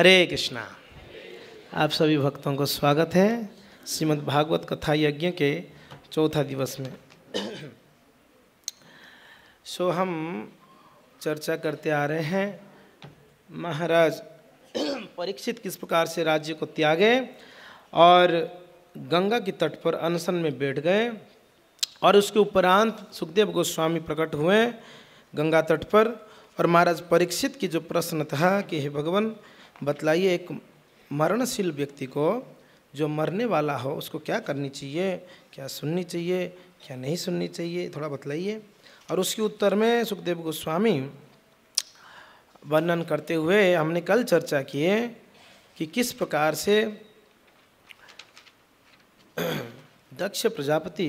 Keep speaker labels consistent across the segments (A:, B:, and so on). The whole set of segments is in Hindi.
A: हरे कृष्णा आप सभी भक्तों को स्वागत है श्रीमद् भागवत कथा यज्ञ के चौथा दिवस में सो so, हम चर्चा करते आ रहे हैं महाराज परीक्षित किस प्रकार से राज्य को त्यागे और गंगा के तट पर अनशन में बैठ गए और उसके उपरांत सुखदेव गोस्वामी प्रकट हुए गंगा तट पर और महाराज परीक्षित की जो प्रश्न था कि हे भगवान बतलाइए एक मरणशील व्यक्ति को जो मरने वाला हो उसको क्या करनी चाहिए क्या सुननी चाहिए क्या नहीं सुननी चाहिए थोड़ा बतलाइए और उसके उत्तर में सुखदेव गोस्वामी वर्णन करते हुए हमने कल चर्चा किए कि किस प्रकार से दक्ष प्रजापति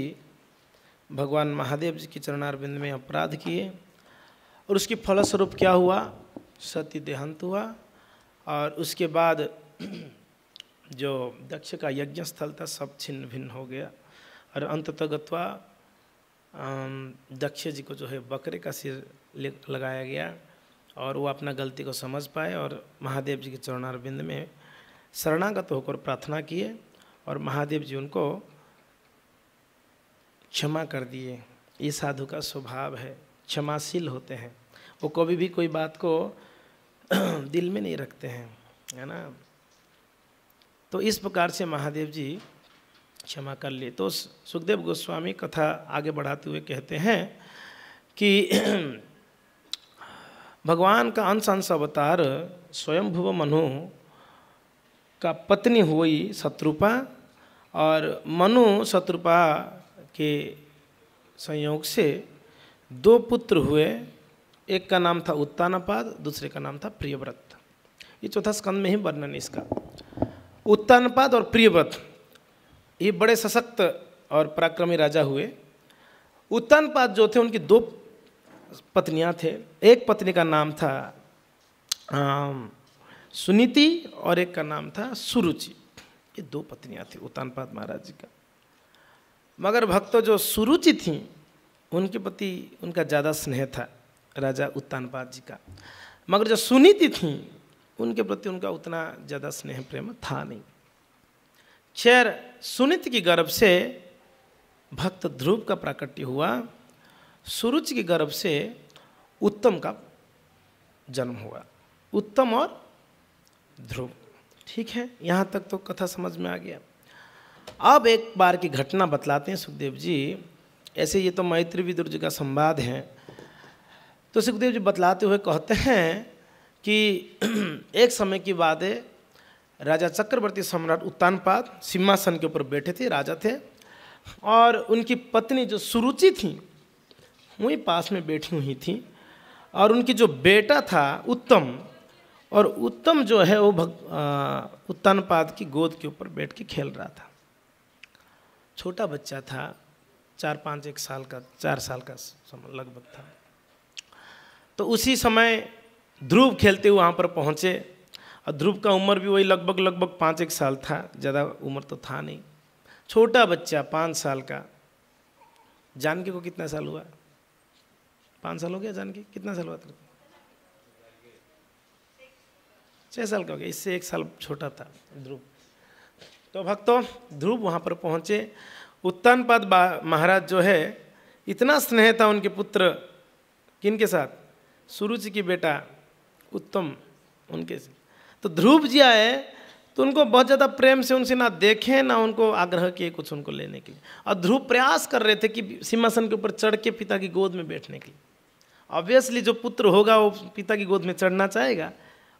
A: भगवान महादेव जी के चरणारविंद में अपराध किए और उसकी फलस्वरूप क्या हुआ सत्य देहांत हुआ और उसके बाद जो दक्ष का यज्ञ स्थल था सब छिन्न भिन्न हो गया और अंत तगत्वा दक्ष जी को जो है बकरे का सिर लगाया गया और वो अपना गलती को समझ पाए और महादेव जी के चरणारविंद में शरणागत होकर प्रार्थना किए और महादेव जी उनको क्षमा कर दिए ये साधु का स्वभाव है क्षमाशील होते हैं वो कभी भी कोई बात को दिल में नहीं रखते हैं है ना तो इस प्रकार से महादेव जी क्षमा कर लिए तो सुखदेव गोस्वामी कथा आगे बढ़ाते हुए कहते हैं कि भगवान का अंश अंश अवतार स्वयंभुव मनु का पत्नी हुई शत्रुपा और मनु शत्रुपा के संयोग से दो पुत्र हुए एक का नाम था उत्तानपाद दूसरे का नाम था प्रियव्रत ये चौथा स्कंद में ही वर्णन इसका उत्तानपाद और प्रियव्रत ये बड़े सशक्त और पराक्रमी राजा हुए उत्तानपाद जो थे उनकी दो पत्नियां थे एक पत्नी का नाम था सुनीति और एक का नाम था सुरुचि ये दो पत्नियां थी उत्तानपाद महाराज जी का मगर भक्त जो सुरुचि थी उनके प्रति उनका ज़्यादा स्नेह था राजा उत्तानपाद जी का मगर जो सुनीति थी उनके प्रति उनका उतना ज़्यादा स्नेह प्रेम था नहीं खैर सुनीति की गर्भ से भक्त ध्रुव का प्राकट्य हुआ सुरुच के गर्भ से उत्तम का जन्म हुआ उत्तम और ध्रुव ठीक है यहाँ तक तो कथा समझ में आ गया अब एक बार की घटना बतलाते हैं सुखदेव जी ऐसे ये तो मैत्री विदुर जी का संवाद है तो सुखदेव जी बतलाते हुए कहते हैं कि एक समय की बात है राजा चक्रवर्ती सम्राट उत्तानपाद सिंहासन के ऊपर बैठे थे राजा थे और उनकी पत्नी जो सुरुचि थी वहीं पास में बैठी हुई थी और उनकी जो बेटा था उत्तम और उत्तम जो है वो भग उत्तानपाद की गोद के ऊपर बैठ के खेल रहा था छोटा बच्चा था चार पाँच एक साल का चार साल का लगभग था तो उसी समय ध्रुव खेलते हुए वहाँ पर पहुँचे और ध्रुव का उम्र भी वही लगभग लगभग पाँच एक साल था ज़्यादा उम्र तो था नहीं छोटा बच्चा पाँच साल का जानकी को कितना साल हुआ पाँच साल हो गया जानकी कितना साल हुआ तेरे छः साल का हो गया इससे एक साल छोटा था ध्रुव तो भक्तों ध्रुव वहाँ पर पहुँचे उत्तानपाद महाराज जो है इतना स्नेह था उनके पुत्र किन के साथ सुरुचि की बेटा उत्तम उनके से तो ध्रुव जी आए तो उनको बहुत ज़्यादा प्रेम से उनसे ना देखें ना उनको आग्रह किए कुछ उनको लेने के लिए और ध्रुव प्रयास कर रहे थे कि सिंहासन के ऊपर चढ़ के पिता की गोद में बैठने के लिए ऑब्वियसली जो पुत्र होगा वो पिता की गोद में चढ़ना चाहेगा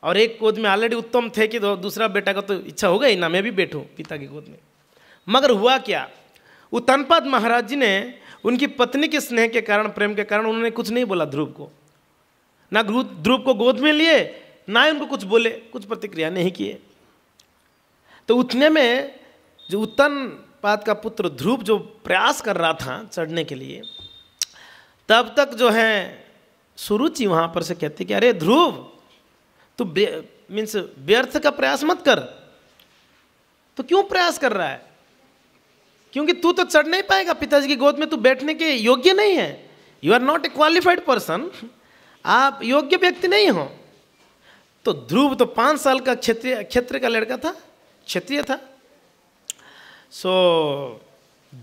A: और एक गोद में ऑलरेडी उत्तम थे कि दूसरा बेटा का तो इच्छा होगा ही ना मैं भी बैठूँ पिता की गोद में मगर हुआ क्या उत्तनपद महाराज जी ने उनकी पत्नी के स्नेह के कारण प्रेम के कारण उन्होंने कुछ नहीं बोला ध्रुव को ना ध्रुव को गोद में लिए ना ही उनको कुछ बोले कुछ प्रतिक्रिया नहीं किए तो उतने में जो उत्तन पाद का पुत्र ध्रुव जो प्रयास कर रहा था चढ़ने के लिए तब तक जो है सुरुचि वहाँ पर से कहती कि अरे ध्रुव तू मीन्स व्यर्थ का प्रयास मत कर तो क्यों प्रयास कर रहा है क्योंकि तू तो चढ़ नहीं पाएगा पिताजी की गोद में तू बैठने के योग्य नहीं है you are not a qualified person आप योग्य व्यक्ति नहीं हो तो ध्रुव तो पाँच साल का क्षेत्रीय क्षेत्र का लड़का था क्षेत्रीय था सो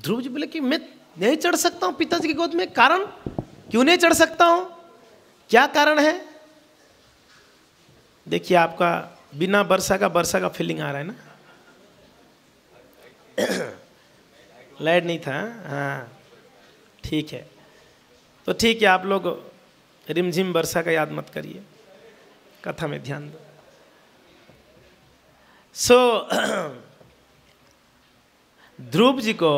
A: ध्रुव जी बोले कि मैं नहीं चढ़ सकता हूँ पिताजी की गोद में कारण क्यों नहीं चढ़ सकता हूँ क्या कारण है देखिए आपका बिना वर्षा का वर्षा का फीलिंग आ रहा है ना लाइट नहीं था हाँ ठीक है तो ठीक है आप लोग रिमझिम वर्षा का याद मत करिए कथा में ध्यान दो सो so, ध्रुव जी को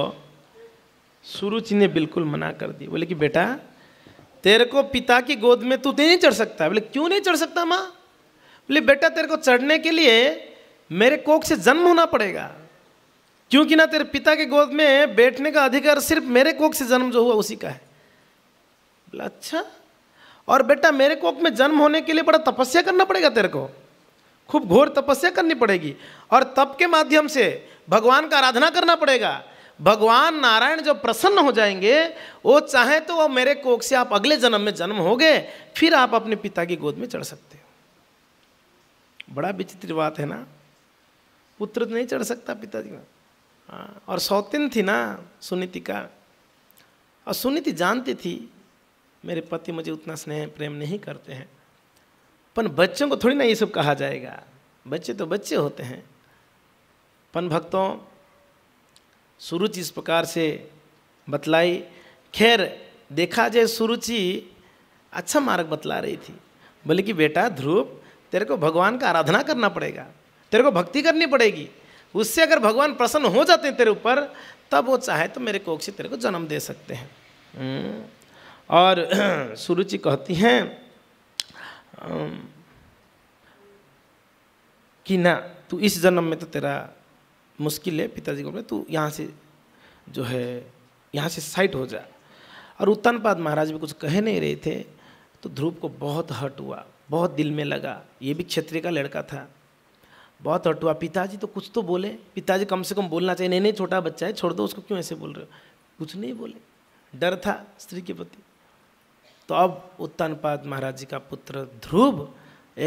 A: सुरुचि ने बिल्कुल मना कर दिया बोले कि बेटा तेरे को पिता की गोद में तू तो नहीं चढ़ सकता बोले क्यों नहीं चढ़ सकता माँ बोले बेटा तेरे को चढ़ने के लिए मेरे कोख से जन्म होना पड़ेगा क्योंकि ना तेरे पिता के गोद में बैठने का अधिकार सिर्फ मेरे कोख से जन्म जो हुआ उसी का है बोला अच्छा और बेटा मेरे को में जन्म होने के लिए बड़ा तपस्या करना पड़ेगा तेरे को खूब घोर तपस्या करनी पड़ेगी और तप के माध्यम से भगवान का आराधना करना पड़ेगा भगवान नारायण जब प्रसन्न हो जाएंगे वो चाहे तो वो मेरे कोख से आप अगले जन्म में जन्म हो गए फिर आप अपने पिता की गोद में चढ़ सकते हो बड़ा विचित्र बात है ना पुत्र तो नहीं चढ़ सकता पिताजी का हाँ, और सौतिन थी ना सुनीति का और सुनीति जानती थी मेरे पति मुझे उतना स्नेह प्रेम नहीं करते हैं पन बच्चों को थोड़ी ना ये सब कहा जाएगा बच्चे तो बच्चे होते हैं पन भक्तों सुरुचि इस प्रकार से बतलाई खैर देखा जाए सुरुचि अच्छा मार्ग बतला रही थी बोले कि बेटा ध्रुव तेरे को भगवान का आराधना करना पड़ेगा तेरे को भक्ति करनी पड़ेगी उससे अगर भगवान प्रसन्न हो जाते हैं तेरे ऊपर तब वो चाहे तो मेरे कोख से तेरे को जन्म दे सकते हैं हम्म। और सुरुचि कहती हैं कि ना तू इस जन्म में तो तेरा मुश्किल है पिताजी को बोले तू यहाँ से जो है यहाँ से साइट हो जा और उत्तानपाद महाराज भी कुछ कह नहीं रहे थे तो ध्रुव को बहुत हर्ट हुआ बहुत दिल में लगा ये भी क्षेत्रीय का लड़का था बहुत हर्ट हुआ पिताजी तो कुछ तो बोले पिताजी कम से कम बोलना चाहिए नहीं नहीं छोटा बच्चा है छोड़ दो उसको क्यों ऐसे बोल रहे हो कुछ नहीं बोले डर था स्त्री के प्रति तो अब उत्तानपाद महाराज जी का पुत्र ध्रुव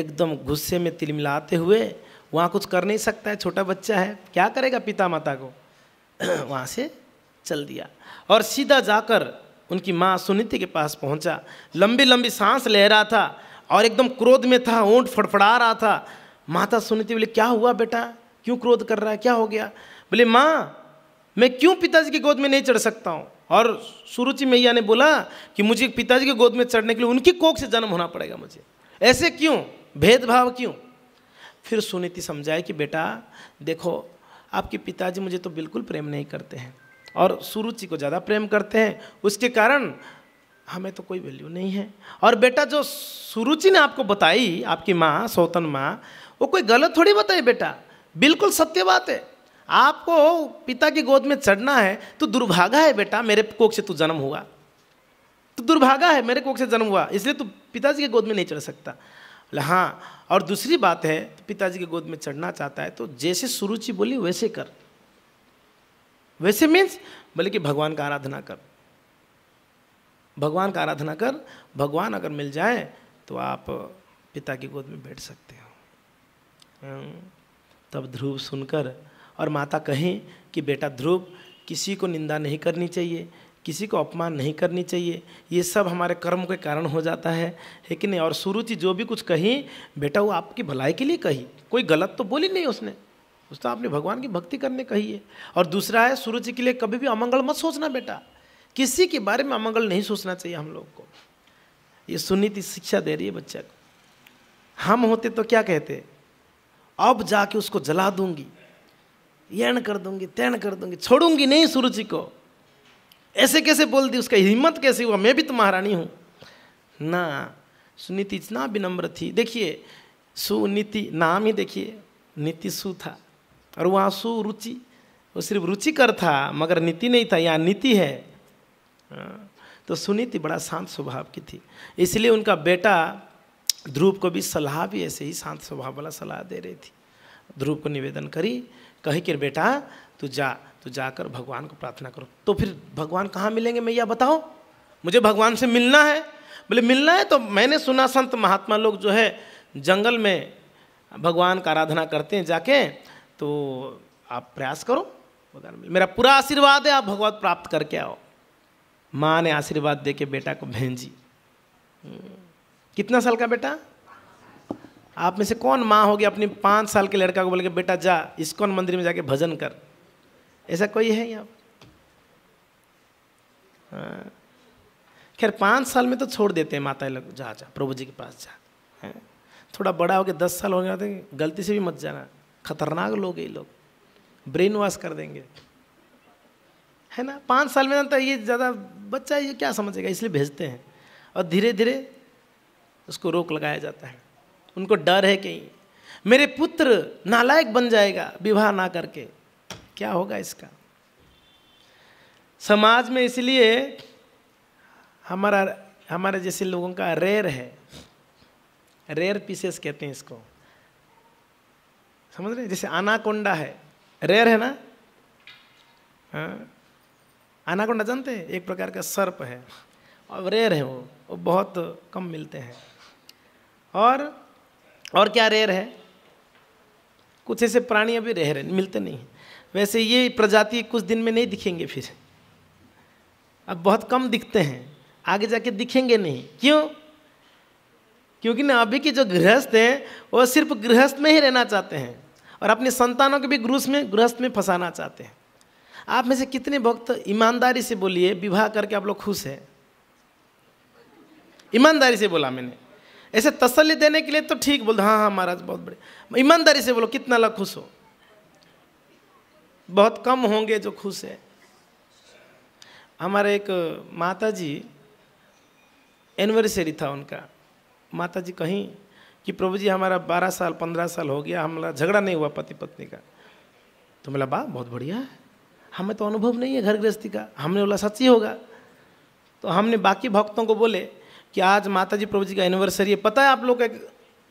A: एकदम गुस्से में तिलमिलाते हुए वहाँ कुछ कर नहीं सकता है छोटा बच्चा है क्या करेगा पिता माता को वहाँ से चल दिया और सीधा जाकर उनकी माँ सुनीति के पास पहुँचा लंबी लंबी सांस ले रहा था और एकदम क्रोध में था ऊँट फड़फड़ा रहा था माता सुनीति बोले क्या हुआ बेटा क्यों क्रोध कर रहा है क्या हो गया बोले माँ मैं क्यों पिताजी की गोद में नहीं चढ़ सकता हूँ और सुरुचि मैया ने बोला कि मुझे पिताजी के गोद में चढ़ने के लिए उनकी कोख से जन्म होना पड़ेगा मुझे ऐसे क्यों भेदभाव क्यों फिर सुनीति समझाए कि बेटा देखो आपके पिताजी मुझे तो बिल्कुल प्रेम नहीं करते हैं और सुरुचि को ज़्यादा प्रेम करते हैं उसके कारण हमें तो कोई वैल्यू नहीं है और बेटा जो सुरुचि ने आपको बताई आपकी माँ सौतन माँ वो कोई गलत थोड़ी बताई बेटा बिल्कुल सत्य बात है आपको पिता की गोद में चढ़ना है तो दुर्भागा है बेटा मेरे कोख से तू जन्म हुआ तो दुर्भागा है मेरे कोख से जन्म हुआ इसलिए तू पिताजी की गोद में नहीं चढ़ सकता हाँ और दूसरी बात है तो पिताजी की गोद में चढ़ना चाहता है तो जैसे सुरुचि बोली वैसे कर वैसे मीन्स बल्कि भगवान का आराधना कर भगवान का आराधना कर भगवान अगर मिल जाए तो आप पिता की गोद में बैठ सकते हो हम्म, तब ध्रुव सुनकर और माता कहें कि बेटा ध्रुव किसी को निंदा नहीं करनी चाहिए किसी को अपमान नहीं करनी चाहिए ये सब हमारे कर्म के कारण हो जाता है है कि नहीं और सुरुचि जो भी कुछ कही बेटा वो आपकी भलाई के लिए कही कोई गलत तो बोली नहीं उसने उस तो आपने भगवान की भक्ति करने कही है और दूसरा है सुरुचि के लिए कभी भी अमंगल मत सोचना बेटा किसी के बारे में अमंगल नहीं सोचना चाहिए हम लोग को ये सुनीति शिक्षा दे रही है बच्चा को हम होते तो क्या कहते अब जाके उसको जला दूंगी यण कर दूंगी तैन कर दूंगी छोड़ूंगी नहीं सुरुचि को ऐसे कैसे बोल दी उसका हिम्मत कैसे हुआ मैं भी तो महारानी हूँ ना सुनीति इतना विनम्र थी देखिए सुनीति नाम ही देखिए नीति सु था और वहाँ सुरुचि वो सिर्फ रुचिकर था मगर नीति नहीं था यहाँ नीति है हाँ, तो सुनीति बड़ा शांत स्वभाव की थी इसलिए उनका बेटा ध्रुव को भी सलाह भी ऐसे ही शांत स्वभाव वाला सलाह दे रही थी ध्रुव को निवेदन करी कही कि बेटा तू जा तू जाकर भगवान को प्रार्थना करो तो फिर भगवान कहाँ मिलेंगे मैया बताओ मुझे भगवान से मिलना है बोले मिलना है तो मैंने सुना संत महात्मा लोग जो है जंगल में भगवान का आराधना करते हैं जाके तो आप प्रयास करो भगवान मेरा पूरा आशीर्वाद है आप भगवत प्राप्त करके आओ माँ ने आशीर्वाद दे के बेटा को भेजी कितना साल का बेटा आप में से कौन माँ होगी अपनी पाँच साल के लड़का को बोल के बेटा जा इसकोन मंदिर में जाके भजन कर ऐसा कोई है यहाँ पर हाँ। खैर पाँच साल में तो छोड़ देते हैं माता लोग जा जा प्रभु जी के पास जा है थोड़ा बड़ा हो गया दस साल हो गया तो गलती से भी मत जाना खतरनाक लोग ये लोग ब्रेन वॉश कर देंगे है ना पाँच साल में तो ये ज़्यादा बच्चा ये क्या समझेगा इसलिए भेजते हैं और धीरे धीरे उसको रोक लगाया जाता है उनको डर है कहीं मेरे पुत्र नालायक बन जाएगा विवाह ना करके क्या होगा इसका समाज में इसलिए हमारा हमारे जैसे लोगों का रेयर है रेयर पीसेस कहते हैं इसको समझ रहे जैसे आनाकोंडा है रेयर है ना हाँ आनाकोंडा जानते हैं एक प्रकार का सर्प है और रेयर है वो वो बहुत कम मिलते हैं और और क्या रेयर है कुछ ऐसे प्राणी अभी रह रहे मिलते नहीं वैसे ये प्रजाति कुछ दिन में नहीं दिखेंगे फिर अब बहुत कम दिखते हैं आगे जाके दिखेंगे नहीं क्यों क्योंकि ना अभी के जो गृहस्थ हैं वो सिर्फ गृहस्थ में ही रहना चाहते हैं और अपने संतानों के भी गृहस्थ में गृहस्थ में फंसाना चाहते हैं आप में से कितने भक्त ईमानदारी से बोलिए विवाह करके आप लोग खुश हैं ईमानदारी से बोला मैंने ऐसे तसल्ली देने के लिए तो ठीक बोल हाँ हाँ महाराज बहुत बड़े ईमानदारी से बोलो कितना लाख खुश हो बहुत कम होंगे जो खुश है हमारे एक माता जी एनिवर्सरी था उनका माता जी कहीं कि प्रभु जी हमारा बारह साल पंद्रह साल हो गया हमारा झगड़ा नहीं हुआ पति पत्नी का तो बोला बा बहुत बढ़िया है हमें तो अनुभव नहीं है घर गृहस्थी का हमने बोला सच ही होगा तो हमने बाकी भक्तों को बोले कि आज माता जी प्रभु जी का एनिवर्सरी है पता है आप लोग एक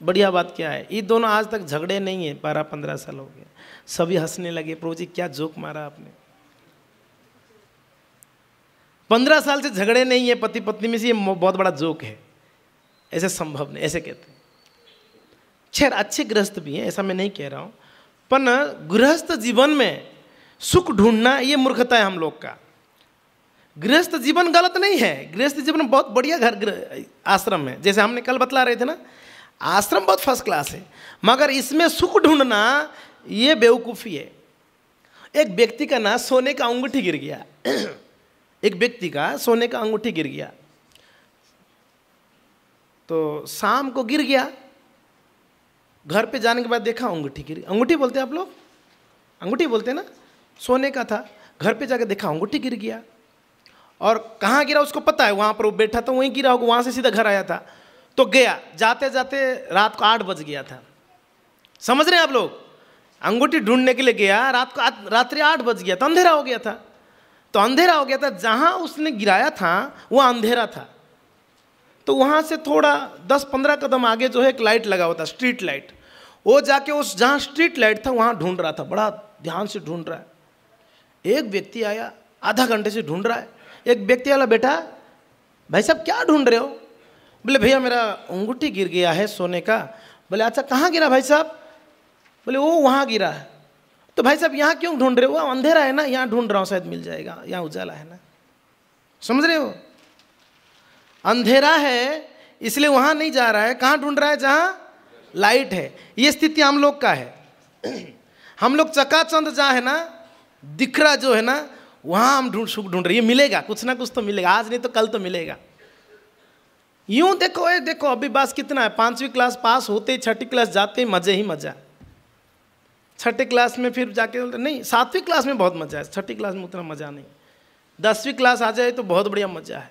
A: बढ़िया बात क्या है ये दोनों आज तक झगड़े नहीं है बारह पंद्रह साल हो गए सभी हंसने लगे प्रभु जी क्या जोक मारा आपने पंद्रह साल से झगड़े नहीं है पति पत्नी में से ये बहुत बड़ा जोक है ऐसे संभव नहीं ऐसे कहते हैं खैर अच्छे गृहस्थ भी हैं ऐसा मैं नहीं कह रहा हूँ पर गृहस्थ जीवन में सुख ढूंढना ये मूर्खता है हम लोग का गृहस्थ जीवन गलत नहीं है गृहस्थ जीवन बहुत बढ़िया घर आश्रम है जैसे हमने कल बतला रहे थे ना आश्रम बहुत फर्स्ट क्लास है मगर इसमें सुख ढूंढना ये बेवकूफ़ी है एक व्यक्ति का ना सोने का अंगूठी गिर गया एक व्यक्ति का सोने का अंगूठी गिर गया तो शाम को गिर गया घर पे जाने के बाद देखा अंगूठी गिर अंगूठी बोलते आप लोग अंगूठी बोलते हैं ना सोने का था घर पे जाके देखा अंगूठी गिर गया और कहाँ गिरा उसको पता है वहाँ पर वो बैठा था वहीं गिरा होगा वहाँ से सीधा घर आया था तो गया जाते जाते रात को आठ बज गया था समझ रहे हैं आप लोग अंगूठी ढूंढने के लिए गया रात को रात्रि आठ बज गया था अंधेरा हो गया था तो अंधेरा हो गया था जहाँ उसने गिराया था वो अंधेरा था तो वहाँ से थोड़ा दस पंद्रह कदम आगे जो है एक लाइट लगा हुआ था स्ट्रीट लाइट वो जाके उस जहाँ स्ट्रीट लाइट था वहाँ ढूंढ रहा था बड़ा ध्यान से ढूंढ रहा है एक व्यक्ति आया आधा घंटे से ढूंढ रहा है एक व्यक्ति वाला बेटा भाई साहब क्या ढूंढ रहे हो बोले भैया मेरा अंगूठी गिर गया है सोने का बोले अच्छा कहाँ गिरा भाई साहब बोले वो वहाँ गिरा है तो भाई साहब यहाँ क्यों ढूंढ रहे हो अंधेरा है ना यहाँ ढूंढ रहा हूँ शायद मिल जाएगा यहाँ उजाला है ना समझ रहे हो अंधेरा है इसलिए वहाँ नहीं जा रहा है कहाँ ढूंढ रहा है जहाँ लाइट है ये स्थिति हम लोग का है हम लोग चकाचंद जहाँ है ना दिखरा जो है ना वहाँ हम ढूंढ सुख ढूंढ रहे ये मिलेगा कुछ ना कुछ तो मिलेगा आज नहीं तो कल तो मिलेगा यूं देखो ये देखो अभी बस कितना है पाँचवीं क्लास पास होते ही छठी क्लास जाते ही मज़े ही मज़ा छठी क्लास में फिर जाके नहीं सातवीं क्लास में बहुत मज़ा है छठी क्लास में उतना मज़ा नहीं दसवीं क्लास आ जाए तो बहुत बढ़िया मज़ा है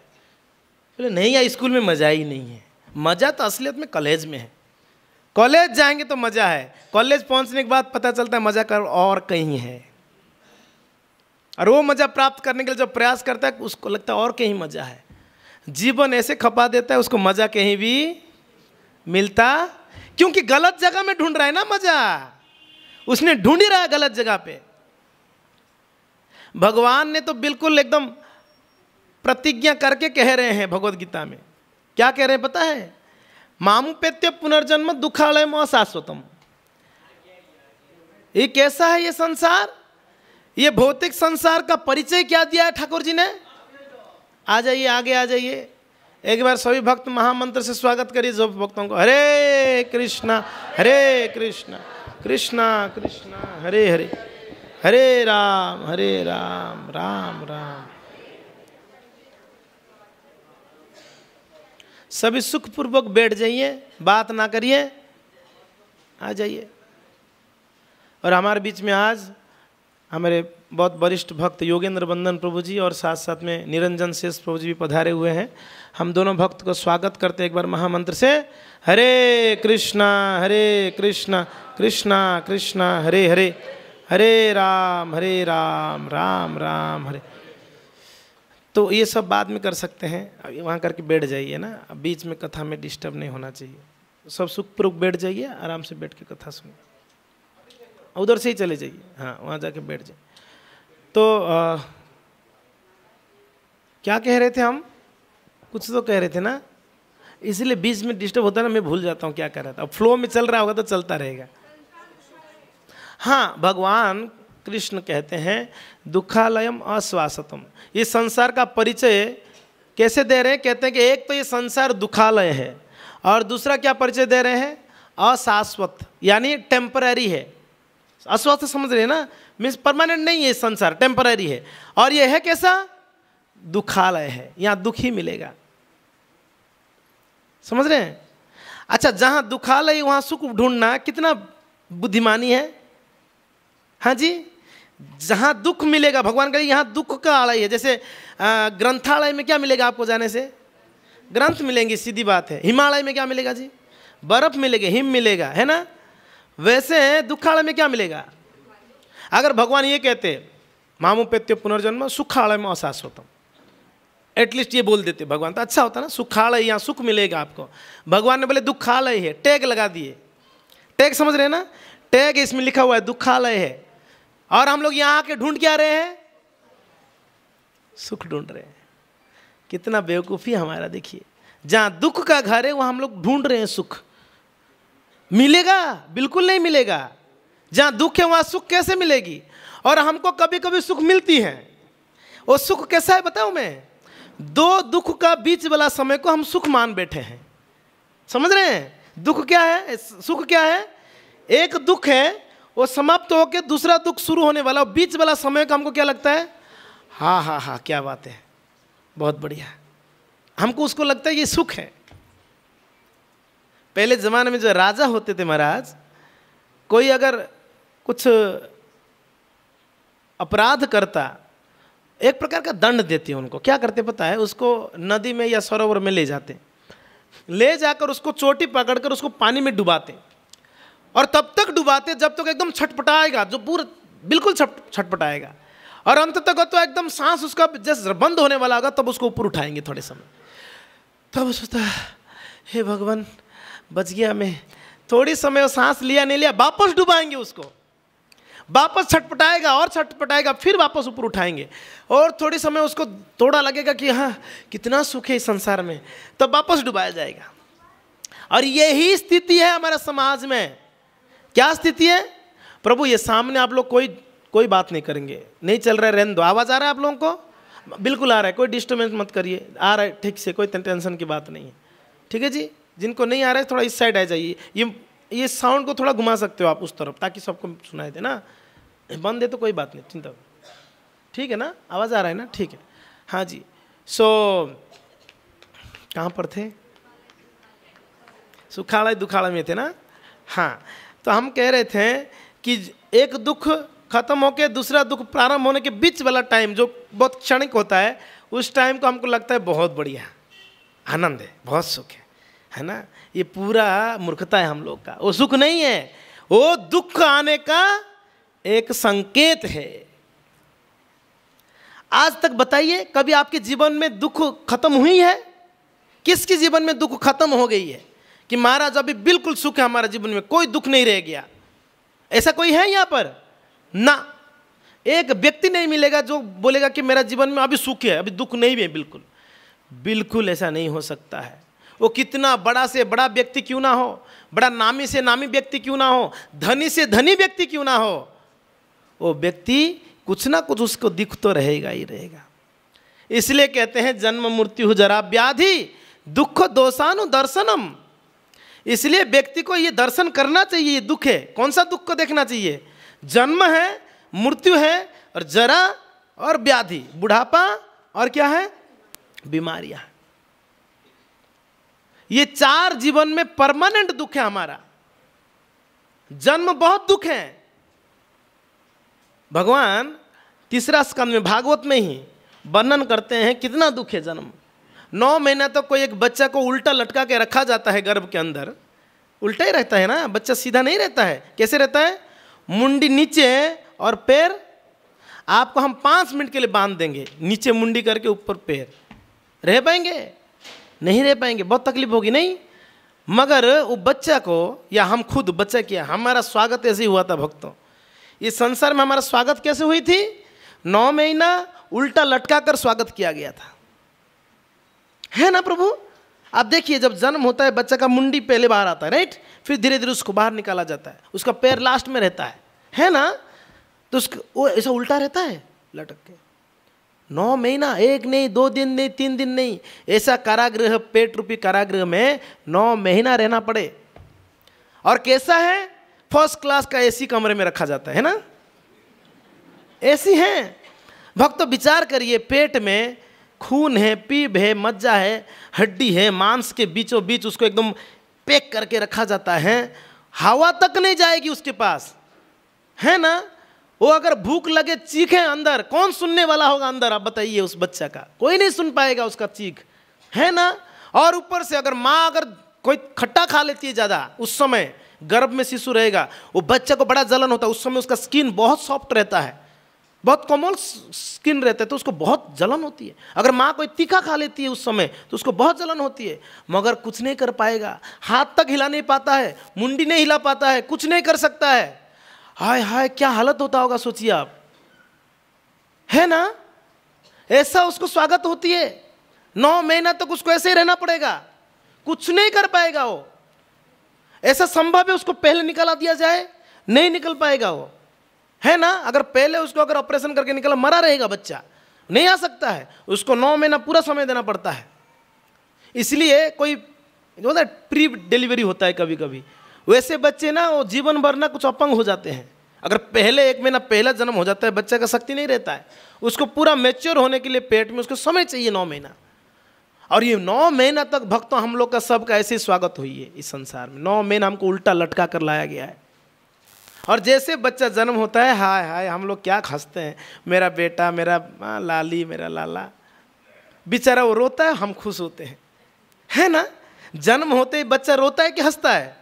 A: बोले नहीं यार स्कूल में मज़ा ही नहीं है मज़ा तो असलियत में कॉलेज में है कॉलेज जाएंगे तो मज़ा है कॉलेज पहुंचने के बाद पता चलता है मज़ा कर और कहीं है और वो मज़ा प्राप्त करने के लिए जब प्रयास करता है उसको लगता है और कहीं मज़ा है जीवन ऐसे खपा देता है उसको मज़ा कहीं भी मिलता क्योंकि गलत जगह में ढूंढ रहा है ना मज़ा उसने ढूंढ ही रहा है गलत जगह पे भगवान ने तो बिल्कुल एकदम प्रतिज्ञा करके कह रहे हैं भगवत गीता में क्या कह रहे हैं पता है मामुपेत्य पुनर्जन्म दुखालय म शाश्वतम ये कैसा है ये संसार ये भौतिक संसार का परिचय क्या दिया है ठाकुर जी ने आ जाइए आगे आ जाइए एक बार सभी भक्त महामंत्र से स्वागत करिए जो भक्तों को हरे कृष्णा हरे कृष्णा कृष्णा कृष्णा हरे हरे हरे राम हरे राम राम राम सभी सुखपूर्वक बैठ जाइए बात ना करिए आ जाइए और हमारे बीच में आज हमारे बहुत वरिष्ठ भक्त योगेंद्र बंदन प्रभु जी और साथ साथ में निरंजन शेष प्रभु जी भी पधारे हुए हैं हम दोनों भक्त को स्वागत करते एक बार महामंत्र से हरे कृष्णा हरे कृष्णा कृष्णा कृष्णा हरे हरे हरे राम हरे राम राम राम हरे तो ये सब बाद में कर सकते हैं अभी वहाँ करके बैठ जाइए ना बीच में कथा में डिस्टर्ब नहीं होना चाहिए सब सुखपूर्वक बैठ जाइए आराम से बैठ के कथा सुनिए उधर से ही चले जाइए हाँ वहाँ जाके बैठ जाइए तो आ, क्या कह रहे थे हम कुछ तो कह रहे थे ना इसलिए बीच में डिस्टर्ब होता है ना मैं भूल जाता हूँ क्या कह रहा था फ्लो में चल रहा होगा तो चलता रहेगा हाँ भगवान कृष्ण कहते हैं दुखालयम अश्वासतम ये संसार का परिचय कैसे दे रहे हैं कहते हैं कि एक तो ये संसार दुखालय है और दूसरा क्या परिचय दे रहे हैं अशाश्वत यानी टेम्पररी है अस्वस्थ समझ रहे ना मीन्स परमानेंट नहीं है संसार टेम्पररी है और यह है कैसा दुखालय है यहाँ दुख ही मिलेगा समझ रहे हैं अच्छा जहाँ दुखालय वहाँ सुख ढूंढना कितना बुद्धिमानी है हाँ जी जहाँ दुख मिलेगा भगवान कहे यहाँ दुख का आलय है जैसे ग्रंथालय में क्या मिलेगा आपको जाने से ग्रंथ मिलेंगे सीधी बात है हिमालय में क्या मिलेगा जी बर्फ मिलेगी हिम मिलेगा है ना वैसे दुखाड़े में क्या मिलेगा अगर भगवान ये कहते मामोपेत्य पुनर्जन्म सुखाड़े में अशाश्वतम एटलीस्ट ये बोल देते भगवान तो अच्छा होता ना सुखाड़ यहाँ सुख मिलेगा आपको भगवान ने बोले दुखालय है टैग लगा दिए टैग समझ रहे हैं ना टैग इसमें लिखा हुआ है दुखालय है और हम लोग यहाँ आके ढूंढ क्या रहे हैं सुख ढूंढ रहे हैं कितना बेवकूफ़ी हमारा देखिए जहाँ दुख का घर है वहाँ हम लोग ढूंढ रहे हैं सुख मिलेगा बिल्कुल नहीं मिलेगा जहाँ दुख है वहाँ सुख कैसे मिलेगी और हमको कभी कभी सुख मिलती है वो सुख कैसा है बताऊँ मैं दो दुख का बीच वाला समय को हम सुख मान बैठे हैं समझ रहे हैं दुख क्या है सुख क्या है एक दुख है वो समाप्त होकर दूसरा दुख शुरू होने वाला बीच वाला समय का हमको क्या लगता है हाँ हाँ हाँ क्या बात है बहुत बढ़िया हमको उसको लगता है ये सुख है पहले ज़माने में जो राजा होते थे महाराज कोई अगर कुछ अपराध करता एक प्रकार का दंड है उनको क्या करते पता है उसको नदी में या सरोवर में ले जाते ले जाकर उसको चोटी पकड़कर उसको पानी में डुबाते और तब तक डुबाते जब तक तो एकदम छटपटाएगा जो पूरा बिल्कुल छट छटपटाएगा और अंत तक तो एकदम सांस उसका जस बंद होने वाला होगा तब उसको ऊपर उठाएंगे थोड़े समय तब सोचता हे भगवान बच गया मैं थोड़ी समय सांस लिया नहीं लिया वापस डुबाएंगे उसको वापस छटपटाएगा और छटपटाएगा फिर वापस ऊपर उठाएंगे और थोड़ी समय उसको थोड़ा लगेगा कि हाँ कितना सुख है इस संसार में तो वापस डुबाया जाएगा और यही स्थिति है हमारे समाज में क्या स्थिति है प्रभु ये सामने आप लोग कोई कोई बात नहीं करेंगे नहीं चल रहा है रेन दो आवाज़ आ रहा है आप लोगों को बिल्कुल आ रहा है कोई डिस्टर्बेंस मत करिए आ रहा है ठीक से कोई टेंशन की बात नहीं है ठीक है जी जिनको नहीं आ रहा है थोड़ा इस साइड आ जाइए ये ये साउंड को थोड़ा घुमा सकते हो आप उस तरफ ताकि सबको सुनाए दे ना बंद है तो कोई बात नहीं चिंता ठीक है ना आवाज़ आ रहा है ना ठीक है हाँ जी सो so, कहाँ पर थे सुखाड़ा दुखाड़ा में थे ना हाँ तो हम कह रहे थे कि एक दुख खत्म होकर दूसरा दुख प्रारंभ होने के बीच वाला टाइम जो बहुत क्षणिक होता है उस टाइम को हमको लगता है बहुत बढ़िया आनंद है बहुत सुख है है ना ये पूरा मूर्खता है हम लोग का वो सुख नहीं है वो दुख आने का एक संकेत है आज तक बताइए कभी आपके जीवन में दुख खत्म हुई है किसके जीवन में दुख खत्म हो गई है कि महाराज अभी बिल्कुल सुख है हमारे जीवन में कोई दुख नहीं रह गया ऐसा कोई है यहाँ पर ना एक व्यक्ति नहीं मिलेगा जो बोलेगा कि मेरा जीवन में अभी सुख है अभी दुख नहीं है बिल्कुल बिल्कुल ऐसा नहीं हो सकता है वो कितना बड़ा से बड़ा व्यक्ति क्यों ना हो बड़ा नामी से नामी व्यक्ति क्यों ना हो धनी से धनी व्यक्ति क्यों ना हो वो व्यक्ति कुछ ना कुछ उसको दिख तो रहेगा ही रहेगा इसलिए कहते हैं जन्म मृत्यु जरा व्याधि दुख दोषानु दर्शनम इसलिए व्यक्ति को ये दर्शन करना चाहिए ये दुख है कौन सा दुख को देखना चाहिए जन्म है मृत्यु है और जरा और व्याधि बुढ़ापा और क्या है बीमारियां ये चार जीवन में परमानेंट दुख है हमारा जन्म बहुत दुख है भगवान तीसरा स्कंद में भागवत में ही वर्णन करते हैं कितना दुख है जन्म नौ महीना तक तो कोई एक बच्चा को उल्टा लटका के रखा जाता है गर्भ के अंदर उल्टा ही रहता है ना बच्चा सीधा नहीं रहता है कैसे रहता है मुंडी नीचे और पैर आपको हम पाँच मिनट के लिए बांध देंगे नीचे मुंडी करके ऊपर पैर रह पाएंगे नहीं रह पाएंगे बहुत तकलीफ होगी नहीं मगर वो बच्चा को या हम खुद बच्चा किया हमारा स्वागत ऐसे हुआ था भक्तों इस संसार में हमारा स्वागत कैसे हुई थी नौ महीना उल्टा लटका कर स्वागत किया गया था है ना प्रभु आप देखिए जब जन्म होता है बच्चा का मुंडी पहले बाहर आता है राइट फिर धीरे धीरे उसको बाहर निकाला जाता है उसका पैर लास्ट में रहता है है ना तो उसको वो ऐसा उल्टा रहता है लटक के नौ महीना एक नहीं दो दिन नहीं तीन दिन नहीं ऐसा कारागृह पेट रूपी कारागृह में नौ महीना रहना पड़े और कैसा है फर्स्ट क्लास का एसी कमरे में रखा जाता है ना एसी है भक्त विचार करिए पेट में खून है पीप है मज्जा है हड्डी है मांस के बीचों बीच उसको एकदम पैक करके रखा जाता है हवा तक नहीं जाएगी उसके पास है ना वो अगर भूख लगे चीखे अंदर कौन सुनने वाला होगा अंदर आप बताइए उस बच्चा का कोई नहीं सुन पाएगा उसका चीख है ना और ऊपर से अगर माँ अगर कोई खट्टा खा लेती है ज़्यादा उस समय गर्भ में शिशु रहेगा वो बच्चे को बड़ा जलन होता है उस समय उसका स्किन बहुत सॉफ्ट रहता है बहुत कोमल स्किन रहता है तो उसको बहुत जलन होती है अगर माँ कोई तीखा खा लेती है उस समय तो उसको बहुत जलन होती है मगर कुछ नहीं कर पाएगा हाथ तक हिला नहीं पाता है मुंडी नहीं हिला पाता है कुछ नहीं कर सकता है हाय हाय क्या हालत होता होगा सोचिए आप है ना ऐसा उसको स्वागत होती है नौ महीना तक तो उसको ऐसे ही रहना पड़ेगा कुछ नहीं कर पाएगा वो ऐसा संभव है उसको पहले निकाला दिया जाए नहीं निकल पाएगा वो है ना अगर पहले उसको अगर ऑपरेशन करके निकला मरा रहेगा बच्चा नहीं आ सकता है उसको नौ महीना पूरा समय देना पड़ता है इसलिए कोई जो ना प्री डिलीवरी होता है कभी कभी वैसे बच्चे ना वो जीवन भर ना कुछ अपंग हो जाते हैं अगर पहले एक महीना पहला जन्म हो जाता है बच्चे का शक्ति नहीं रहता है उसको पूरा मेच्योर होने के लिए पेट में उसको समय चाहिए नौ महीना और ये नौ महीना तक भक्तों हम लोग का सबका ऐसे स्वागत हुई है इस संसार में नौ महीना हमको उल्टा लटका कर लाया गया है और जैसे बच्चा जन्म होता है हाय हाय हम लोग क्या हंसते हैं मेरा बेटा मेरा आ, हाँ, लाली मेरा लाला बेचारा वो रोता है हम खुश होते हैं है ना जन्म होते ही बच्चा रोता है कि हंसता है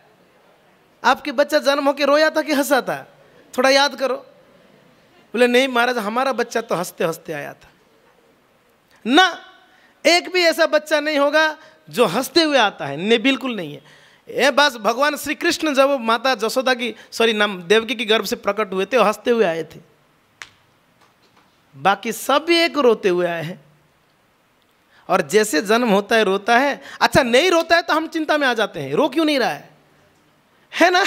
A: आपके बच्चा जन्म होकर रोया था कि हंसा था थोड़ा याद करो बोले नहीं महाराज हमारा बच्चा तो हंसते हंसते आया था ना एक भी ऐसा बच्चा नहीं होगा जो हंसते हुए आता है नहीं बिल्कुल नहीं है ये बस भगवान श्री कृष्ण जब माता जसोदा की सॉरी नाम देवकी की गर्भ से प्रकट हुए थे हंसते हुए आए थे बाकी सब एक रोते हुए आए हैं और जैसे जन्म होता है रोता है अच्छा नहीं रोता है तो हम चिंता में आ जाते हैं रो क्यों नहीं रहा है है ना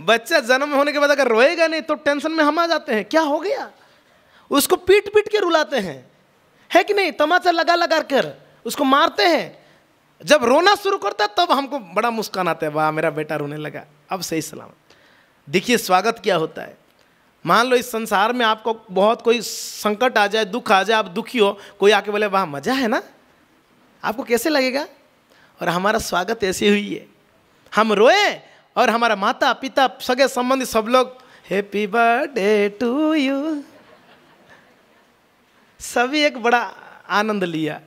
A: बच्चा जन्म होने के बाद अगर रोएगा नहीं तो टेंशन में हम आ जाते हैं क्या हो गया उसको पीट पीट के रुलाते हैं है कि नहीं तमाचा लगा लगा कर उसको मारते हैं जब रोना शुरू करता तब हमको बड़ा मुस्कान आता है वाह मेरा बेटा रोने लगा अब सही सलामत देखिए स्वागत क्या होता है मान लो इस संसार में आपको बहुत कोई संकट आ जाए दुख आ जाए आप दुखी हो कोई आके बोले वाह मज़ा है ना आपको कैसे लगेगा और हमारा स्वागत ऐसे हुई है हम रोए और हमारा माता पिता सगे संबंधी सब लोग हैप्पी बर्थडे टू यू सभी एक बड़ा आनंद लिया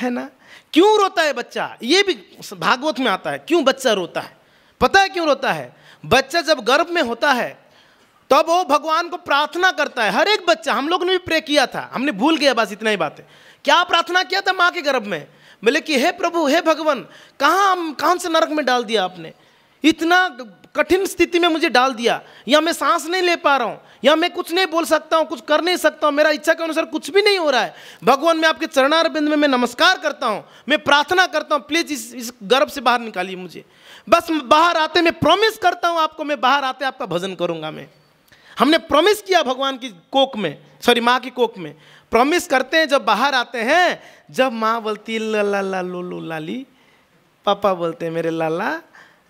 A: है ना क्यों रोता है बच्चा ये भी भागवत में आता है क्यों बच्चा रोता है पता है क्यों रोता है बच्चा जब गर्भ में होता है तब वो भगवान को प्रार्थना करता है हर एक बच्चा हम लोग ने भी प्रे किया था हमने भूल गया बस इतना ही बात है क्या प्रार्थना किया था माँ के गर्भ में बोले कि हे प्रभु हे भगवान कहाँ कहाँ से नरक में डाल दिया आपने इतना कठिन स्थिति में मुझे डाल दिया या मैं सांस नहीं ले पा रहा हूँ या मैं कुछ नहीं बोल सकता हूँ कुछ कर नहीं सकता हूँ मेरा इच्छा के अनुसार कुछ भी नहीं हो रहा है भगवान मैं आपके चरणार में मैं नमस्कार करता हूँ मैं प्रार्थना करता हूँ प्लीज़ इस इस गर्भ से बाहर निकालिए मुझे बस बाहर आते मैं प्रोमिस करता हूँ आपको मैं बाहर आते आपका भजन करूँगा मैं हमने प्रोमिस किया भगवान की कोक में सॉरी माँ की कोक में प्रोमिस करते हैं जब बाहर आते हैं जब माँ बोलती ला ला ला लो लो लाली पापा बोलते हैं मेरे लाला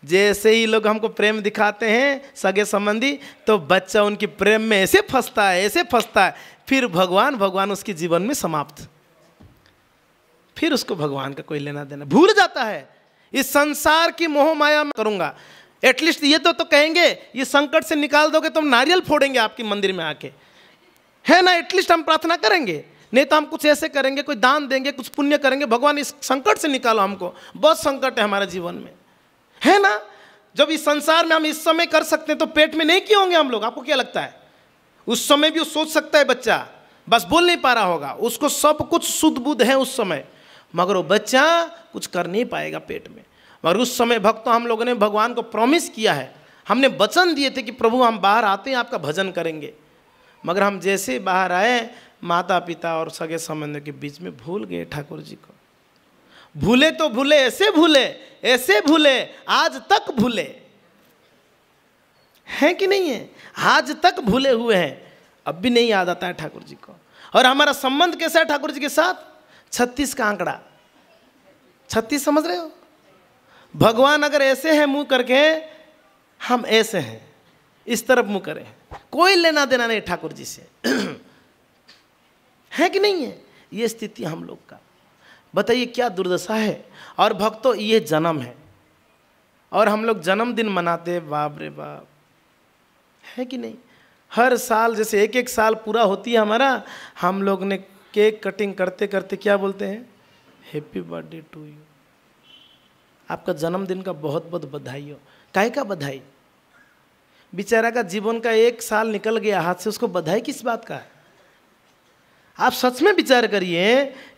A: जैसे ही लोग हमको प्रेम दिखाते हैं सगे संबंधी तो बच्चा उनकी प्रेम में ऐसे फंसता है ऐसे फंसता है फिर भगवान भगवान उसके जीवन में समाप्त फिर उसको भगवान का कोई लेना देना भूल जाता है इस संसार की मोह माया में करूंगा एटलीस्ट ये तो तो कहेंगे ये संकट से निकाल दोगे तो हम नारियल फोड़ेंगे आपके मंदिर में आके है ना एटलीस्ट हम प्रार्थना करेंगे नहीं तो हम कुछ ऐसे करेंगे कोई दान देंगे कुछ पुण्य करेंगे भगवान इस संकट से निकालो हमको बहुत संकट है हमारे जीवन में है ना जब इस संसार में हम इस समय कर सकते हैं तो पेट में नहीं किए होंगे हम लोग आपको क्या लगता है उस समय भी वो सोच सकता है बच्चा बस बोल नहीं पा रहा होगा उसको सब कुछ शुद्ध बुद्ध है उस समय मगर वो बच्चा कुछ कर नहीं पाएगा पेट में मगर उस समय भक्तों हम लोगों ने भगवान को प्रॉमिस किया है हमने वचन दिए थे कि प्रभु हम बाहर आते हैं आपका भजन करेंगे मगर हम जैसे बाहर आए माता पिता और सगे संबंधों के बीच में भूल गए ठाकुर जी को भूले तो भूले ऐसे भूले ऐसे भूले आज तक भूले है कि नहीं है आज तक भूले हुए हैं अब भी नहीं याद आता है ठाकुर जी को और हमारा संबंध कैसा है ठाकुर जी के साथ छत्तीस का आंकड़ा छत्तीस समझ रहे हो भगवान अगर ऐसे हैं मुंह करके हम ऐसे हैं इस तरफ मुंह करें कोई लेना देना नहीं ठाकुर जी से है कि नहीं है ये स्थिति हम लोग का बताइए क्या दुर्दशा है और भक्तों ये जन्म है और हम लोग जन्मदिन मनाते हैं बाप रे बाप है कि नहीं हर साल जैसे एक एक साल पूरा होती है हमारा हम लोग ने केक कटिंग करते करते क्या बोलते हैं हैप्पी बर्थडे टू यू आपका जन्मदिन का बहुत बहुत बधाई हो काय का बधाई बेचारा का जीवन का एक साल निकल गया हाथ से उसको बधाई किस बात का है आप सच में विचार करिए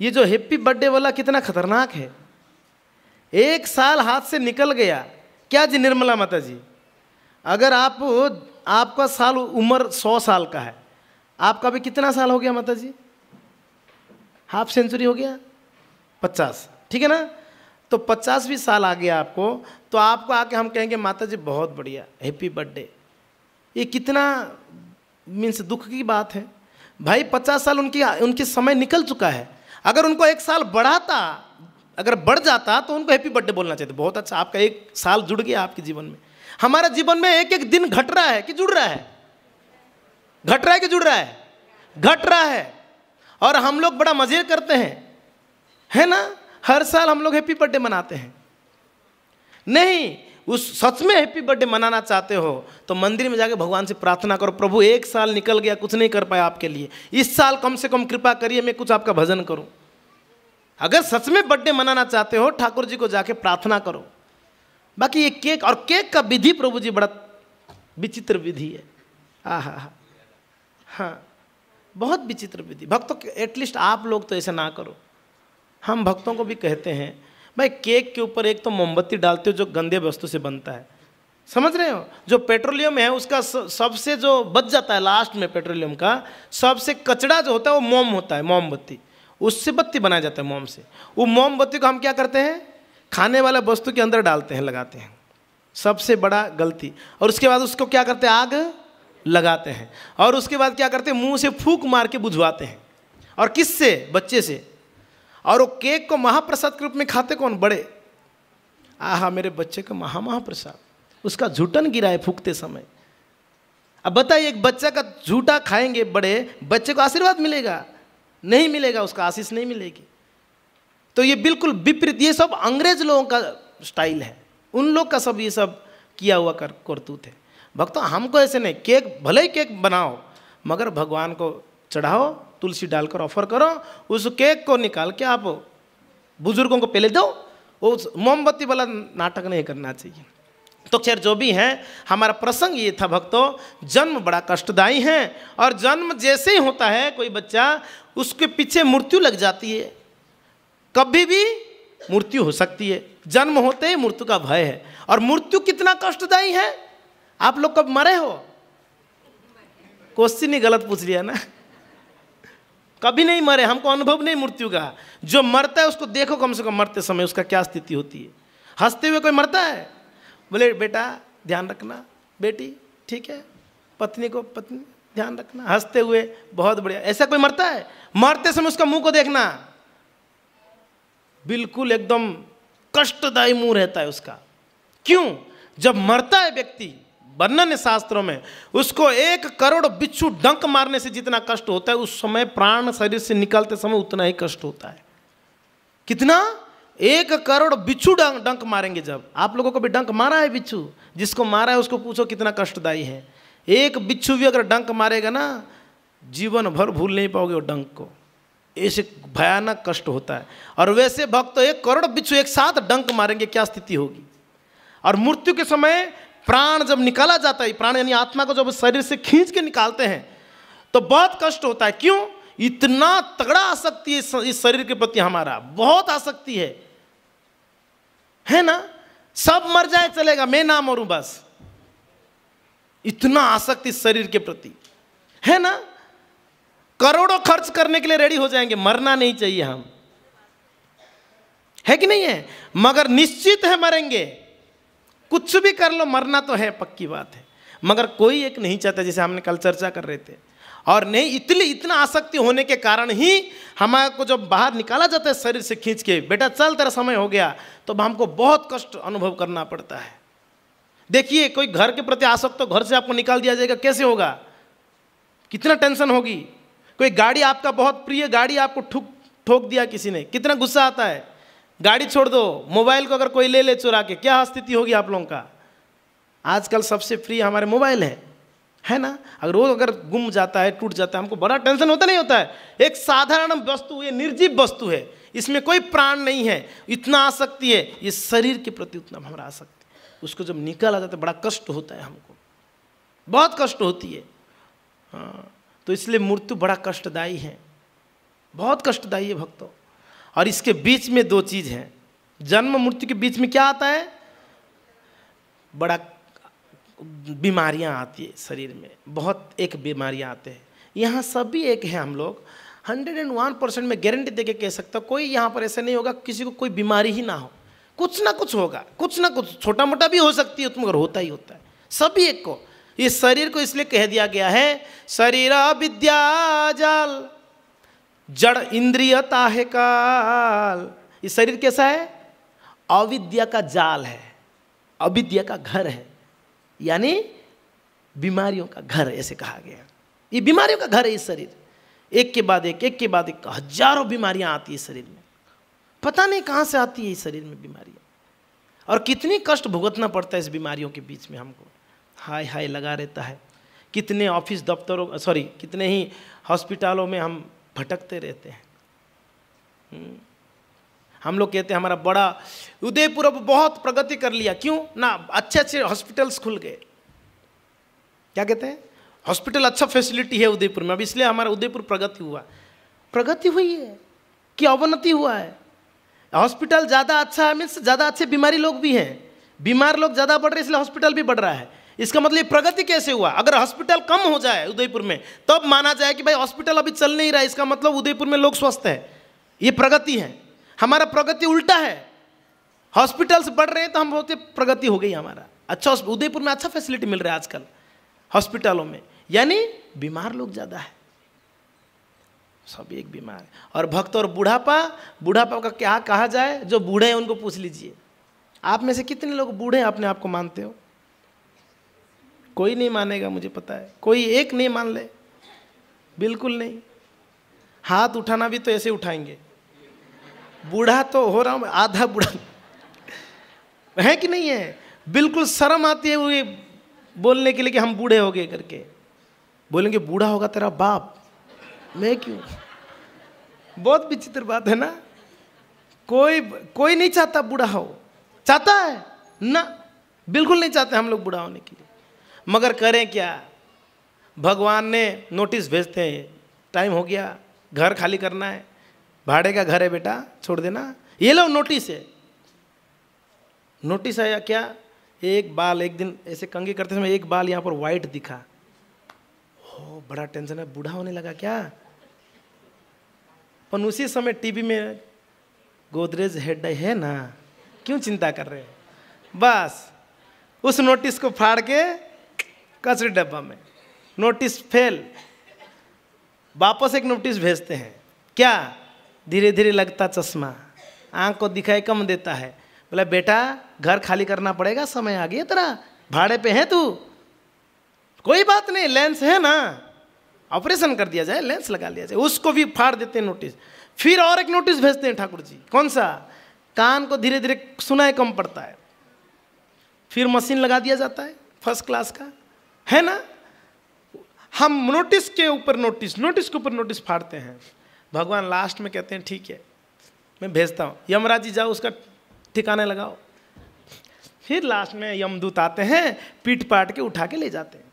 A: ये जो हैप्पी बर्थडे वाला कितना खतरनाक है एक साल हाथ से निकल गया क्या जी निर्मला माता जी अगर आप आपका साल उम्र सौ साल का है आपका भी कितना साल हो गया माता जी हाफ सेंचुरी हो गया पचास ठीक है ना तो पचास भी साल आ गया आपको तो आपको आके हम कहेंगे माता जी बहुत बढ़िया हैप्पी बर्थडे ये कितना मीन्स दुख की बात है भाई पचास साल उनकी उनकी समय निकल चुका है अगर उनको एक साल बढ़ाता अगर बढ़ जाता तो उनको हैप्पी बर्थडे बोलना चाहिए बहुत अच्छा आपका एक साल जुड़ गया आपके जीवन में हमारे जीवन में एक एक दिन घट रहा है कि जुड़ रहा है घट रहा है कि जुड़ रहा है घट रहा है और हम लोग बड़ा मजे करते हैं है ना हर साल हम लोग हैप्पी बर्थडे मनाते हैं नहीं उस सच में हैप्पी बर्थडे मनाना चाहते हो तो मंदिर में जाके भगवान से प्रार्थना करो प्रभु एक साल निकल गया कुछ नहीं कर पाया आपके लिए इस साल कम से कम कृपा करिए मैं कुछ आपका भजन करूँ अगर सच में बर्थडे मनाना चाहते हो ठाकुर जी को जाके प्रार्थना करो बाकी ये केक और केक का विधि प्रभु जी बड़ा विचित्र विधि है आ हा हाँ बहुत विचित्र विधि भक्तों एटलीस्ट आप लोग तो ऐसा ना करो हम भक्तों को भी कहते हैं भाई केक के ऊपर एक तो मोमबत्ती डालते हो जो गंदे वस्तु से बनता है समझ रहे हो जो पेट्रोलियम है उसका सबसे जो बच जाता है लास्ट में पेट्रोलियम का सबसे कचड़ा जो होता है वो मोम होता है मोमबत्ती उससे बत्ती बनाया जाता है मोम से वो मोमबत्ती को हम क्या करते हैं खाने वाला वस्तु के अंदर डालते हैं लगाते हैं सबसे बड़ा गलती और उसके बाद उसको क्या करते हैं आग लगाते हैं और उसके बाद क्या करते हैं मुंह से फूक मार के बुझवाते हैं और किससे बच्चे से और वो केक को महाप्रसाद के रूप में खाते कौन बड़े आहा मेरे बच्चे का महा महाप्रसाद उसका झूठन गिराए फूकते समय अब बताइए एक बच्चा का झूठा खाएंगे बड़े बच्चे को आशीर्वाद मिलेगा नहीं मिलेगा उसका आशीष नहीं मिलेगी तो ये बिल्कुल विपरीत ये सब अंग्रेज लोगों का स्टाइल है उन लोग का सब ये सब किया हुआ कर करतूत है भक्तों हमको ऐसे नहीं केक भले ही केक बनाओ मगर भगवान को चढ़ाओ तुलसी डालकर ऑफर करो उस केक को निकाल के आप बुजुर्गों को पहले दो उस मोमबत्ती वाला नाटक नहीं करना चाहिए तो खैर जो भी है हमारा प्रसंग ये था भक्तों जन्म बड़ा कष्टदायी है और जन्म जैसे ही होता है कोई बच्चा उसके पीछे मृत्यु लग जाती है कभी भी मृत्यु हो सकती है जन्म होते ही मृत्यु का भय है और मृत्यु कितना कष्टदायी है आप लोग कब मरे हो क्वेश्चन ही गलत पूछ लिया ना कभी नहीं मरे हमको अनुभव नहीं मृत्यु का जो मरता है उसको देखो कम से कम मरते समय उसका क्या स्थिति होती है हंसते हुए कोई मरता है बोले बेटा ध्यान रखना बेटी ठीक है पत्नी को पत्नी ध्यान रखना हंसते हुए बहुत बढ़िया ऐसा कोई मरता है मरते समय उसका मुंह को देखना बिल्कुल एकदम कष्टदायी मुंह रहता है उसका क्यों जब मरता है व्यक्ति वर्णन शास्त्रों में उसको एक करोड़ बिच्छू डंक मारने से जितना कष्ट होता है उस समय प्राण शरीर से निकलते समय उतना ही कष्ट होता है कितना एक करोड़ बिच्छू डंक डंक मारेंगे जब आप लोगों को भी डंक मारा है बिच्छू जिसको मारा है उसको पूछो कितना कष्टदायी है एक बिच्छू भी अगर डंक मारेगा ना जीवन भर भूल नहीं पाओगे वो डंक को ऐसे भयानक कष्ट होता है और वैसे भक्त एक करोड़ बिच्छू एक साथ डंक मारेंगे क्या स्थिति होगी और मृत्यु के समय प्राण जब निकाला जाता है प्राण यानी आत्मा को जब शरीर से खींच के निकालते हैं तो बहुत कष्ट होता है क्यों इतना तगड़ा आसक्ति है इस शरीर के प्रति हमारा बहुत आसक्ति है है ना सब मर जाए चलेगा मैं ना मरूं बस इतना आसक्ति शरीर के प्रति है ना करोड़ों खर्च करने के लिए रेडी हो जाएंगे मरना नहीं चाहिए हम है कि नहीं है मगर निश्चित है मरेंगे कुछ भी कर लो मरना तो है पक्की बात है मगर कोई एक नहीं चाहता जैसे हमने कल चर्चा कर रहे थे और नहीं इतनी इतना आसक्ति होने के कारण ही हमारे को जब बाहर निकाला जाता है शरीर से खींच के बेटा चल तेरा समय हो गया तो हमको बहुत कष्ट अनुभव करना पड़ता है देखिए कोई घर के प्रति आसक्त तो घर से आपको निकाल दिया जाएगा कैसे होगा कितना टेंशन होगी कोई गाड़ी आपका बहुत प्रिय गाड़ी आपको ठुक ठोक दिया किसी ने कितना गुस्सा आता है गाड़ी छोड़ दो मोबाइल को अगर कोई ले ले चुरा के क्या स्थिति होगी आप लोगों का आजकल सबसे फ्री हमारे मोबाइल है है ना अगर वो अगर गुम जाता है टूट जाता है हमको बड़ा टेंशन होता नहीं होता है एक साधारण वस्तु ये निर्जीव वस्तु है इसमें कोई प्राण नहीं है इतना आसक्ति है ये शरीर के प्रति उतना हमारा आसक्ति उसको जब निकल आ जाता है बड़ा कष्ट होता है हमको बहुत कष्ट होती है हाँ तो इसलिए मृत्यु बड़ा कष्टदायी है बहुत कष्टदायी है भक्तों और इसके बीच में दो चीज़ है जन्म मृत्यु के बीच में क्या आता है बड़ा बीमारियां आती है शरीर में बहुत एक बीमारियां आते हैं यहाँ सभी एक है हम लोग हंड्रेड एंड वन परसेंट में गारंटी दे के कह सकता कोई यहाँ पर ऐसा नहीं होगा किसी को कोई बीमारी ही ना हो कुछ ना कुछ होगा कुछ ना कुछ छोटा मोटा भी हो सकती है तो मगर होता ही होता है सभी एक को इस शरीर को इसलिए कह दिया गया है शरीर विद्या जाल जड़ इंद्रियता है काल ये शरीर कैसा है अविद्या का जाल है अविद्या का घर है यानी बीमारियों का घर ऐसे कहा गया ये बीमारियों का घर है इस शरीर एक के बाद एक एक के बाद एक हजारों बीमारियां आती है शरीर में पता नहीं कहां से आती है इस शरीर में बीमारियां और कितनी कष्ट भुगतना पड़ता है इस बीमारियों के बीच में हमको हाय हाय लगा रहता है कितने ऑफिस दफ्तरों सॉरी कितने ही हॉस्पिटलों में हम भटकते रहते हैं हम्म। हम लोग कहते हैं हमारा बड़ा उदयपुर अब बहुत प्रगति कर लिया क्यों ना अच्छे अच्छे हॉस्पिटल्स खुल गए क्या कहते हैं हॉस्पिटल अच्छा फैसिलिटी है उदयपुर में अब इसलिए हमारा उदयपुर प्रगति हुआ प्रगति हुई है कि अवनति हुआ है हॉस्पिटल ज़्यादा अच्छा है मीन्स ज़्यादा अच्छे बीमारी लोग भी हैं बीमार लोग ज़्यादा बढ़ रहे इसलिए हॉस्पिटल भी बढ़ रहा है इसका मतलब प्रगति कैसे हुआ अगर हॉस्पिटल कम हो जाए उदयपुर में तब माना जाए कि भाई हॉस्पिटल अभी चल नहीं रहा है इसका मतलब उदयपुर में लोग स्वस्थ है ये प्रगति है हमारा प्रगति उल्टा है हॉस्पिटल्स बढ़ रहे हैं तो हम बहुत प्रगति हो गई हमारा अच्छा उदयपुर में अच्छा फैसिलिटी मिल रहा है आजकल हॉस्पिटलों में यानी बीमार लोग ज़्यादा है सब एक बीमार है और भक्त और बूढ़ापा बूढ़ापा का क्या कहा जाए जो बूढ़े हैं उनको पूछ लीजिए आप में से कितने लोग बूढ़े हैं अपने आप को मानते हो कोई नहीं मानेगा मुझे पता है कोई एक नहीं मान ले बिल्कुल नहीं हाथ उठाना भी तो ऐसे उठाएंगे बूढ़ा तो हो रहा हूँ आधा बूढ़ा है कि नहीं है बिल्कुल शर्म आती है वो बोलने के लिए कि हम बूढ़े हो गए करके बोलेंगे बूढ़ा होगा तेरा बाप मैं क्यों बहुत विचित्र बात है ना कोई कोई नहीं चाहता बूढ़ा हो चाहता है ना बिल्कुल नहीं चाहते हम लोग बूढ़ा होने लिए मगर करें क्या भगवान ने नोटिस भेजते हैं टाइम हो गया घर खाली करना है भाड़े का घर है बेटा छोड़ देना ये लो नोटिस है नोटिस आया क्या एक बाल एक दिन ऐसे कंगे करते समय एक बाल यहाँ पर वाइट दिखा हो बड़ा टेंशन है बूढ़ा होने लगा क्या पर उसी समय टीवी में गोदरेज हेड है ना क्यों चिंता कर रहे हैं बस उस नोटिस को फाड़ के कचरे डब्बा में नोटिस फेल वापस एक नोटिस भेजते हैं क्या धीरे धीरे लगता चश्मा आँख को दिखाई कम देता है बोला बेटा घर खाली करना पड़ेगा समय आ गया तेरा भाड़े पे है तू कोई बात नहीं लेंस है ना ऑपरेशन कर दिया जाए लेंस लगा लिया जाए उसको भी फाड़ देते हैं नोटिस फिर और एक नोटिस भेजते हैं ठाकुर जी कौन सा कान को धीरे धीरे सुनाए कम पड़ता है फिर मशीन लगा दिया जाता है फर्स्ट क्लास का है ना हम नोटिस के ऊपर नोटिस नोटिस के ऊपर नोटिस फाड़ते हैं भगवान लास्ट में कहते हैं ठीक है मैं भेजता हूँ यमराज जी जाओ उसका ठिकाने लगाओ फिर लास्ट में यमदूत आते हैं पीट पाट के उठा के ले जाते हैं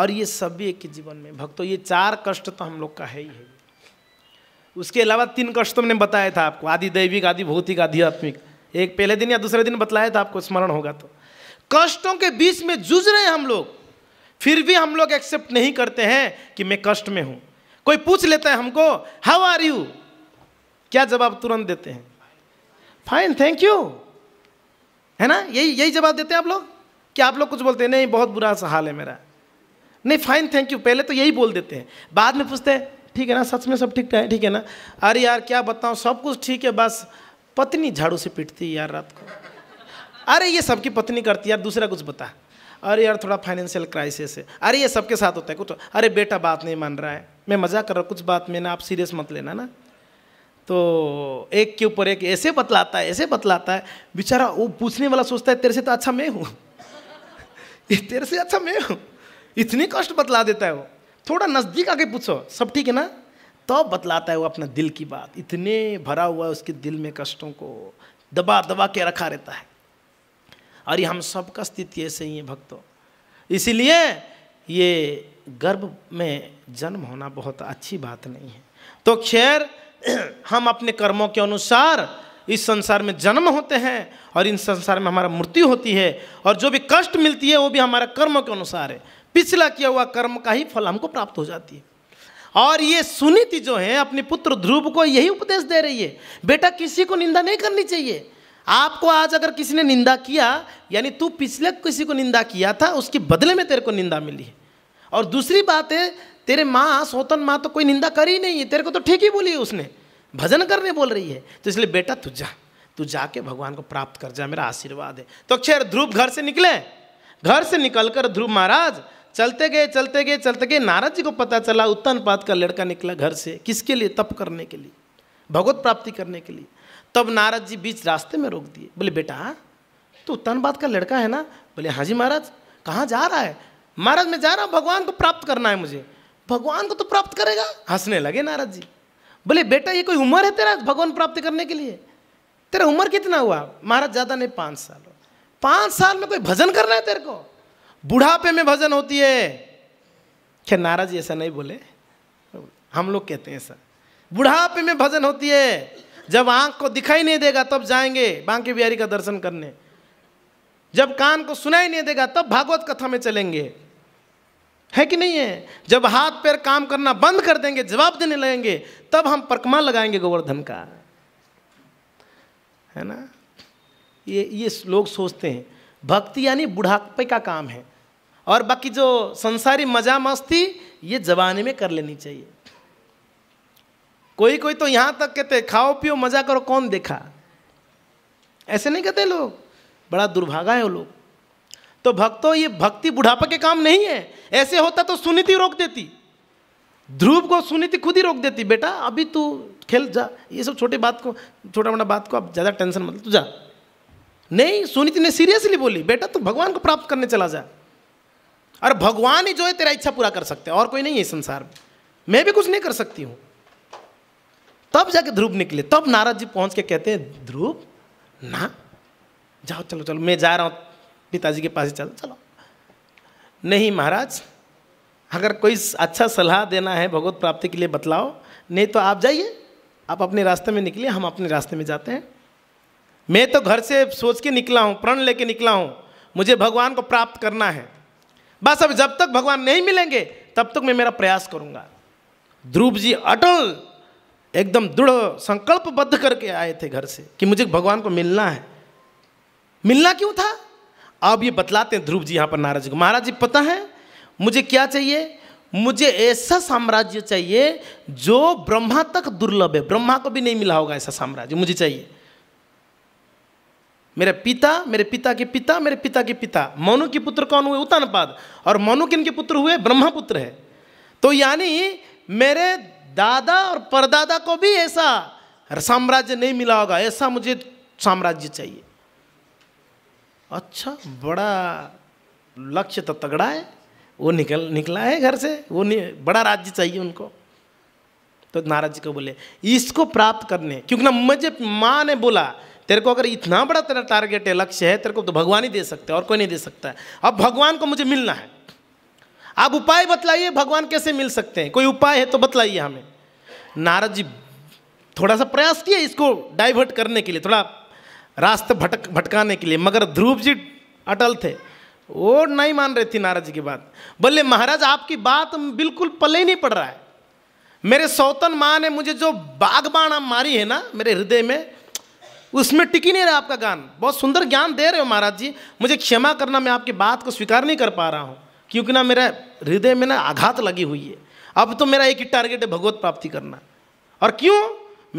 A: और ये सब भी एक के जीवन में भक्तों ये चार कष्ट तो हम लोग का है ही है उसके अलावा तीन कष्ट तो मैंने बताया था आपको आदि दैविक आदि भौतिक आध्यात्मिक एक पहले दिन या दूसरे दिन बतलाया था आपको स्मरण होगा तो कष्टों के बीच में जूझ रहे हैं हम लोग फिर भी हम लोग एक्सेप्ट नहीं करते हैं कि मैं कष्ट में हूं कोई पूछ लेता है हमको हाउ आर यू क्या जवाब तुरंत देते हैं फाइन थैंक यू है ना यही यही जवाब देते हैं आप लोग क्या आप लोग कुछ बोलते हैं नहीं बहुत बुरा सा हाल है मेरा नहीं फाइन थैंक यू पहले तो यही बोल देते हैं बाद में पूछते हैं ठीक है ना सच में सब ठीक है ठीक है ना अरे यार क्या बताऊँ सब कुछ ठीक है बस पत्नी झाड़ू से पीटती है यार रात को अरे ये सबकी पत्नी करती है यार दूसरा कुछ बता अरे यार थोड़ा फाइनेंशियल क्राइसिस है अरे ये सबके साथ होता है कुछ तो- अरे बेटा बात नहीं मान रहा है मैं मजाक कर रहा हूँ कुछ बात में ना आप सीरियस मत लेना ना तो एक के ऊपर एक ऐसे बतलाता है ऐसे बतलाता है बेचारा वो पूछने वाला सोचता है तेरे से तो अच्छा मैं हूँ तेरे से अच्छा मैं हूँ इतनी कष्ट बतला देता है वो थोड़ा नज़दीक आके पूछो सब ठीक है ना तब तो बतलाता है वो अपना दिल की बात इतने भरा हुआ है उसके दिल में कष्टों को दबा दबा के रखा रहता है और ये हम सबका स्थिति ऐसे ही है भक्तों इसीलिए ये गर्भ में जन्म होना बहुत अच्छी बात नहीं है तो खैर हम अपने कर्मों के अनुसार इस संसार में जन्म होते हैं और इन संसार में हमारा मृत्यु होती है और जो भी कष्ट मिलती है वो भी हमारा कर्मों के अनुसार है पिछला किया हुआ कर्म का ही फल हमको प्राप्त हो जाती है और ये सुनीति जो है अपने पुत्र ध्रुव को यही उपदेश दे रही है बेटा किसी को निंदा नहीं करनी चाहिए आपको आज अगर किसी ने निंदा किया यानी तू पिछले किसी को निंदा किया था उसके बदले में तेरे को निंदा मिली है और दूसरी बात है तेरे माँ सौतन माँ तो कोई निंदा कर ही नहीं है तेरे को तो ठीक ही बोली है उसने भजन करने बोल रही है तो इसलिए बेटा तू जा तू जाके भगवान को प्राप्त कर जा मेरा आशीर्वाद है तो अक्षर ध्रुव घर से निकले घर से निकलकर ध्रुव महाराज चलते गए चलते गए चलते गए नारद जी को पता चला उत्तन पात का लड़का निकला घर से किसके लिए तप करने के लिए भगवत प्राप्ति करने के लिए तब नारद जी बीच रास्ते में रोक दिए बोले बेटा तो तनबाद का लड़का है ना बोले हाँ जी महाराज कहाँ जा रहा है महाराज मैं जा रहा हूँ भगवान को प्राप्त करना है मुझे भगवान को तो प्राप्त करेगा हंसने लगे नारद जी बोले बेटा ये कोई उम्र है तेरा भगवान प्राप्त करने के लिए तेरा उम्र कितना हुआ महाराज ज़्यादा नहीं पाँच साल हो पाँच साल में कोई भजन करना है तेरे को बुढ़ापे में भजन होती है क्या नाराज ऐसा नहीं बोले हम लोग कहते हैं ऐसा बुढ़ापे में भजन होती है जब आंख को दिखाई नहीं देगा तब जाएंगे बांके बिहारी का दर्शन करने जब कान को सुनाई नहीं देगा तब भागवत कथा में चलेंगे है कि नहीं है जब हाथ पैर काम करना बंद कर देंगे जवाब देने लगेंगे तब हम परकमा लगाएंगे गोवर्धन का है ना ये ये लोग सोचते हैं भक्ति यानी बुढ़ापे का काम है और बाकी जो संसारी मजा मस्ती ये जवानी में कर लेनी चाहिए कोई कोई तो यहाँ तक कहते खाओ पियो मजा करो कौन देखा ऐसे नहीं कहते लोग बड़ा दुर्भागा है वो लोग तो भक्तों ये भक्ति बुढ़ापा के काम नहीं है ऐसे होता तो सुनीति रोक देती ध्रुव को सुनीति खुद ही रोक देती बेटा अभी तू खेल जा ये सब छोटे बात को छोटा मोटा बात को आप ज़्यादा टेंशन मत तू जा नहीं सुनीति ने सीरियसली बोली बेटा तू भगवान को प्राप्त करने चला जा और भगवान ही जो है तेरा इच्छा पूरा कर सकते हैं और कोई नहीं है संसार में मैं भी कुछ नहीं कर सकती हूँ तब जाके ध्रुव निकले तब नारद जी पहुंच के कहते हैं ध्रुव ना जाओ चलो चलो मैं जा रहा हूँ पिताजी के पास ही चलो चलो नहीं महाराज अगर कोई अच्छा सलाह देना है भगवत प्राप्ति के लिए बतलाओ नहीं तो आप जाइए आप अपने रास्ते में निकलिए हम अपने रास्ते में जाते हैं मैं तो घर से सोच के निकला हूँ प्रण लेके निकला हूँ मुझे भगवान को प्राप्त करना है बस अब जब तक भगवान नहीं मिलेंगे तब तक मैं मेरा प्रयास करूँगा ध्रुव जी अटल एकदम दृढ़ संकल्पबद्ध करके आए थे घर से कि मुझे भगवान को मिलना है मिलना क्यों था अब ये बतलाते हैं ध्रुव जी यहाँ पर नाराज को महाराज जी पता है मुझे क्या चाहिए मुझे ऐसा साम्राज्य चाहिए जो ब्रह्मा तक दुर्लभ है ब्रह्मा को भी नहीं मिला होगा ऐसा साम्राज्य मुझे चाहिए मेरे पिता मेरे पिता के पिता मेरे पिता के पिता मनु के पुत्र कौन हुए उतानपाद और मनु किन के पुत्र हुए ब्रह्मा पुत्र है तो यानी मेरे दादा और परदादा को भी ऐसा साम्राज्य नहीं मिला होगा ऐसा मुझे साम्राज्य चाहिए अच्छा बड़ा लक्ष्य तो तगड़ा है वो निकल निकला है घर से वो बड़ा राज्य चाहिए उनको तो नाराज जी को बोले इसको प्राप्त करने क्योंकि ना मुझे माँ ने बोला तेरे को अगर इतना बड़ा तेरा टारगेट है लक्ष्य है तेरे को तो भगवान ही दे सकते और कोई नहीं दे सकता है अब भगवान को मुझे मिलना है आप उपाय बतलाइए भगवान कैसे मिल सकते हैं कोई उपाय है तो बतलाइए हमें नारद जी थोड़ा सा प्रयास किया इसको डाइवर्ट करने के लिए थोड़ा रास्ते भटक भटकाने के लिए मगर ध्रुव जी अटल थे वो नहीं मान रही थी नारद जी की बात बोले महाराज आपकी बात बिल्कुल पले ही नहीं पड़ रहा है मेरे सौतन माँ ने मुझे जो बागबान मारी है ना मेरे हृदय में उसमें टिकी नहीं रहा आपका गान बहुत सुंदर ज्ञान दे रहे हो महाराज जी मुझे क्षमा करना मैं आपकी बात को स्वीकार नहीं कर पा रहा हूँ क्योंकि ना मेरा हृदय में ना आघात लगी हुई है अब तो मेरा एक ही टारगेट है भगवत प्राप्ति करना और क्यों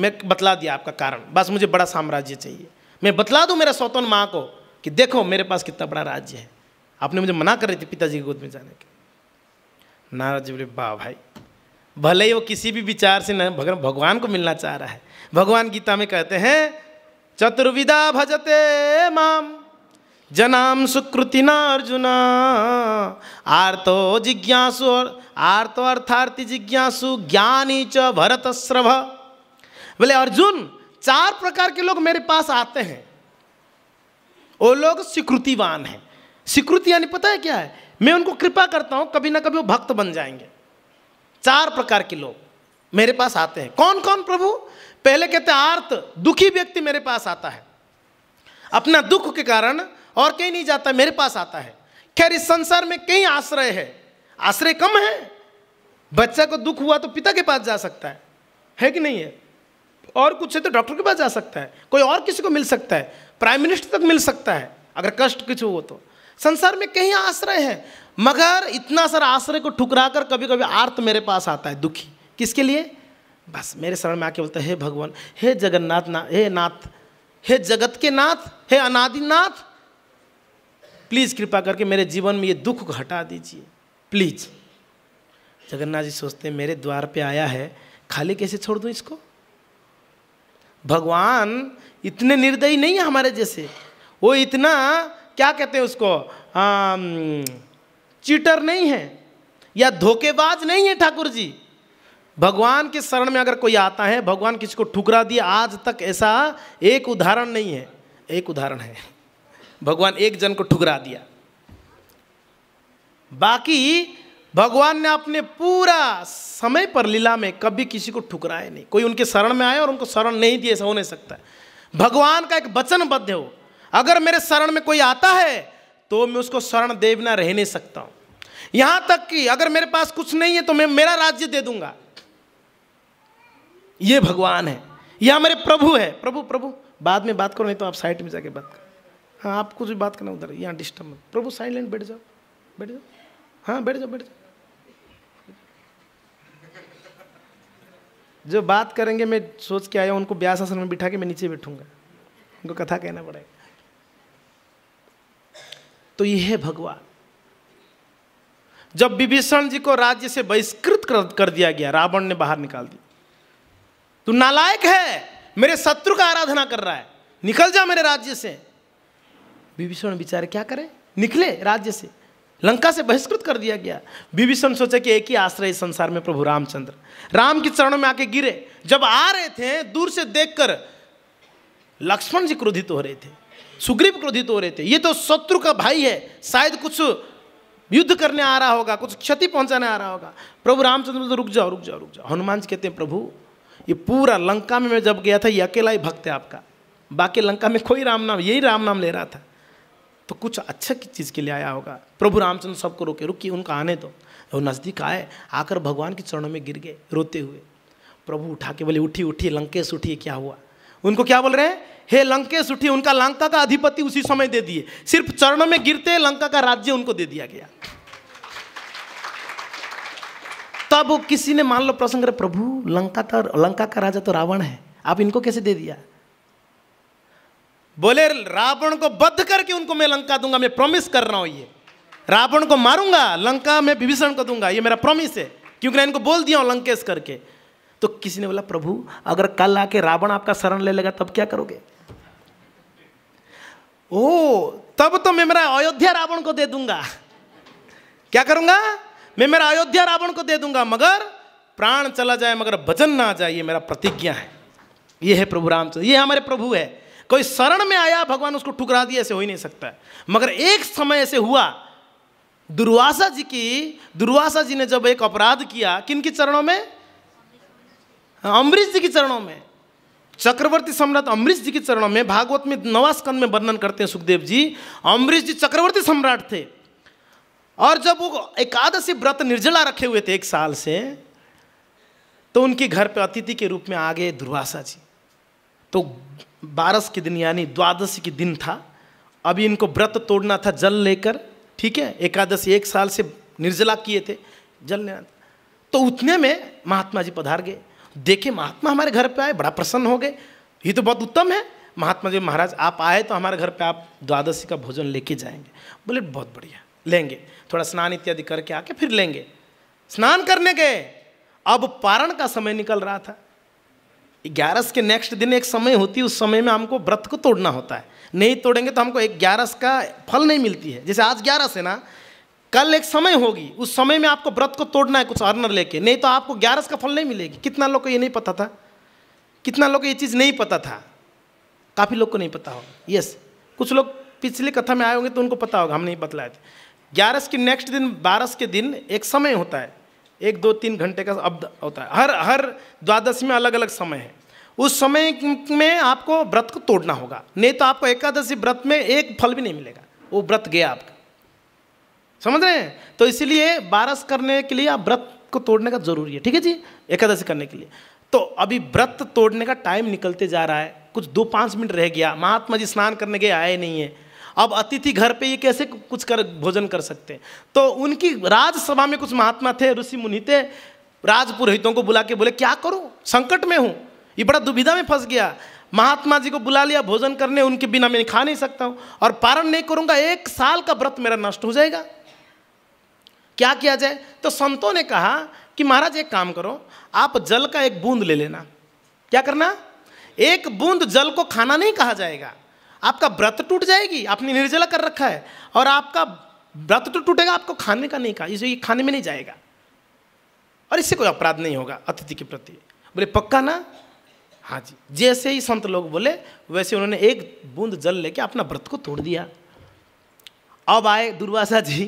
A: मैं बतला दिया आपका कारण बस मुझे बड़ा साम्राज्य चाहिए मैं बतला दूँ मेरा सौतन माँ को कि देखो मेरे पास कितना बड़ा राज्य है आपने मुझे मना कर रहे थी पिताजी की गोद में जाने के नाराज जी बोले वाह भाई भले ही वो किसी भी विचार से न भगवान को मिलना चाह रहा है भगवान गीता में कहते हैं चतुर्विदा भजते माम जनाम सुकृतिना अर्जुन आर्तो जिज्ञासु आर्तो अर्थार्थी जिज्ञासु ज्ञानी च भरत श्रभ बोले अर्जुन चार प्रकार के लोग मेरे पास आते हैं वो लोग स्वीकृतिवान हैं स्वीकृति यानी पता है क्या है मैं उनको कृपा करता हूँ कभी ना कभी वो भक्त बन जाएंगे चार प्रकार के लोग मेरे पास आते हैं कौन कौन प्रभु पहले कहते आर्त दुखी व्यक्ति मेरे पास आता है अपना दुख के कारण और कहीं नहीं जाता मेरे पास आता है खैर इस संसार में कई आश्रय है आश्रय कम है बच्चा को दुख हुआ तो पिता के पास जा सकता है है कि नहीं है और कुछ है तो डॉक्टर के पास जा सकता है कोई और किसी को मिल सकता है प्राइम मिनिस्टर तक मिल सकता है अगर कष्ट कुछ हो तो संसार में कहीं आश्रय है मगर इतना सारा आश्रय को ठुकरा कर कभी कभी आर्त मेरे पास आता है दुखी किसके लिए बस मेरे शरण में आके बोलता है हे भगवान हे जगन्नाथ ना हे नाथ हे जगत के नाथ हे अनादिनाथ प्लीज़ कृपा करके मेरे जीवन में ये दुख को हटा दीजिए प्लीज़ जगन्नाथ जी सोचते हैं मेरे द्वार पे आया है खाली कैसे छोड़ दूँ इसको भगवान इतने निर्दयी नहीं है हमारे जैसे वो इतना क्या कहते हैं उसको आ, चीटर नहीं है या धोखेबाज नहीं है ठाकुर जी भगवान के शरण में अगर कोई आता है भगवान किसी को ठुकरा दिया आज तक ऐसा एक उदाहरण नहीं है एक उदाहरण है भगवान एक जन को ठुकरा दिया बाकी भगवान ने अपने पूरा समय पर लीला में कभी किसी को ठुकराया नहीं कोई उनके शरण में आया और उनको शरण नहीं दिए ऐसा हो नहीं सकता भगवान का एक वचनबद्ध हो अगर मेरे शरण में कोई आता है तो मैं उसको शरण दे बिना रह नहीं सकता हूं यहां तक कि अगर मेरे पास कुछ नहीं है तो मैं मेरा राज्य दे दूंगा ये भगवान है यह मेरे प्रभु है प्रभु प्रभु बाद में बात करो नहीं तो आप साइड में जाके बात करो हाँ कुछ भी बात करना उधर यहाँ डिस्टर्ब मत प्रभु साइलेंट बैठ जाओ बैठ जाओ हाँ बैठ जाओ बैठ जाओ जो बात करेंगे मैं सोच के आया उनको ब्यास आसन में बिठा के मैं नीचे बैठूंगा उनको कथा कहना पड़ेगा तो यह है भगवान जब विभीषण जी को राज्य से बहिष्कृत कर दिया गया रावण ने बाहर निकाल दी तू नालायक है मेरे शत्रु का आराधना कर रहा है निकल जा मेरे राज्य से विभीषण विचार क्या करें निकले राज्य से लंका से बहिष्कृत कर दिया गया विभीषण सोचे कि एक ही आश्रय संसार में प्रभु रामचंद्र राम के चरणों में आके गिरे जब आ रहे थे दूर से देखकर लक्ष्मण जी क्रोधित हो रहे थे सुग्रीव क्रोधित हो रहे थे ये तो शत्रु का भाई है शायद कुछ युद्ध करने आ रहा होगा कुछ क्षति पहुंचाने आ रहा होगा प्रभु रामचंद्र तो रुक जाओ रुक जाओ रुक जाओ हनुमान जी कहते हैं प्रभु ये पूरा लंका में मैं जब गया था ये अकेला ही भक्त है आपका बाकी लंका में कोई राम नाम यही राम नाम ले रहा था तो कुछ अच्छे की चीज़ के लिए आया होगा प्रभु रामचंद्र सबको रोके रुकी उनका आने दो वो नज़दीक आए आकर भगवान के चरणों में गिर गए रोते हुए प्रभु उठा के बोले उठी उठी लंकेश उठी क्या हुआ उनको क्या बोल रहे हैं हे लंकेश उठी उनका लंका का अधिपति उसी समय दे दिए सिर्फ चरणों में गिरते लंका का राज्य उनको दे दिया गया तब किसी ने मान लो प्रसंग प्रभु लंका था लंका का राजा तो रावण है आप इनको कैसे दे दिया बोले रावण को बद्ध करके उनको मैं लंका दूंगा मैं प्रॉमिस कर रहा हूं ये रावण को मारूंगा लंका मैं विभीषण को दूंगा ये मेरा प्रॉमिस है क्योंकि मैं इनको बोल दिया हूं लंकेश करके तो किसी ने बोला प्रभु अगर कल आके रावण आपका शरण ले लेगा तब क्या करोगे ओ तब तो मैं मेरा अयोध्या रावण को दे दूंगा क्या करूंगा मैं मेरा अयोध्या रावण को दे दूंगा मगर प्राण चला जाए मगर भजन ना जाए ये मेरा प्रतिज्ञा है ये है प्रभु रामचंद्र ये हमारे प्रभु है कोई शरण में आया भगवान उसको ठुकरा दिया ऐसे हो ही नहीं सकता मगर एक समय ऐसे हुआ दुर्वासा जी की दुर्वासा जी ने जब एक अपराध किया किन की चरणों में अम्बरीश जी के चरणों में चक्रवर्ती सम्राट अम्बरीश जी के चरणों में भागवत में नवास्कंद में वर्णन करते हैं सुखदेव जी अम्बरीश जी चक्रवर्ती सम्राट थे और जब वो एकादशी व्रत निर्जला रखे हुए थे एक साल से तो उनके घर पे अतिथि के रूप में आ गए दुर्वासा जी तो बारस के दिन यानी द्वादशी के दिन था अभी इनको व्रत तोड़ना था जल लेकर ठीक है एकादशी एक साल से निर्जला किए थे जल लेना था तो उतने में महात्मा जी पधार गए देखे महात्मा हमारे घर पे आए बड़ा प्रसन्न हो गए ये तो बहुत उत्तम है महात्मा जी महाराज आप आए तो हमारे घर पे आप द्वादशी का भोजन लेके जाएंगे बोले बहुत बढ़िया लेंगे थोड़ा स्नान इत्यादि करके आके फिर लेंगे स्नान करने गए अब पारण का समय निकल रहा था ग्यारस के नेक्स्ट दिन एक समय होती है उस समय में हमको व्रत को तोड़ना होता है नहीं तोड़ेंगे तो हमको एक ग्यारस का फल नहीं मिलती है जैसे आज ग्यारस है ना कल एक समय होगी उस समय में आपको व्रत को तोड़ना है कुछ अर्नर लेके नहीं तो आपको ग्यारस का फल नहीं मिलेगी कितना लोग को ये नहीं पता था कितना लोग को ये चीज़ नहीं पता था काफ़ी लोग को नहीं पता होगा यस कुछ लोग पिछली कथा में आए होंगे तो उनको पता होगा हम नहीं बतलाए थे ग्यारस के नेक्स्ट दिन बारस के दिन एक समय होता है एक दो तीन घंटे का अब होता है हर हर द्वादश में अलग अलग समय है उस समय में आपको व्रत को तोड़ना होगा नहीं तो आपको एकादशी व्रत में एक फल भी नहीं मिलेगा वो व्रत गया आपका समझ रहे हैं तो इसीलिए बारस करने के लिए आप व्रत को तोड़ने का जरूरी है ठीक है जी एकादशी करने के लिए तो अभी व्रत तोड़ने का टाइम निकलते जा रहा है कुछ दो पाँच मिनट रह गया महात्मा जी स्नान करने गए आए नहीं है अब अतिथि घर पे ये कैसे कुछ कर भोजन कर सकते हैं तो उनकी राजसभा में कुछ महात्मा थे ऋषि मुनि थे राज पुरोहितों को बुला के बोले क्या करूँ संकट में हूँ ये बड़ा दुविधा में फंस गया महात्मा जी को बुला लिया भोजन करने उनके बिना मैं खा नहीं सकता हूँ और पारण नहीं करूँगा एक साल का व्रत मेरा नष्ट हो जाएगा क्या किया जाए तो संतों ने कहा कि महाराज एक काम करो आप जल का एक बूंद ले लेना क्या करना एक बूंद जल को खाना नहीं कहा जाएगा आपका व्रत टूट जाएगी आपने निर्जला कर रखा है और आपका व्रत तो टूटेगा आपको खाने का नहीं कहा ये खाने में नहीं जाएगा और इससे कोई अपराध नहीं होगा अतिथि के प्रति बोले पक्का ना हाँ जी जैसे ही संत लोग बोले वैसे उन्होंने एक बूंद जल लेके अपना व्रत को तोड़ दिया अब आए दुर्वासा जी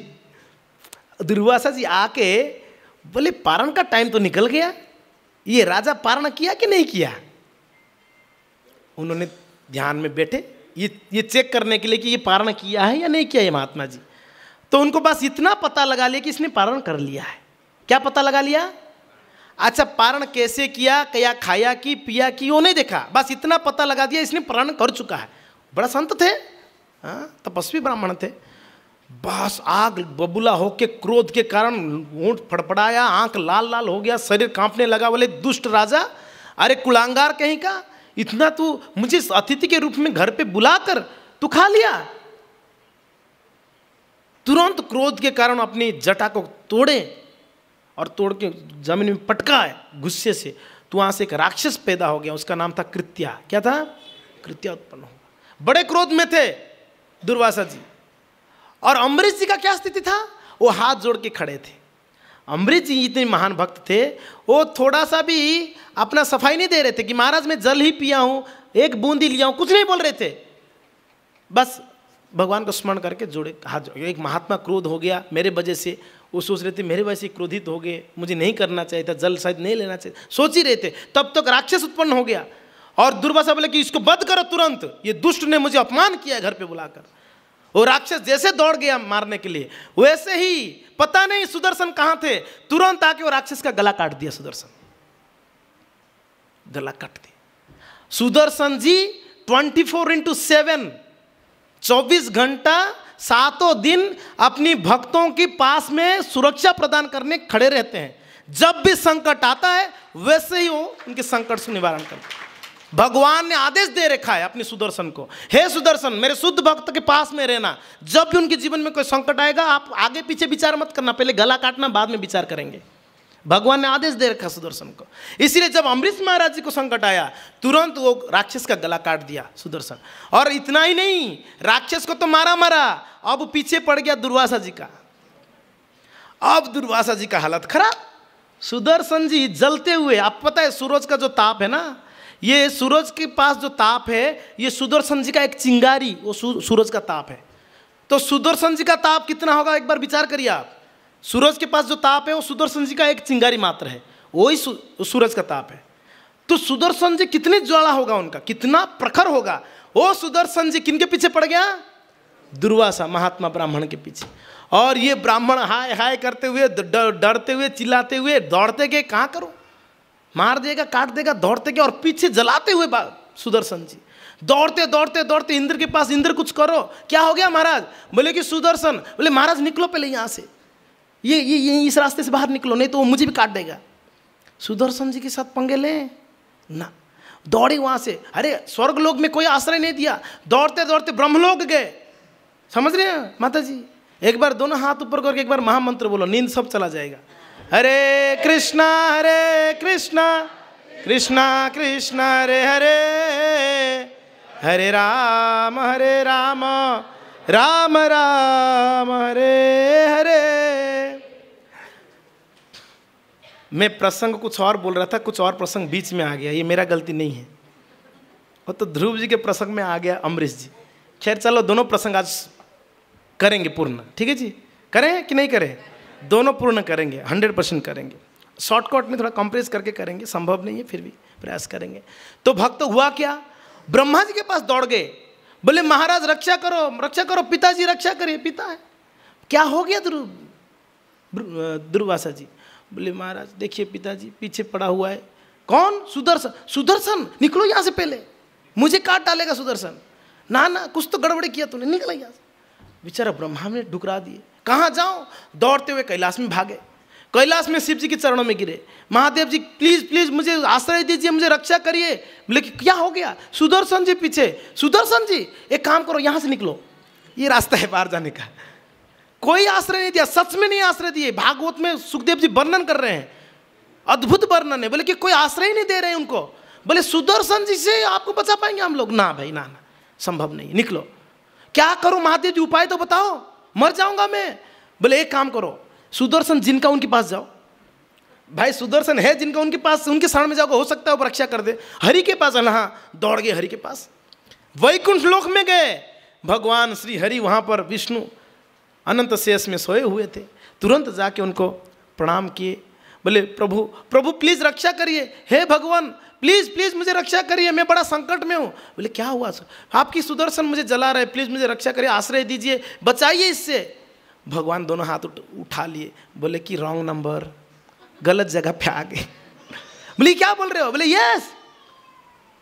A: दुर्वासा जी आके बोले पारण का टाइम तो निकल गया ये राजा पारण किया कि नहीं किया उन्होंने ध्यान में बैठे ये ये चेक करने के लिए कि ये पारण किया है या नहीं किया है महात्मा जी तो उनको बस इतना पता लगा लिया कि इसने पारण कर लिया है क्या पता लगा लिया अच्छा पारण कैसे किया क्या खाया कि पिया कि वो नहीं देखा बस इतना पता लगा दिया इसने पारण कर चुका है बड़ा संत थे हाँ, तपस्वी ब्राह्मण थे बस आग बबूला होके क्रोध के कारण ऊँट फड़फड़ाया आंख लाल लाल हो गया शरीर कांपने लगा बोले दुष्ट राजा अरे कुलांगार कहीं का इतना तू मुझे अतिथि के रूप में घर पे बुलाकर तू खा लिया तुरंत क्रोध के कारण अपनी जटा को तोड़े और तोड़ के जमीन में पटका है गुस्से से तो वहां से एक राक्षस पैदा हो गया उसका नाम था कृत्या क्या था कृत्या उत्पन्न होगा बड़े क्रोध में थे दुर्वासा जी और अम्बरीश जी का क्या स्थिति था वो हाथ जोड़ के खड़े थे अमृत जी इतने महान भक्त थे वो थोड़ा सा भी अपना सफाई नहीं दे रहे थे कि महाराज मैं जल ही पिया हूँ एक बूंदी लिया हूँ कुछ नहीं बोल रहे थे बस भगवान को स्मरण करके जोड़े हाथ एक महात्मा क्रोध हो गया मेरे वजह से वो सोच रहे थे मेरे वजह से क्रोधित हो गए मुझे नहीं करना चाहिए था जल शायद नहीं लेना चाहिए सोच ही रहे थे तब तक तो राक्षस उत्पन्न हो गया और दुर्भाषा बोले कि इसको बद करो तुरंत ये दुष्ट ने मुझे अपमान किया घर पर बुलाकर वो राक्षस जैसे दौड़ गया मारने के लिए वैसे ही पता नहीं सुदर्शन कहां थे तुरंत आके वो राक्षस का गला काट दिया सुदर्शन गला काट दिया Sudarshan ji twenty four into seven चौबीस घंटा सातों दिन अपनी भक्तों के पास में सुरक्षा प्रदान करने खड़े रहते हैं जब भी संकट आता है वैसे ही वो उनके संकट से निवारण करते हैं भगवान ने आदेश दे रखा है अपने सुदर्शन को हे सुदर्शन मेरे शुद्ध भक्त के पास में रहना जब भी उनके जीवन में कोई संकट आएगा आप आगे पीछे विचार मत करना पहले गला काटना बाद में विचार करेंगे भगवान ने आदेश दे रखा सुदर्शन को इसीलिए जब अमृत महाराज जी को संकट आया तुरंत वो राक्षस का गला काट दिया सुदर्शन और इतना ही नहीं राक्षस को तो मारा मारा अब पीछे पड़ गया दुर्वासा जी का अब दुर्वासा जी का हालत खराब सुदर्शन जी जलते हुए आप पता है सूरज का जो ताप है ना ये सूरज के पास जो ताप है ये सुदर्शन जी का एक चिंगारी वो सूरज का ताप है तो सुदर्शन जी का ताप कितना होगा एक बार विचार करिए आप सूरज के पास जो ताप है वो सुदर्शन जी का एक चिंगारी मात्र है वही सूरज का ताप है तो सुदर्शन जी कितने ज्वाला होगा उनका कितना प्रखर होगा वो सुदर्शन जी किन के पीछे पड़ गया दुर्वासा महात्मा ब्राह्मण के पीछे और ये ब्राह्मण हाय हाय करते हुए डरते हुए चिल्लाते हुए दौड़ते गए कहाँ करो मार देगा काट देगा दौड़ते गया और पीछे जलाते हुए सुदर्शन जी दौड़ते दौड़ते दौड़ते इंद्र के पास इंद्र कुछ करो क्या हो गया महाराज बोले कि सुदर्शन बोले महाराज निकलो पहले यहाँ से ये ये ये इस रास्ते से बाहर निकलो नहीं तो वो मुझे भी काट देगा सुदर्शन जी के साथ पंगे लें ना दौड़े वहाँ से अरे स्वर्ग लोग में कोई आश्रय नहीं दिया दौड़ते दौड़ते ब्रह्मलोक गए समझ रहे हैं माता जी एक बार दोनों हाथ ऊपर करके एक बार महामंत्र बोलो नींद सब चला जाएगा हरे कृष्णा हरे कृष्णा कृष्णा कृष्णा हरे हरे हरे राम हरे राम राम राम हरे हरे मैं प्रसंग कुछ और बोल रहा था कुछ और प्रसंग बीच में आ गया ये मेरा गलती नहीं है वो तो ध्रुव जी के प्रसंग में आ गया अमरीश जी खैर चलो दोनों प्रसंग आज करेंगे पूर्ण ठीक है जी करें कि नहीं करें दोनों पूर्ण करेंगे हंड्रेड परसेंट करेंगे शॉर्टकट में थोड़ा कंप्रेस करके करेंगे संभव नहीं है फिर भी प्रयास करेंगे तो भक्त हुआ क्या ब्रह्मा जी के पास दौड़ गए बोले महाराज रक्षा करो रक्षा करो पिताजी रक्षा करिए पिता है क्या हो गया ध्रुव दुर्वासा जी बोले महाराज देखिए पिताजी पीछे पड़ा हुआ है कौन सुदर्शन सुदर्शन निकलो यहाँ से पहले मुझे काट डालेगा सुदर्शन ना ना कुछ तो गड़बड़ी किया तूने निकला यहाँ से बेचारा ब्रह्मा ने ढुकरा दिए कहाँ जाऊँ दौड़ते हुए कैलाश में भागे कैलाश में शिव जी के चरणों में गिरे महादेव जी प्लीज़ प्लीज़ मुझे आश्रय दीजिए मुझे रक्षा करिए बोले कि क्या हो गया सुदर्शन जी पीछे सुदर्शन जी एक काम करो यहाँ से निकलो ये रास्ता है बाहर जाने का कोई आश्रय नहीं दिया सच में नहीं आश्रय दिए भागवत में सुखदेव जी वर्णन कर रहे हैं अद्भुत वर्णन है बोले कि कोई आश्रय नहीं दे रहे उनको बोले सुदर्शन जी से आपको बचा पाएंगे हम लोग ना भाई ना ना संभव नहीं निकलो क्या करूं महादेव जी उपाय तो बताओ मर जाऊंगा मैं बोले एक काम करो सुदर्शन जिनका उनके पास जाओ भाई सुदर्शन है जिनका उनके पास उनके शरण में जाओगे हो सकता है वो रक्षा कर दे हरि के पास ना हाँ, दौड़ गए हरि के पास वैकुंठ लोक में गए भगवान श्री हरि वहां पर विष्णु अनंत शेष में सोए हुए थे तुरंत जाके उनको प्रणाम किए बोले प्रभु प्रभु प्लीज़ रक्षा करिए हे भगवान प्लीज़ प्लीज़ मुझे रक्षा करिए मैं बड़ा संकट में हूँ बोले क्या हुआ सर आपकी सुदर्शन मुझे जला रहे प्लीज़ मुझे रक्षा करिए आश्रय दीजिए बचाइए इससे भगवान दोनों हाथ उठ, उठा लिए बोले कि रॉन्ग नंबर गलत जगह पे आ गए बोले क्या बोल रहे हो बोले यस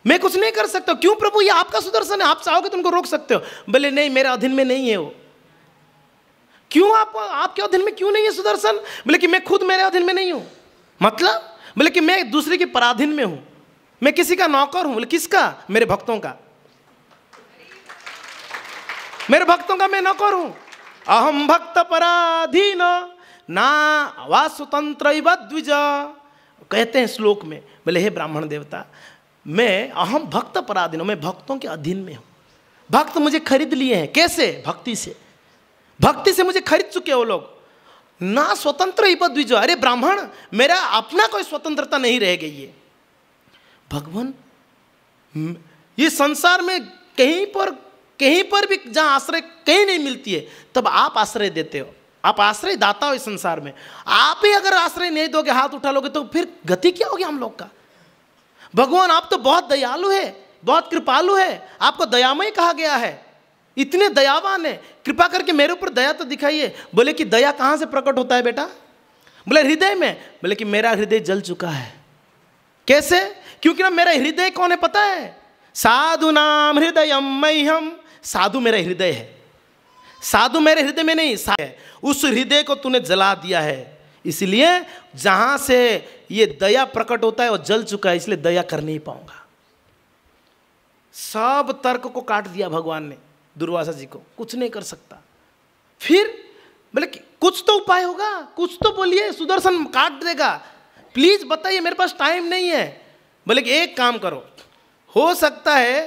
A: मैं कुछ नहीं कर सकता क्यों प्रभु ये आपका सुदर्शन है आप चाहोगे तो उनको रोक सकते हो बोले नहीं मेरे अधीन में नहीं है वो क्यों आप आपके अधीन में क्यों नहीं है सुदर्शन बोले कि मैं खुद मेरे अधीन में नहीं हूं मतलब बोले कि मैं दूसरे के पराधीन में हूं मैं किसी का नौकर हूं किसका मेरे भक्तों का मेरे भक्तों का मैं नौकर हूं अहम भक्त पराधीन ना वासुतंत्र द्विज कहते हैं श्लोक में बोले हे ब्राह्मण देवता मैं अहम भक्त पराधीन मैं भक्तों के अधीन में हूं भक्त मुझे खरीद लिए हैं कैसे भक्ति से भक्ति से मुझे खरीद चुके वो लोग ना स्वतंत्र ही पद द्विज अरे ब्राह्मण मेरा अपना कोई स्वतंत्रता नहीं रह गई है भगवान हम्म, ये संसार में कहीं पर कहीं पर भी जहाँ आश्रय कहीं नहीं मिलती है तब आप आश्रय देते हो आप आश्रय दाता हो इस संसार में आप ही अगर आश्रय नहीं दोगे हाथ उठा लोगे तो फिर गति क्या होगी हम लोग का भगवान आप तो बहुत दयालु है बहुत कृपालु है आपको दयामय कहा गया है इतने दयावान है कृपा करके मेरे ऊपर दया तो दिखाइए बोले कि दया कहाँ से प्रकट होता है बेटा बोले हृदय में बोले कि मेरा हृदय जल चुका है कैसे क्योंकि ना मेरा हृदय कौन है पता है साधु नाम हृदय मई साधु मेरा हृदय है साधु मेरे हृदय में नहीं सा है उस हृदय को तूने जला दिया है इसलिए जहां से ये दया प्रकट होता है वो जल चुका है इसलिए दया कर नहीं पाऊंगा सब तर्क को काट दिया भगवान ने दुर्वासा जी को कुछ नहीं कर सकता फिर बोले कुछ तो उपाय होगा कुछ तो बोलिए सुदर्शन काट देगा प्लीज बताइए मेरे पास टाइम नहीं है बोले कि एक काम करो हो सकता है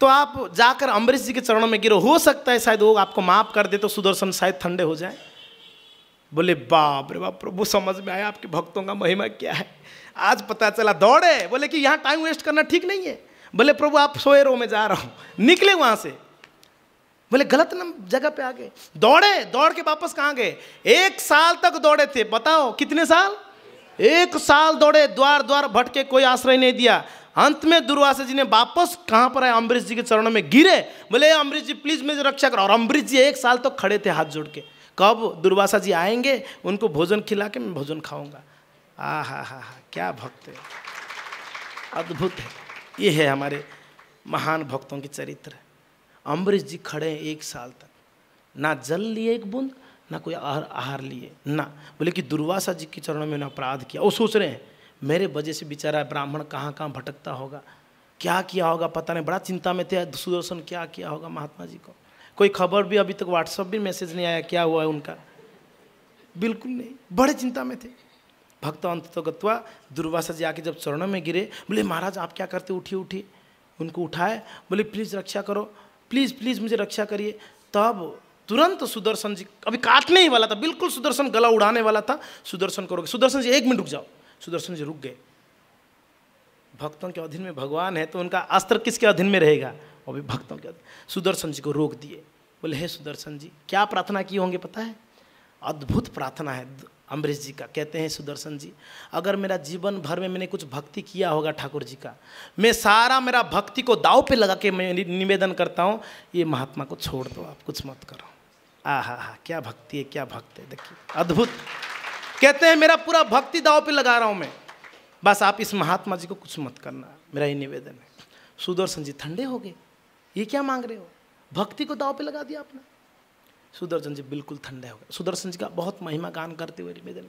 A: तो आप जाकर अम्बरीश जी के चरणों में गिरो हो सकता है शायद वो आपको माफ़ कर दे तो सुदर्शन शायद ठंडे हो जाए बोले बाप रे बाप प्रभु समझ में आया आपके भक्तों का महिमा क्या है आज पता चला दौड़े बोले कि यहाँ टाइम वेस्ट करना ठीक नहीं है बोले प्रभु आप सोए रो में जा रहा हूँ निकले वहाँ से बोले गलत न जगह पे आ गए दौड़े दौड़ के वापस कहाँ गए एक साल तक दौड़े थे बताओ कितने साल एक साल दौड़े द्वार द्वार भटके कोई आश्रय नहीं दिया अंत में दुर्वासा जी ने वापस कहाँ पर आए अम्बरीश जी के चरणों में गिरे बोले अम्बरीश जी प्लीज़ मेरी रक्षा करो और अम्बरीश जी एक साल तो खड़े थे हाथ जोड़ के कब दुर्वासा जी आएंगे उनको भोजन खिला के मैं भोजन खाऊंगा आ हा हा हा क्या भक्त है अद्भुत है ये है हमारे महान भक्तों के चरित्र अम्बरीश जी खड़े हैं एक साल तक ना जल लिए एक बूंद ना कोई आहार आहार लिए ना बोले कि दुर्वासा जी के चरणों में उन्होंने अपराध किया वो सोच रहे हैं मेरे वजह से बेचारा ब्राह्मण कहाँ कहाँ भटकता होगा क्या किया होगा पता नहीं बड़ा चिंता में थे सुदर्शन क्या किया होगा महात्मा जी को कोई खबर भी अभी तक व्हाट्सअप भी मैसेज नहीं आया क्या हुआ है उनका बिल्कुल नहीं बड़े चिंता में थे भक्त अंत तो गत्वा दुर्वासा जी आके जब चरणों में गिरे बोले महाराज आप क्या करते उठिए उठिए उनको उठाए बोले प्लीज़ रक्षा करो प्लीज़ प्लीज़ मुझे रक्षा करिए तब तुरंत सुदर्शन जी अभी काटने ही वाला था बिल्कुल सुदर्शन गला उड़ाने वाला था सुदर्शन को रोके सुदर्शन जी एक मिनट रुक जाओ सुदर्शन जी रुक गए भक्तों के अधीन में भगवान है तो उनका अस्त्र किसके अधीन में रहेगा अभी भक्तों के सुदर्शन जी को रोक दिए बोले हे सुदर्शन जी क्या प्रार्थना किए होंगे पता है अद्भुत प्रार्थना है अम्बरीश जी का कहते हैं सुदर्शन जी अगर मेरा जीवन भर में मैंने कुछ भक्ति किया होगा ठाकुर जी का मैं सारा मेरा भक्ति को दाव पे लगा के मैं निवेदन करता हूँ ये महात्मा को छोड़ दो आप कुछ मत करो आ हा हा क्या भक्ति है क्या भक्त है देखिए अद्भुत कहते हैं मेरा पूरा भक्ति दाव पे लगा रहा हूँ मैं बस आप इस महात्मा जी को कुछ मत करना मेरा ही निवेदन है सुदर्शन जी ठंडे हो गए ये क्या मांग रहे हो भक्ति को दाव पे लगा दिया आपने सुदर्शन जी बिल्कुल ठंडे हो गए सुदर्शन जी का बहुत महिमा गान करते हुए निवेदन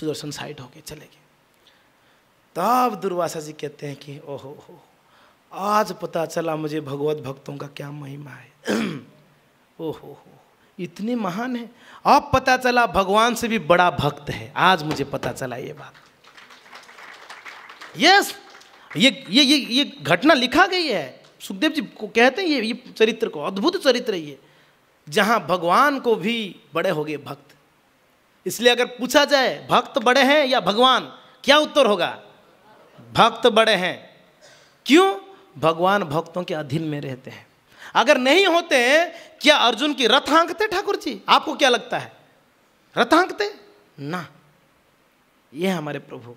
A: सुदर्शन साइड हो गए चले गए तब दुर्वासा जी कहते हैं कि ओहो हो आज पता चला मुझे भगवत भक्तों का क्या महिमा है ओहो हो इतने महान है अब पता चला भगवान से भी बड़ा भक्त है आज मुझे पता चला ये बात यस ये ये ये ये घटना लिखा गई है सुखदेव जी को कहते हैं ये ये चरित्र को अद्भुत चरित्र ये जहाँ भगवान को भी बड़े हो गए भक्त इसलिए अगर पूछा जाए भक्त बड़े हैं या भगवान क्या उत्तर होगा भक्त बड़े हैं क्यों भगवान भक्तों के अधीन में रहते हैं अगर नहीं होते क्या अर्जुन की रथ हांकते ठाकुर जी आपको क्या लगता है रथ हांकते ना ये हमारे प्रभु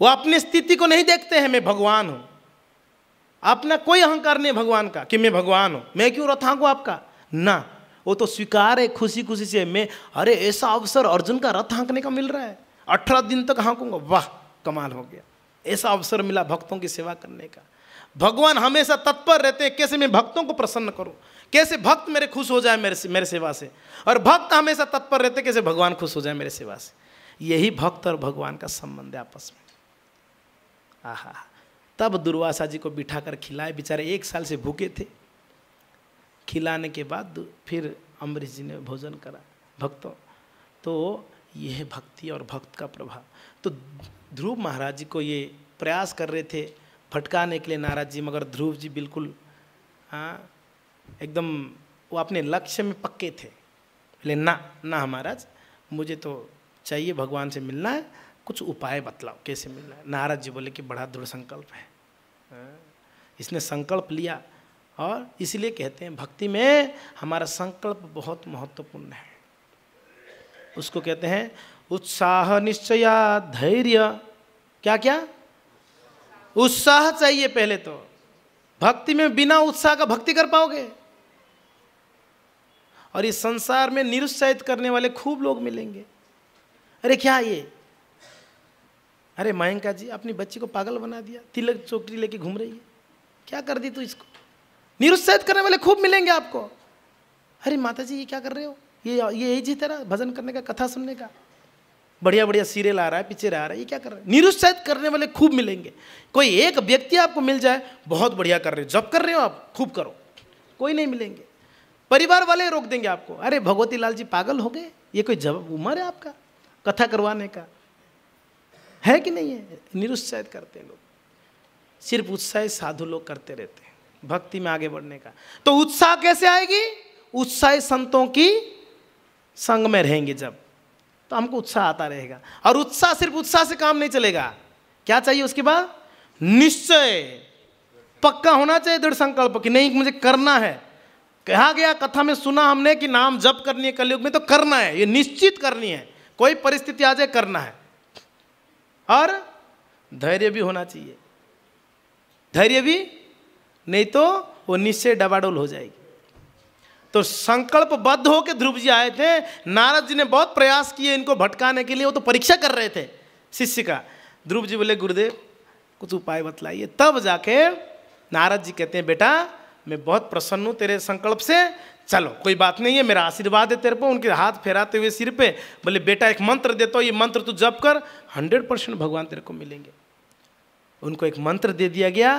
A: वो अपनी स्थिति को नहीं देखते हैं मैं भगवान हूं अपना कोई अहंकार नहीं भगवान का कि मैं भगवान हूं मैं क्यों रथ हाँकू आपका ना वो तो स्वीकार है खुशी खुशी से मैं अरे ऐसा अवसर अर्जुन का रथ हाँकने का मिल रहा है अठारह दिन तक हाँकूंगा वाह कमाल हो गया ऐसा अवसर मिला भक्तों की सेवा करने का भगवान हमेशा तत्पर रहते हैं कैसे मैं भक्तों को प्रसन्न करूं कैसे भक्त मेरे खुश हो जाए मेरे से मेरे सेवा से और भक्त हमेशा तत्पर रहते कैसे भगवान खुश हो जाए मेरे सेवा से यही भक्त और भगवान का संबंध है आपस में आहा तब दुर्वासा जी को बिठा कर खिलाए बेचारे एक साल से भूखे थे खिलाने के बाद फिर अम्बरीश जी ने भोजन करा भक्तों तो यह भक्ति और भक्त का प्रभाव तो ध्रुव महाराज जी को ये प्रयास कर रहे थे फटकाने के लिए नाराज जी मगर ध्रुव जी बिल्कुल हाँ एकदम वो अपने लक्ष्य में पक्के थे बोले ना ना महाराज मुझे तो चाहिए भगवान से मिलना है कुछ उपाय बतलाओ कैसे मिलना है नाराज जी बोले कि बड़ा दृढ़ संकल्प है हाँ, इसने संकल्प लिया और इसलिए कहते हैं भक्ति में हमारा संकल्प बहुत महत्वपूर्ण है उसको कहते हैं उत्साह निश्चया धैर्य क्या क्या उत्साह चाहिए पहले तो भक्ति में बिना उत्साह का भक्ति कर पाओगे और इस संसार में निरुत्साहित करने वाले खूब लोग मिलेंगे अरे क्या ये अरे मयंका जी अपनी बच्ची को पागल बना दिया तिलक चौकटी लेके घूम रही है क्या कर दी तू इसको निरुत्साहित करने वाले खूब मिलेंगे आपको अरे माता जी ये क्या कर रहे हो ये ये यही जी तेरा भजन करने का कथा सुनने का बढ़िया बढ़िया सीरियल आ रहा है पिक्चर आ रहा है ये क्या कर रहा है निरुत्साहित करने वाले खूब मिलेंगे कोई एक व्यक्ति आपको मिल जाए बहुत बढ़िया कर रहे हो जब कर रहे हो आप खूब करो कोई नहीं मिलेंगे परिवार वाले रोक देंगे आपको अरे भगवती लाल जी पागल हो गए ये कोई जवाब उम्र है आपका कथा करवाने का है कि नहीं है निरुत्साहित करते लोग सिर्फ उत्साहित साधु लोग करते रहते हैं भक्ति में आगे बढ़ने का तो उत्साह कैसे आएगी उत्साहित संतों की संग में रहेंगे जब तो हमको उत्साह आता रहेगा और उत्साह सिर्फ उत्साह से काम नहीं चलेगा क्या चाहिए उसके बाद निश्चय पक्का होना चाहिए दृढ़ संकल्प कि नहीं मुझे करना है कहा गया कथा में सुना हमने कि नाम जप करनी है कलयुग में तो करना है ये निश्चित करनी है कोई परिस्थिति आ जाए करना है और धैर्य भी होना चाहिए धैर्य भी नहीं तो वो निश्चय डबाडोल हो जाएगी तो संकल्पबद्ध होकर ध्रुव जी आए थे नारद जी ने बहुत प्रयास किए इनको भटकाने के लिए वो तो परीक्षा कर रहे थे शिष्य का ध्रुव जी बोले गुरुदेव कुछ उपाय बतलाइए तब जाके नारद जी कहते हैं बेटा मैं बहुत प्रसन्न हूँ तेरे संकल्प से चलो कोई बात नहीं है मेरा आशीर्वाद है तेरे पर उनके हाथ फेराते हुए सिर पे बोले बेटा एक मंत्र देता हो ये मंत्र तू जप कर हंड्रेड परसेंट भगवान तेरे को मिलेंगे उनको एक मंत्र दे दिया गया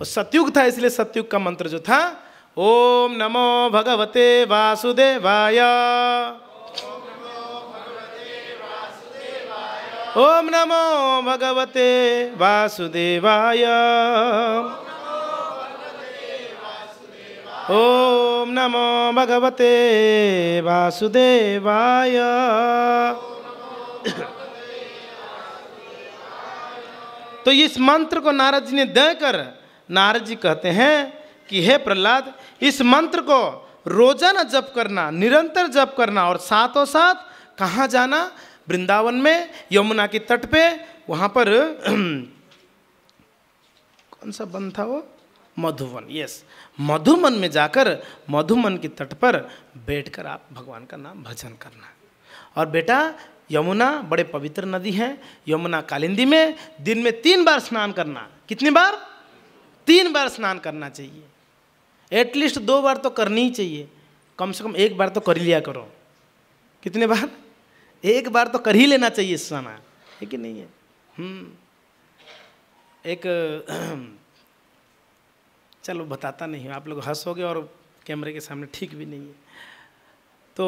A: और सत्युग था इसलिए सत्युग का मंत्र जो था ओम नमो भगवते वासुदेवाय ओम नमो भगवते वासुदेवाय ओम नमो भगवते वासुदेवाय तो इस मंत्र को नारद जी ने देकर नारद जी कहते हैं कि हे प्रहलाद इस मंत्र को रोजाना जप करना निरंतर जप करना और साथों साथ कहाँ जाना वृंदावन में यमुना के तट पे वहाँ पर कौन सा बन था वो मधुवन यस मधुमन में जाकर मधुमन के तट पर बैठकर आप भगवान का नाम भजन करना और बेटा यमुना बड़े पवित्र नदी है यमुना कालिंदी में दिन में तीन बार स्नान करना कितनी बार तीन बार स्नान करना चाहिए एटलीस्ट दो बार तो करनी ही चाहिए कम से कम एक बार तो कर लिया करो कितने बार एक बार तो कर ही लेना चाहिए इस समय है कि नहीं है हम्म। एक चलो बताता नहीं हूँ आप लोग हंसोगे और कैमरे के सामने ठीक भी नहीं है तो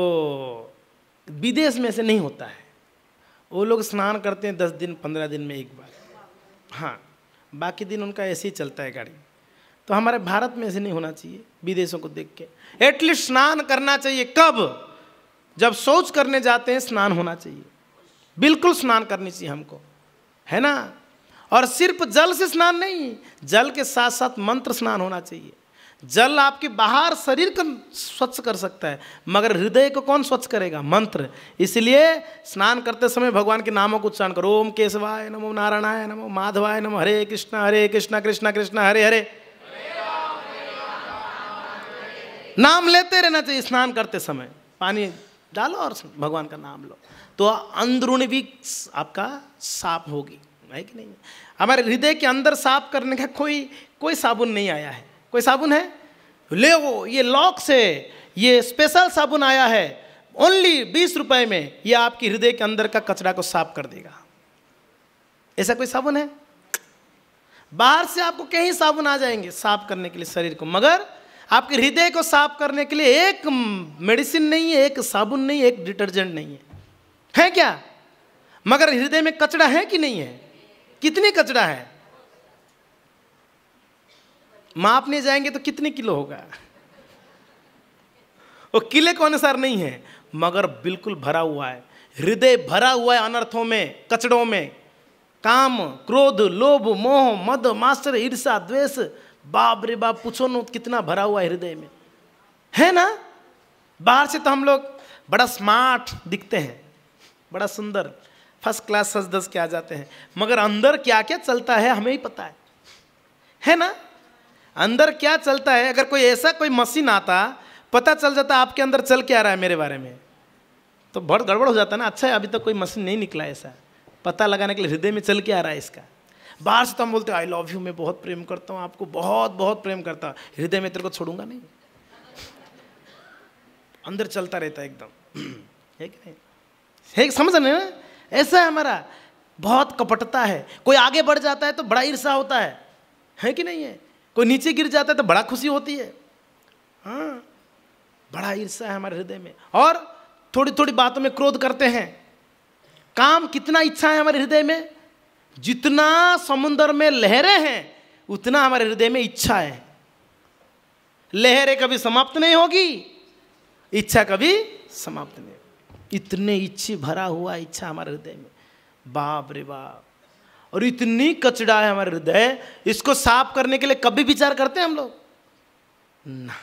A: विदेश में ऐसे नहीं होता है वो लोग स्नान करते हैं दस दिन पंद्रह दिन में एक बार हाँ बाकी दिन उनका ऐसे ही चलता है गाड़ी तो हमारे भारत में ऐसे नहीं होना चाहिए विदेशों को देख के एटलीस्ट स्नान करना चाहिए कब जब शौच करने जाते हैं स्नान होना चाहिए बिल्कुल स्नान करनी चाहिए हमको है ना और सिर्फ जल से स्नान नहीं जल के साथ साथ मंत्र स्नान होना चाहिए जल आपके बाहर शरीर को स्वच्छ कर सकता है मगर हृदय को कौन स्वच्छ करेगा मंत्र इसलिए स्नान करते समय भगवान के नामों को उच्चारण करो ओम केशवाय नमो नारायणाय नमो माधवाय नमो हरे कृष्णा हरे कृष्णा कृष्णा कृष्णा हरे हरे नाम लेते रहना चाहिए स्नान करते समय पानी डालो और भगवान का नाम लो तो अंदरूनी भी आपका साफ होगी है कि नहीं हमारे हृदय के अंदर साफ करने का कोई कोई साबुन नहीं आया है कोई साबुन है ले वो ये लॉक से ये स्पेशल साबुन आया है ओनली बीस रुपए में ये आपकी हृदय के अंदर का कचरा को साफ कर देगा ऐसा कोई साबुन है बाहर से आपको कहीं साबुन आ जाएंगे साफ करने के लिए शरीर को मगर आपके हृदय को साफ करने के लिए एक मेडिसिन नहीं है एक साबुन नहीं एक डिटर्जेंट नहीं है है क्या मगर हृदय में कचड़ा है कि नहीं है कितने कचड़ा है मापने जाएंगे तो कितने किलो होगा वो किले को अनुसार नहीं है मगर बिल्कुल भरा हुआ है हृदय भरा हुआ है अनर्थों में कचड़ों में काम क्रोध लोभ मोह मद मास्टर ईर्षा द्वेष बाप रे बाप पूछो न कितना भरा हुआ हृदय में है ना बाहर से तो हम लोग बड़ा स्मार्ट दिखते हैं बड़ा सुंदर फर्स्ट क्लास सज दस के आ जाते हैं मगर अंदर क्या क्या चलता है हमें ही पता है है ना अंदर क्या चलता है अगर कोई ऐसा कोई मशीन आता पता चल जाता आपके अंदर चल क्या रहा है मेरे बारे में तो बहुत गड़बड़ हो जाता ना अच्छा है अभी तक तो कोई मशीन नहीं निकला ऐसा पता लगाने के लिए हृदय में चल के आ रहा है इसका बाहर से तो हम बोलते आई लव यू मैं बहुत प्रेम करता हूँ आपको बहुत बहुत प्रेम करता हृदय में तेरे को छोड़ूंगा नहीं अंदर चलता रहता है एकदम है कि नहीं है समझ रहे ऐसा है हमारा बहुत कपटता है कोई आगे बढ़ जाता है तो बड़ा ईर्षा होता है है कि नहीं है कोई नीचे गिर जाता है तो बड़ा खुशी होती है हाँ बड़ा ईर्षा है हमारे हृदय में और थोड़ी थोड़ी बातों में क्रोध करते हैं काम कितना इच्छा है हमारे हृदय में जितना समुद्र में लहरें हैं उतना हमारे हृदय में इच्छा है लहरें कभी समाप्त नहीं होगी इच्छा कभी समाप्त नहीं होगी इतने इच्छी भरा हुआ इच्छा हमारे हृदय में बाप रे बाप और इतनी कचड़ा है हमारे हृदय इसको साफ करने के लिए कभी विचार करते हैं हम लोग ना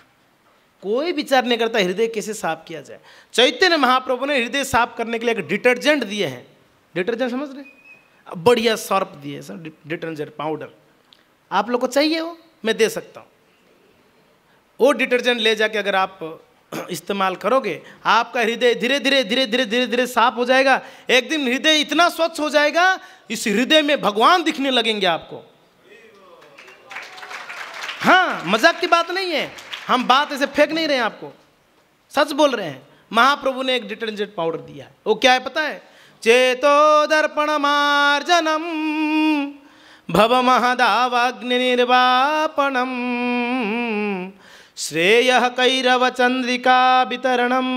A: कोई विचार नहीं करता हृदय कैसे साफ किया जाए चैतन्य महाप्रभु ने हृदय साफ करने के लिए एक डिटर्जेंट दिए हैं डिटर्जेंट समझ रहे हैं बढ़िया सर्प दिए सर डिटर्जेंट पाउडर आप लोग को चाहिए हो मैं दे सकता हूँ वो डिटर्जेंट ले जाके अगर आप इस्तेमाल करोगे आपका हृदय धीरे धीरे धीरे धीरे धीरे धीरे साफ हो जाएगा एक दिन हृदय इतना स्वच्छ हो जाएगा इस हृदय में भगवान दिखने लगेंगे आपको हाँ मजाक की बात नहीं है हम बात ऐसे फेंक नहीं रहे हैं आपको सच बोल रहे हैं महाप्रभु ने एक डिटर्जेंट पाउडर दिया है वो क्या है पता है चेतोदर्पणमार्जनं भवमहदावाग्निर्वापणं श्रेयः कैरवचन्द्रिकावितरणं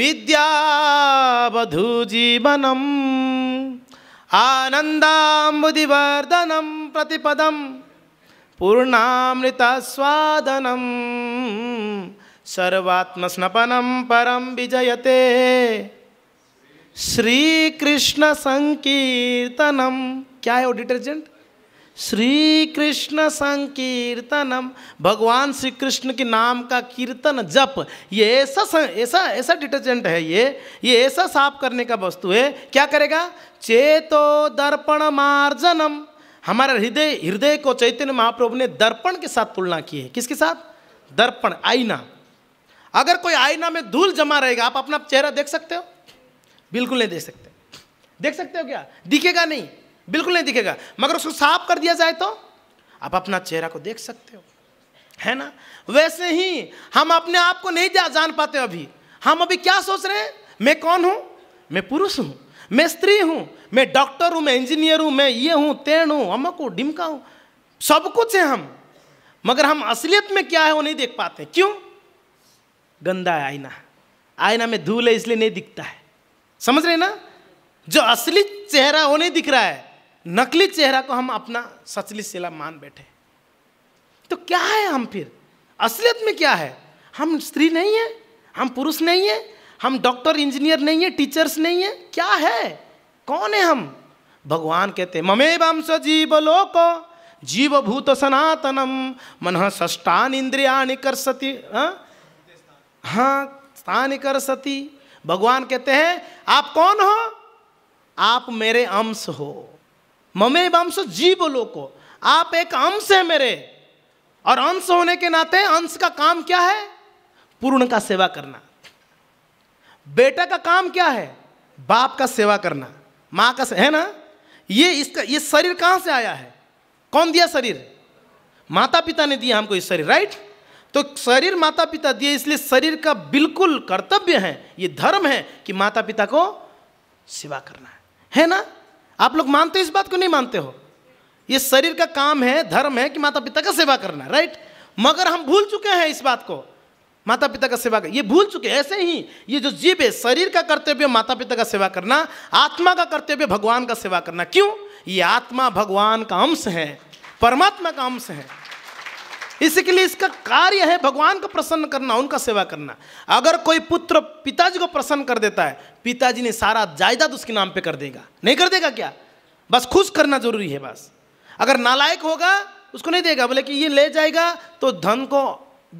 A: विद्यावधूजीवनम् आनन्दाम्बुदिवर्धनं प्रतिपदं पूर्णामृतास्वादनं सर्वात्मस्नपनम परम विजयते श्री कृष्ण संकीर्तनम क्या है वो डिटर्जेंट श्री कृष्ण संकीर्तनम भगवान श्री कृष्ण के नाम का कीर्तन जप ये ऐसा ऐसा ऐसा डिटर्जेंट है ये ये ऐसा साफ करने का वस्तु है क्या करेगा चेतो दर्पण मार्जनम हमारे हृदय हृदय को चैतन्य महाप्रभु ने दर्पण के साथ तुलना की है किसके साथ दर्पण आईना अगर कोई आईना में धूल जमा रहेगा आप अपना चेहरा देख सकते हो बिल्कुल नहीं देख सकते देख सकते हो क्या दिखेगा नहीं बिल्कुल नहीं दिखेगा मगर उसको साफ कर दिया जाए तो आप अपना चेहरा को देख सकते हो है ना वैसे ही हम अपने आप को नहीं जान पाते अभी हम अभी क्या सोच रहे हैं मैं कौन हूँ मैं पुरुष हूँ मैं स्त्री हूँ मैं डॉक्टर हूँ मैं इंजीनियर हूँ मैं ये हूँ तेण हूँ अमक हूँ डिमका हूँ सब कुछ है हम मगर हम असलियत में क्या है वो नहीं देख पाते क्यों गंदा है आईना आईना में धूल है इसलिए नहीं दिखता है समझ रहे ना जो असली चेहरा वो नहीं दिख रहा है नकली चेहरा को हम अपना सचली शिला मान बैठे तो क्या है हम फिर असलियत में क्या है हम स्त्री नहीं है हम पुरुष नहीं है हम डॉक्टर इंजीनियर नहीं है टीचर्स नहीं है क्या है कौन है हम भगवान कहते ममे वंश जीव लोक भूत सनातनम मन ष्टान इंद्रिया कर सती हाँ, हाँ स्थान कर सती भगवान कहते हैं आप कौन हो आप मेरे अंश हो ममे वंश जीव लोको आप एक अंश है मेरे और अंश होने के नाते अंश का काम क्या है पूर्ण का सेवा करना बेटा का काम क्या है बाप का सेवा करना माँ का है ना ये इसका ये शरीर कहां से आया है कौन दिया शरीर माता पिता ने दिया हमको ये शरीर राइट तो शरीर माता पिता दिए इसलिए शरीर का बिल्कुल कर्तव्य है ये धर्म है कि माता पिता को सेवा करना है है ना आप लोग मानते इस बात को नहीं मानते हो ये शरीर का काम है धर्म है कि माता पिता का सेवा करना राइट मगर हम भूल चुके हैं इस बात को माता पिता का सेवा कर ये भूल चुके ऐसे ही ये जो जीव है शरीर का कर्तव्य माता पिता का सेवा करना आत्मा का कर्तव्य भगवान का सेवा करना क्यों ये आत्मा भगवान का अंश है परमात्मा का अंश है इसके लिए इसका कार्य है भगवान को प्रसन्न करना उनका सेवा करना अगर कोई पुत्र पिताजी को प्रसन्न कर देता है पिताजी ने सारा जायदाद उसके नाम पे कर देगा नहीं कर देगा क्या बस खुश करना जरूरी है बस अगर नालायक होगा उसको नहीं देगा बोले कि ये ले जाएगा तो धन को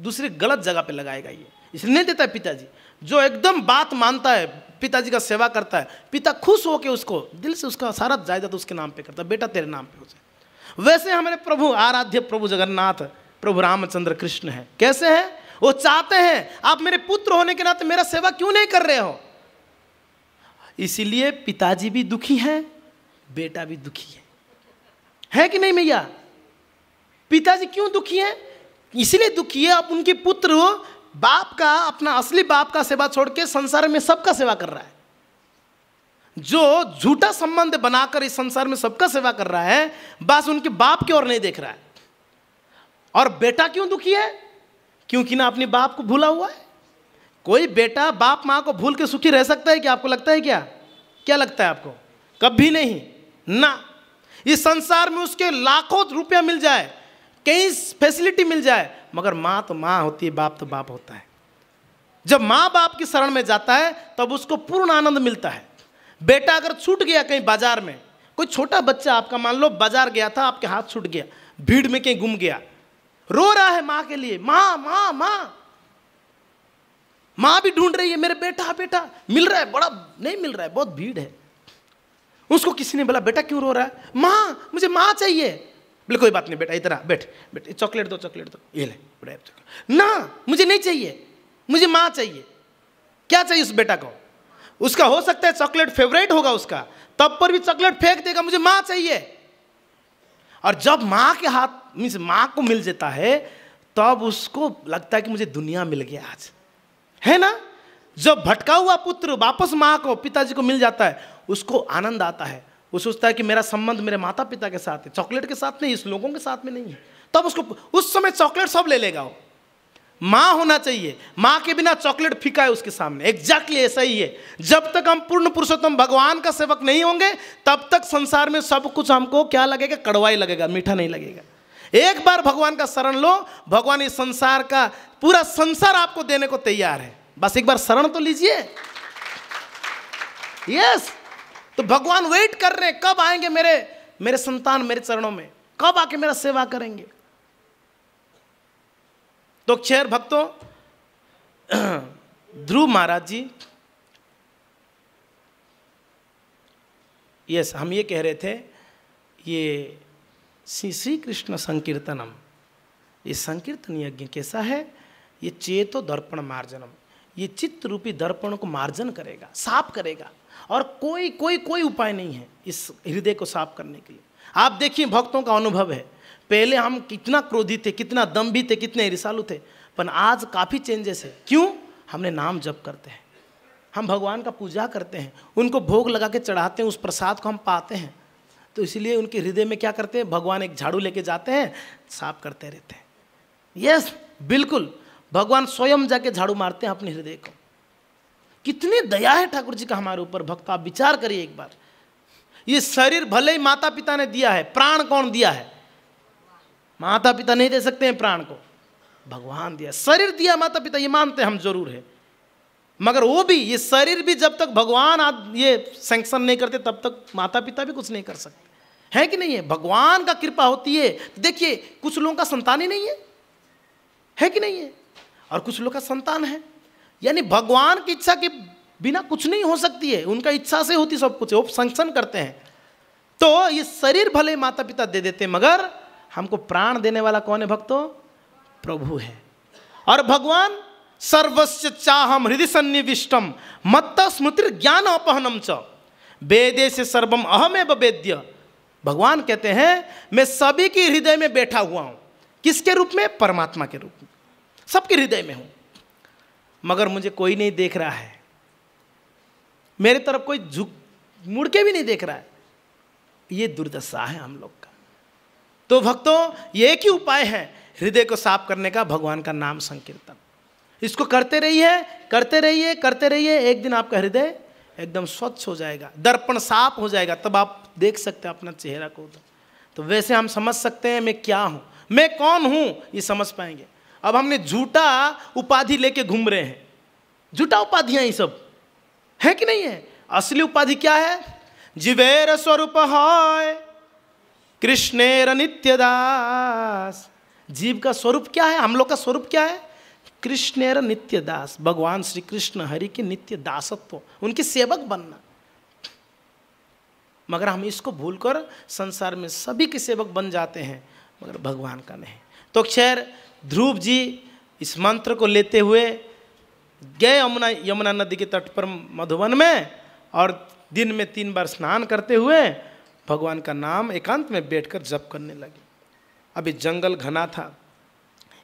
A: दूसरी गलत जगह पे लगाएगा ये इसलिए नहीं देता है पिताजी जो एकदम बात मानता है पिताजी का सेवा करता है पिता खुश होकर उसको दिल से उसका सारा जायदाद उसके नाम पे करता है बेटा तेरे नाम पे हो जाए वैसे हमारे प्रभु आराध्य प्रभु जगन्नाथ प्रभु रामचंद्र कृष्ण हैं कैसे हैं वो चाहते हैं आप मेरे पुत्र होने के नाते मेरा सेवा क्यों नहीं कर रहे हो इसीलिए पिताजी भी दुखी हैं बेटा भी दुखी है है कि नहीं मैया पिताजी क्यों दुखी है इसलिए दुखी है आप उनके पुत्र बाप का अपना असली बाप का सेवा छोड़ के संसार में सबका सेवा कर रहा है जो झूठा संबंध बनाकर इस संसार में सबका सेवा कर रहा है बस उनके बाप की ओर नहीं देख रहा है और बेटा क्यों दुखी है क्योंकि ना अपने बाप को भूला हुआ है कोई बेटा बाप माँ को भूल के सुखी रह सकता है क्या आपको लगता है क्या क्या लगता है आपको कभी नहीं ना इस संसार में उसके लाखों रुपया मिल जाए कई फैसिलिटी मिल जाए मगर माँ तो माँ होती है बाप तो बाप होता है जब माँ बाप की शरण में जाता है तब उसको पूर्ण आनंद मिलता है बेटा अगर छूट गया कहीं बाजार में कोई छोटा बच्चा आपका मान लो बाजार गया था आपके हाथ छूट गया भीड़ में कहीं गुम गया रो रहा है माँ के लिए माँ माँ माँ माँ भी ढूंढ रही है मेरे बेटा बेटा मिल रहा है बड़ा नहीं मिल रहा है बहुत भीड़ है उसको किसी ने बोला बेटा क्यों रो रहा है माँ मुझे माँ चाहिए बोले कोई बात नहीं बेटा इतना बैठ बैठ चॉकलेट दो चॉकलेट दो ये ले ना मुझे नहीं चाहिए मुझे माँ चाहिए क्या चाहिए उस बेटा को उसका हो सकता है चॉकलेट फेवरेट होगा उसका तब पर भी चॉकलेट फेंक देगा मुझे माँ चाहिए और जब माँ के हाथ मीन्स माँ को मिल जाता है तब उसको लगता है कि मुझे दुनिया मिल गया आज है ना जब भटका हुआ पुत्र वापस माँ को पिताजी को मिल जाता है उसको आनंद आता है वो सोचता है कि मेरा संबंध मेरे माता पिता के साथ है चॉकलेट के साथ नहीं इस लोगों के साथ में नहीं है तब उसको उस समय चॉकलेट सब ले लेगा वो माँ होना चाहिए माँ के बिना चॉकलेट फीका है उसके सामने एग्जैक्टली ऐसा ही है जब तक हम पूर्ण पुरुषोत्तम भगवान का सेवक नहीं होंगे तब तक संसार में सब कुछ हमको क्या लगेगा कड़वाई लगेगा मीठा नहीं लगेगा एक बार भगवान का शरण लो भगवान इस संसार का पूरा संसार आपको देने को तैयार है बस एक बार शरण तो लीजिए यस तो भगवान वेट कर रहे हैं कब आएंगे मेरे मेरे संतान मेरे चरणों में कब आके मेरा सेवा करेंगे तो खैर भक्तों ध्रुव महाराज जी यस हम ये कह रहे थे ये श्री श्री कृष्ण संकीर्तनम ये संकीर्तन यज्ञ कैसा है ये चेतो दर्पण मार्जनम ये चित्त रूपी दर्पण को मार्जन करेगा साफ करेगा और कोई कोई कोई उपाय नहीं है इस हृदय को साफ करने के लिए आप देखिए भक्तों का अनुभव है पहले हम कितना क्रोधी थे कितना दम्भी थे कितने रिसालु थे पर आज काफ़ी चेंजेस है क्यों हमने नाम जप करते हैं हम भगवान का पूजा करते हैं उनको भोग लगा के चढ़ाते हैं उस प्रसाद को हम पाते हैं तो इसलिए उनके हृदय में क्या करते हैं भगवान एक झाड़ू लेके जाते हैं साफ करते रहते हैं यस बिल्कुल भगवान स्वयं जाके झाड़ू मारते हैं अपने हृदय को कितनी दया है ठाकुर जी का हमारे ऊपर भक्त आप विचार करिए एक बार ये शरीर भले ही माता पिता ने दिया है प्राण कौन दिया है माता पिता नहीं दे सकते हैं प्राण को भगवान दिया शरीर दिया माता पिता ये मानते हम जरूर है मगर वो भी ये शरीर भी जब तक भगवान ये सेंक्शन नहीं करते तब तक माता पिता भी कुछ नहीं कर सकते है कि नहीं है भगवान का कृपा होती है देखिए कुछ लोगों का संतान ही नहीं है है कि नहीं है और कुछ लोग का संतान है यानी भगवान की इच्छा के बिना कुछ नहीं हो सकती है उनका इच्छा से होती सब कुछ वो सेंक्शन करते हैं तो ये शरीर भले माता पिता दे देते मगर हमको प्राण देने वाला कौन है भक्तों प्रभु है और भगवान सर्वस्व चाहम हृदय सन्निविष्टम मत्त स्मृति ज्ञान अपहनम च वेदे से सर्वम अहमेव वेद्य भगवान कहते हैं मैं सभी के हृदय में बैठा हुआ हूं किसके रूप में परमात्मा के रूप में सबके हृदय में हूं मगर मुझे कोई नहीं देख रहा है मेरे तरफ कोई झुक मुड़के भी नहीं देख रहा है ये दुर्दशा है हम लोग का तो भक्तों ये एक ही उपाय है हृदय को साफ करने का भगवान का नाम संकीर्तन इसको करते रहिए करते रहिए करते रहिए एक दिन आपका हृदय एकदम स्वच्छ हो जाएगा दर्पण साफ हो जाएगा तब आप देख सकते हैं अपना चेहरा को उधर तो वैसे हम समझ सकते हैं मैं क्या हूँ मैं कौन हूँ ये समझ पाएंगे अब हमने झूठा उपाधि लेके घूम रहे हैं झूठा उपाधियाँ ये सब है कि नहीं है असली उपाधि क्या है जिवेर स्वरूप है कृष्णेर नित्यदास जीव का स्वरूप क्या है हम लोग का स्वरूप क्या है कृष्णेर नित्य दास भगवान श्री कृष्ण हरि के नित्य दासत्व उनके सेवक बनना मगर हम इसको भूलकर संसार में सभी के सेवक बन जाते हैं मगर भगवान का नहीं तो खैर ध्रुव जी इस मंत्र को लेते हुए गए यमुना यमुना नदी के तट पर मधुबन में और दिन में तीन बार स्नान करते हुए भगवान का नाम एकांत में बैठकर जप करने लगे अभी जंगल घना था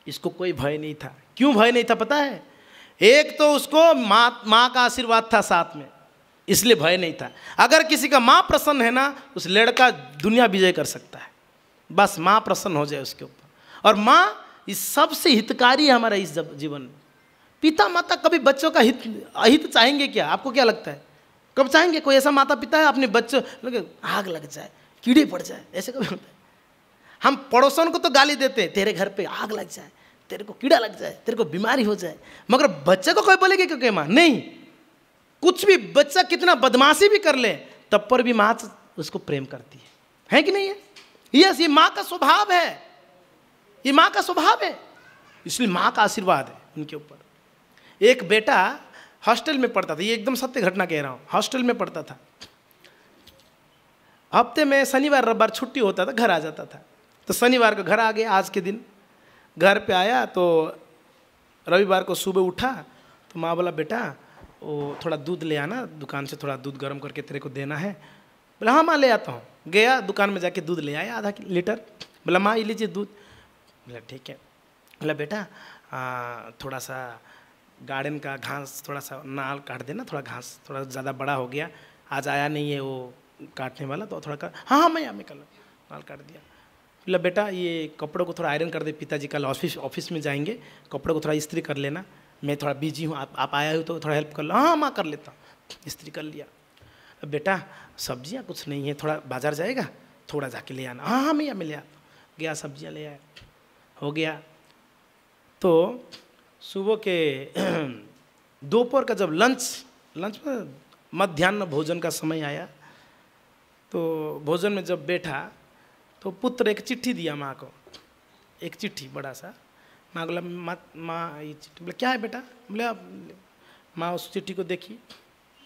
A: इसको कोई भय नहीं था क्यों भय नहीं था पता है एक तो उसको माँ माँ का आशीर्वाद था साथ में इसलिए भय नहीं था अगर किसी का माँ प्रसन्न है ना उस लड़का दुनिया विजय कर सकता है बस माँ प्रसन्न हो जाए उसके ऊपर और माँ इस सबसे हितकारी है हमारा इस जीवन में पिता माता कभी बच्चों का हित अहित चाहेंगे क्या आपको क्या लगता है कब चाहेंगे कोई ऐसा माता पिता है अपने बच्चों लगे आग लग जाए कीड़े पड़ जाए ऐसे कभी होता है हम पड़ोसन को तो गाली देते हैं तेरे घर पे आग लग जाए तेरे को कीड़ा लग जाए तेरे को बीमारी हो जाए मगर बच्चे को कोई बोलेगी क्योंकि माँ नहीं कुछ भी बच्चा कितना बदमाशी भी कर ले तब पर भी माँ उसको प्रेम करती है है कि नहीं है यस ये माँ का स्वभाव है ये माँ का स्वभाव है इसलिए माँ का आशीर्वाद है उनके ऊपर एक बेटा हॉस्टल में पढ़ता था ये एकदम सत्य घटना कह रहा हूँ हॉस्टल में पढ़ता था हफ्ते में शनिवार रविवार छुट्टी होता था घर आ जाता था तो शनिवार को घर आ गया आज के दिन घर पे आया तो रविवार को सुबह उठा तो माँ बोला बेटा वो थोड़ा दूध ले आना दुकान से थोड़ा दूध गर्म करके तेरे को देना है बोला हाँ माँ ले आता हूँ गया दुकान में जाके दूध ले आया आधा लीटर बोला माँ ये लीजिए दूध बोला ठीक है बोला बेटा आ, थोड़ा सा गार्डन का घास थोड़ा सा नाल काट देना थोड़ा घास थोड़ा ज़्यादा बड़ा हो गया आज आया नहीं है वो काटने वाला तो थोड़ा कर हाँ हाँ मैं यहाँ निकल नाल काट दिया बोला बेटा ये कपड़ों को थोड़ा आयरन कर दे पिताजी कल ऑफिस ऑफिस में जाएंगे कपड़ों को थोड़ा इस्त्री कर लेना मैं थोड़ा बिजी हूँ आप आप आया हो तो थोड़ा हेल्प कर लो हाँ माँ कर लेता हूँ इस्त्री कर लिया बेटा सब्जियाँ कुछ नहीं है थोड़ा बाज़ार जाएगा थोड़ा जाके ले आना हाँ हाँ मैं मैं ले आता गया सब्जियाँ ले आया हो गया तो सुबह के दोपहर का जब लंच लंच में मध्यान्ह भोजन का समय आया तो भोजन में जब बैठा तो पुत्र एक चिट्ठी दिया माँ को एक चिट्ठी बड़ा सा माँ बोला माँ माँ ये चिट्ठी बोले क्या है बेटा बोले आप माँ उस चिट्ठी को देखी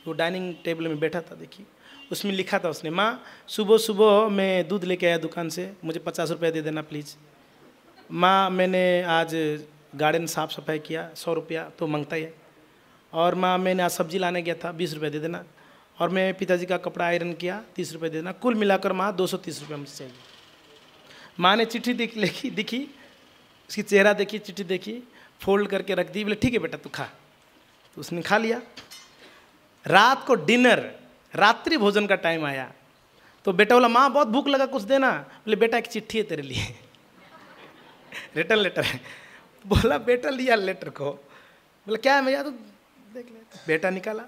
A: वो डाइनिंग टेबल में बैठा था देखी उसमें लिखा था उसने माँ सुबह सुबह मैं दूध लेके आया दुकान से मुझे पचास रुपया दे देना प्लीज़ माँ मैंने आज गार्डन साफ सफाई किया सौ रुपया तो मांगता ही है और माँ मैंने आज सब्जी लाने गया था बीस रुपये दे देना और मैं पिताजी का कपड़ा आयरन किया तीस रुपये दे देना कुल मिलाकर माँ दो सौ तीस रुपये मुझसे चाहिए माँ ने चिट्ठी दिख लिखी दिखी उसकी चेहरा देखी चिट्ठी देखी फोल्ड करके रख दी बोले ठीक है बेटा तू खा तो उसने खा लिया रात को डिनर रात्रि भोजन का टाइम आया तो बेटा बोला माँ बहुत भूख लगा कुछ देना बोले बेटा एक चिट्ठी है तेरे लिए रिटर्न लेटर है बोला बेटा लिया लेटर को बोला क्या है भैया तो देख ले बेटा निकाला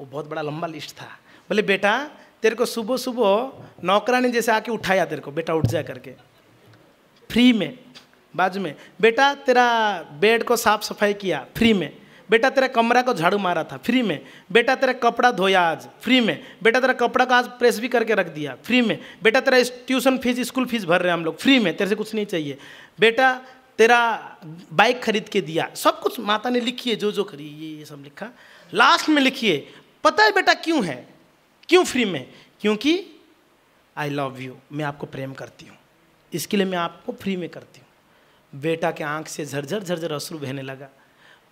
A: वो बहुत बड़ा लंबा लिस्ट था बोले बेटा तेरे को सुबह सुबह नौकरानी जैसे आके उठाया तेरे को बेटा उठ जा करके फ्री में बाजू में बेटा तेरा बेड को साफ सफाई किया फ्री में बेटा तेरा कमरा को झाड़ू मारा था फ्री में बेटा तेरा कपड़ा धोया आज फ्री में बेटा तेरा कपड़ा का आज प्रेस भी करके रख दिया फ्री में बेटा तेरा ट्यूशन फीस स्कूल फीस भर रहे हैं हम लोग फ्री में तेरे से कुछ नहीं चाहिए बेटा तेरा बाइक खरीद के दिया सब कुछ माता ने लिखी है जो जो खरी ये ये सब लिखा लास्ट में लिखिए पता है बेटा क्यों है क्यों फ्री में क्योंकि आई लव यू मैं आपको प्रेम करती हूँ इसके लिए मैं आपको फ्री में करती हूँ बेटा के आँख से झरझर झरझर अश्रू बहने लगा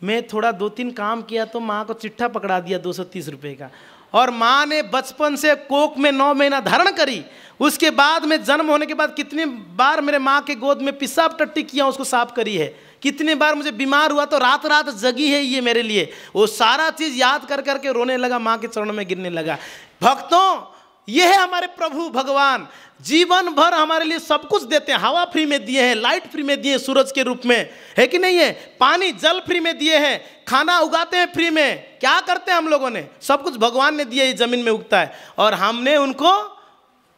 A: मैं थोड़ा दो तीन काम किया तो माँ को चिट्ठा पकड़ा दिया दो सौ तीस रुपये का और माँ ने बचपन से कोक में नौ महीना धारण करी उसके बाद में जन्म होने के बाद कितने बार मेरे माँ के गोद में पिसाब टट्टी किया उसको साफ करी है कितने बार मुझे बीमार हुआ तो रात रात जगी है ये मेरे लिए वो सारा चीज़ याद कर करके रोने लगा माँ के चरण में गिरने लगा भक्तों ये है हमारे प्रभु भगवान जीवन भर हमारे लिए सब कुछ देते हैं हवा फ्री में दिए हैं लाइट फ्री में दिए सूरज के रूप में है कि नहीं है पानी जल फ्री में दिए हैं खाना उगाते हैं फ्री में क्या करते हैं हम लोगों ने सब कुछ भगवान ने दिया ये ज़मीन में उगता है और हमने उनको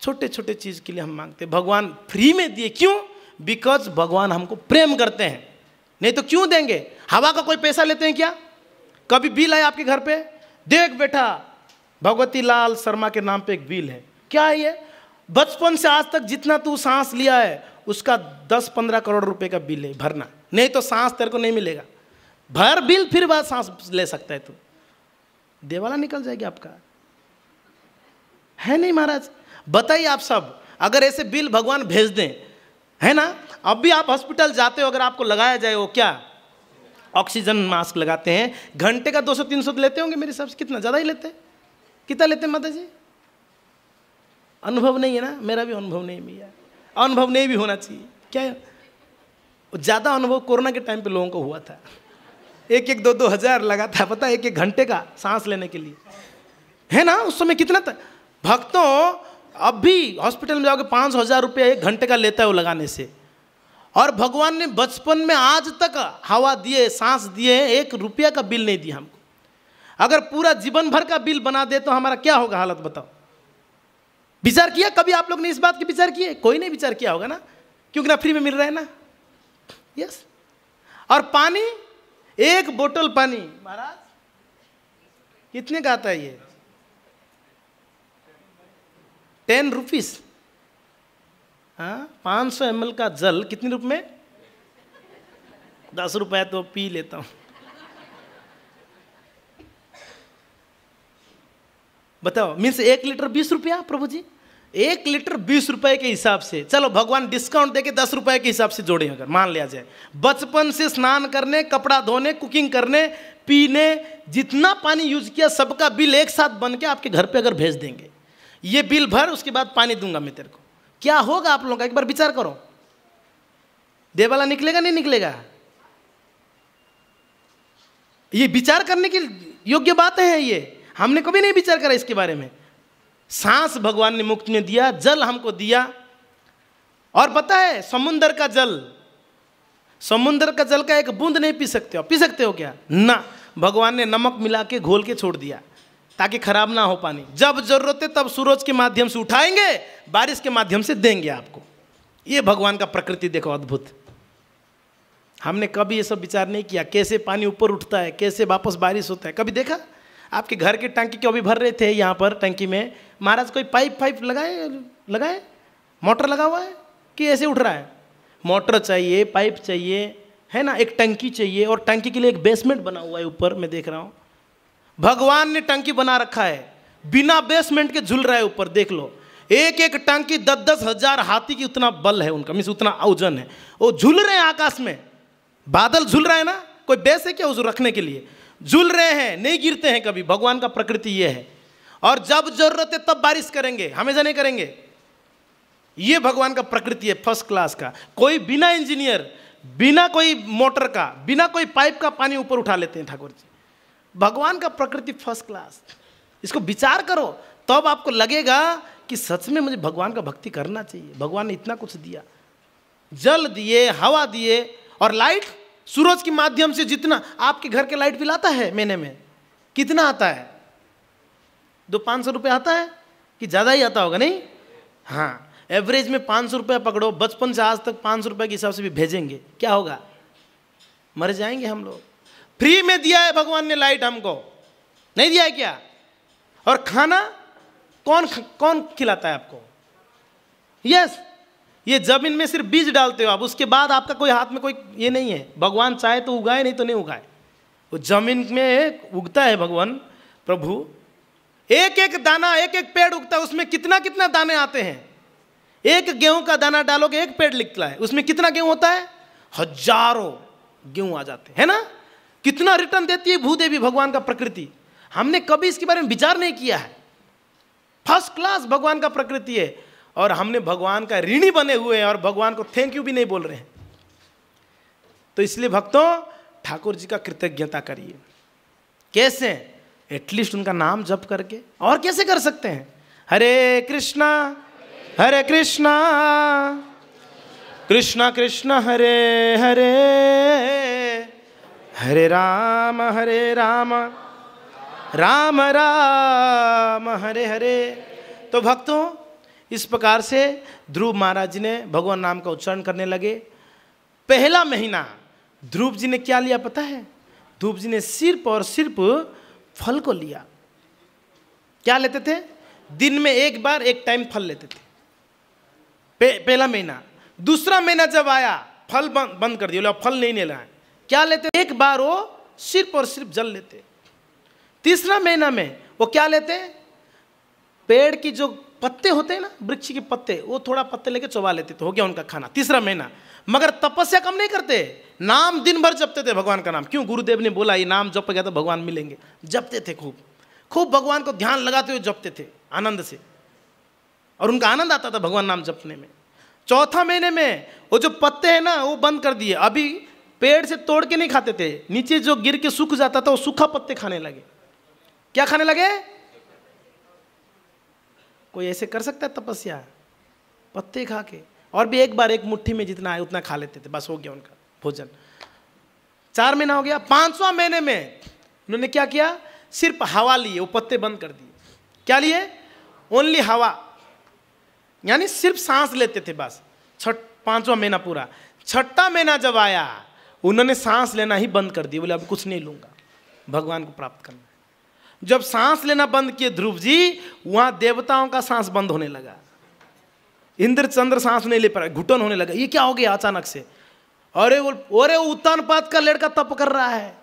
A: छोटे छोटे चीज़ के लिए हम मांगते हैं भगवान फ्री में दिए क्यों बिकॉज भगवान हमको प्रेम करते हैं नहीं तो क्यों देंगे हवा का कोई पैसा लेते हैं क्या कभी बिल आए आपके घर पर देख बेटा भगवती लाल शर्मा के नाम पे एक बिल है क्या है ये बचपन से आज तक जितना तू सांस लिया है उसका दस पंद्रह करोड़ रुपए का बिल है भरना नहीं तो सांस तेरे को नहीं मिलेगा भर बिल फिर बाद सांस ले सकता है तू देवाला निकल जाएगी आपका है नहीं महाराज बताइए आप सब अगर ऐसे बिल भगवान भेज दें है ना अब भी आप हॉस्पिटल जाते हो अगर आपको लगाया जाए वो क्या ऑक्सीजन मास्क लगाते हैं घंटे का 200-300 तो लेते होंगे मेरे हिसाब से कितना ज़्यादा ही लेते हैं कितना लेते हैं माता जी अनुभव नहीं है ना मेरा भी अनुभव नहीं भैया अनुभव नहीं भी होना चाहिए क्या ज़्यादा अनुभव कोरोना के टाइम पे लोगों को हुआ था एक एक दो दो हज़ार लगा था पता एक एक घंटे का सांस लेने के लिए है ना उस समय कितना था भक्तों अब भी हॉस्पिटल में जाओगे पाँच हज़ार रुपया एक घंटे का लेता है वो लगाने से और भगवान ने बचपन में आज तक हवा दिए सांस दिए एक रुपया का बिल नहीं दिया हमको अगर पूरा जीवन भर का बिल बना दे तो हमारा क्या होगा हालत बताओ विचार किया कभी आप लोग ने इस बात की विचार किए कोई नहीं विचार किया होगा ना क्योंकि ना फ्री में मिल रहा है ना यस और पानी एक बोतल पानी महाराज कितने का आता है ये टेन रुपीस हाँ पाँच सौ एम का जल कितने रुपये में दस रुपये तो पी लेता हूँ बताओ मीन्स एक लीटर बीस रुपया प्रभु जी एक लीटर बीस रुपए के हिसाब से चलो भगवान डिस्काउंट देके दस रुपए के हिसाब से जोड़े अगर मान लिया जाए बचपन से स्नान करने कपड़ा धोने कुकिंग करने पीने जितना पानी यूज किया सबका बिल एक साथ बन के आपके घर पे अगर भेज देंगे ये बिल भर उसके बाद पानी दूंगा मैं तेरे को क्या होगा आप लोगों का एक बार विचार करो दे वाला निकलेगा नहीं निकलेगा ये विचार करने की योग्य बात है ये हमने कभी नहीं विचार करा इसके बारे में सांस भगवान ने मुक्ति में दिया जल हमको दिया और पता है समुंदर का जल समुंदर का जल का एक बूंद नहीं पी सकते हो पी सकते हो क्या ना भगवान ने नमक मिला के घोल के छोड़ दिया ताकि खराब ना हो पानी जब जरूरत है तब सूरज के माध्यम से उठाएंगे बारिश के माध्यम से देंगे आपको ये भगवान का प्रकृति देखो अद्भुत हमने कभी ये सब विचार नहीं किया कैसे पानी ऊपर उठता है कैसे वापस बारिश होता है कभी देखा आपके घर की टंकी क्यों भी भर रहे थे यहाँ पर टंकी में महाराज कोई पाइप पाइप लगाए लगाए मोटर लगा हुआ है कि ऐसे उठ रहा है मोटर चाहिए पाइप चाहिए है ना एक टंकी चाहिए और टंकी के लिए एक बेसमेंट बना हुआ है ऊपर मैं देख रहा हूँ भगवान ने टंकी बना रखा है बिना बेसमेंट के झुल रहा है ऊपर देख लो एक एक टंकी दस दस हजार हाथी की उतना बल है उनका मीस उतना औजन है वो झूल रहे हैं आकाश में बादल झूल रहा है ना कोई बेस है क्या उस रखने के लिए झूल रहे हैं नहीं गिरते हैं कभी भगवान का प्रकृति ये है और जब जरूरत है तब बारिश करेंगे हमेशा नहीं करेंगे ये भगवान का प्रकृति है फर्स्ट क्लास का कोई बिना इंजीनियर बिना कोई मोटर का बिना कोई पाइप का पानी ऊपर उठा लेते हैं ठाकुर जी भगवान का प्रकृति फर्स्ट क्लास इसको विचार करो तब तो आपको लगेगा कि सच में मुझे भगवान का भक्ति करना चाहिए भगवान ने इतना कुछ दिया जल दिए हवा दिए और लाइट सूरज के माध्यम से जितना आपके घर के लाइट बिल आता है महीने में कितना आता है दो पाँच सौ रुपये आता है कि ज़्यादा ही आता होगा नहीं हाँ एवरेज में पाँच सौ रुपया पकड़ो बचपन से आज तक पाँच सौ रुपये के हिसाब से भी भेजेंगे क्या होगा मर जाएंगे हम लोग फ्री में दिया है भगवान ने लाइट हमको नहीं दिया है क्या और खाना कौन कौन खिलाता है आपको यस yes, ये जमीन में सिर्फ बीज डालते हो आप उसके बाद आपका कोई हाथ में कोई ये नहीं है भगवान चाहे तो उगाए नहीं तो नहीं उगाए वो जमीन में उगता है भगवान प्रभु एक एक दाना एक एक पेड़ उगता है उसमें कितना कितना दाने आते हैं एक गेहूं का दाना डालोगे एक पेड़ निकला है उसमें कितना गेहूं होता है हजारों गेहूं आ जाते हैं है ना कितना रिटर्न देती है भूदेवी भगवान का प्रकृति हमने कभी इसके बारे में विचार नहीं किया है फर्स्ट क्लास भगवान का प्रकृति है और हमने भगवान का ऋणी बने हुए हैं और भगवान को थैंक यू भी नहीं बोल रहे हैं तो इसलिए भक्तों ठाकुर जी का कृतज्ञता करिए कैसे एटलीस्ट उनका नाम जप करके और कैसे कर सकते हैं हरे कृष्णा हरे कृष्णा कृष्णा कृष्णा हरे हरे हरे राम हरे राम राम राम हरे हरे तो भक्तों इस प्रकार से ध्रुव महाराज जी ने भगवान नाम का उच्चारण करने लगे पहला महीना ध्रुव जी ने क्या लिया पता है ध्रुव जी ने सिर्फ और सिर्फ फल को लिया क्या लेते थे दिन में एक बार एक टाइम फल लेते थे पे, पहला महीना दूसरा महीना जब आया फल बंद बंद कर दिया फल नहीं लेना है क्या लेते एक बार वो सिर्फ और सिर्फ जल लेते तीसरा महीना में वो क्या लेते पेड़ की जो पत्ते होते हैं ना वृक्ष के पत्ते वो थोड़ा पत्ते लेके चबा लेते थे हो गया उनका खाना तीसरा महीना मगर तपस्या कम नहीं करते नाम दिन भर जपते थे भगवान का नाम क्यों गुरुदेव ने बोला ये नाम जप गया तो भगवान मिलेंगे जपते थे खूब खूब भगवान को ध्यान लगाते हुए जपते थे आनंद से और उनका आनंद आता था भगवान नाम जपने में चौथा महीने में वो जो पत्ते हैं ना वो बंद कर दिए अभी पेड़ से तोड़ के नहीं खाते थे नीचे जो गिर के सूख जाता था वो सूखा पत्ते खाने लगे क्या खाने लगे कोई ऐसे कर सकता है तपस्या पत्ते खा के और भी एक बार एक मुट्ठी में जितना आए उतना खा लेते थे बस हो गया उनका भोजन चार महीना हो गया पांचवा महीने में उन्होंने क्या किया सिर्फ हवा लिए वो पत्ते बंद कर दिए क्या लिए ओनली हवा यानी सिर्फ सांस लेते थे बस छठ पांचवा महीना पूरा छठा महीना जब आया उन्होंने सांस लेना ही बंद कर दिया बोले अब कुछ नहीं लूंगा भगवान को प्राप्त करना जब सांस लेना बंद किए ध्रुव जी वहां देवताओं का सांस बंद होने लगा इंद्र चंद्र सांस नहीं ले पा घुटन होने लगा ये क्या हो गया अचानक से अरे वो अरे उत्तान पात का लड़का तप कर रहा है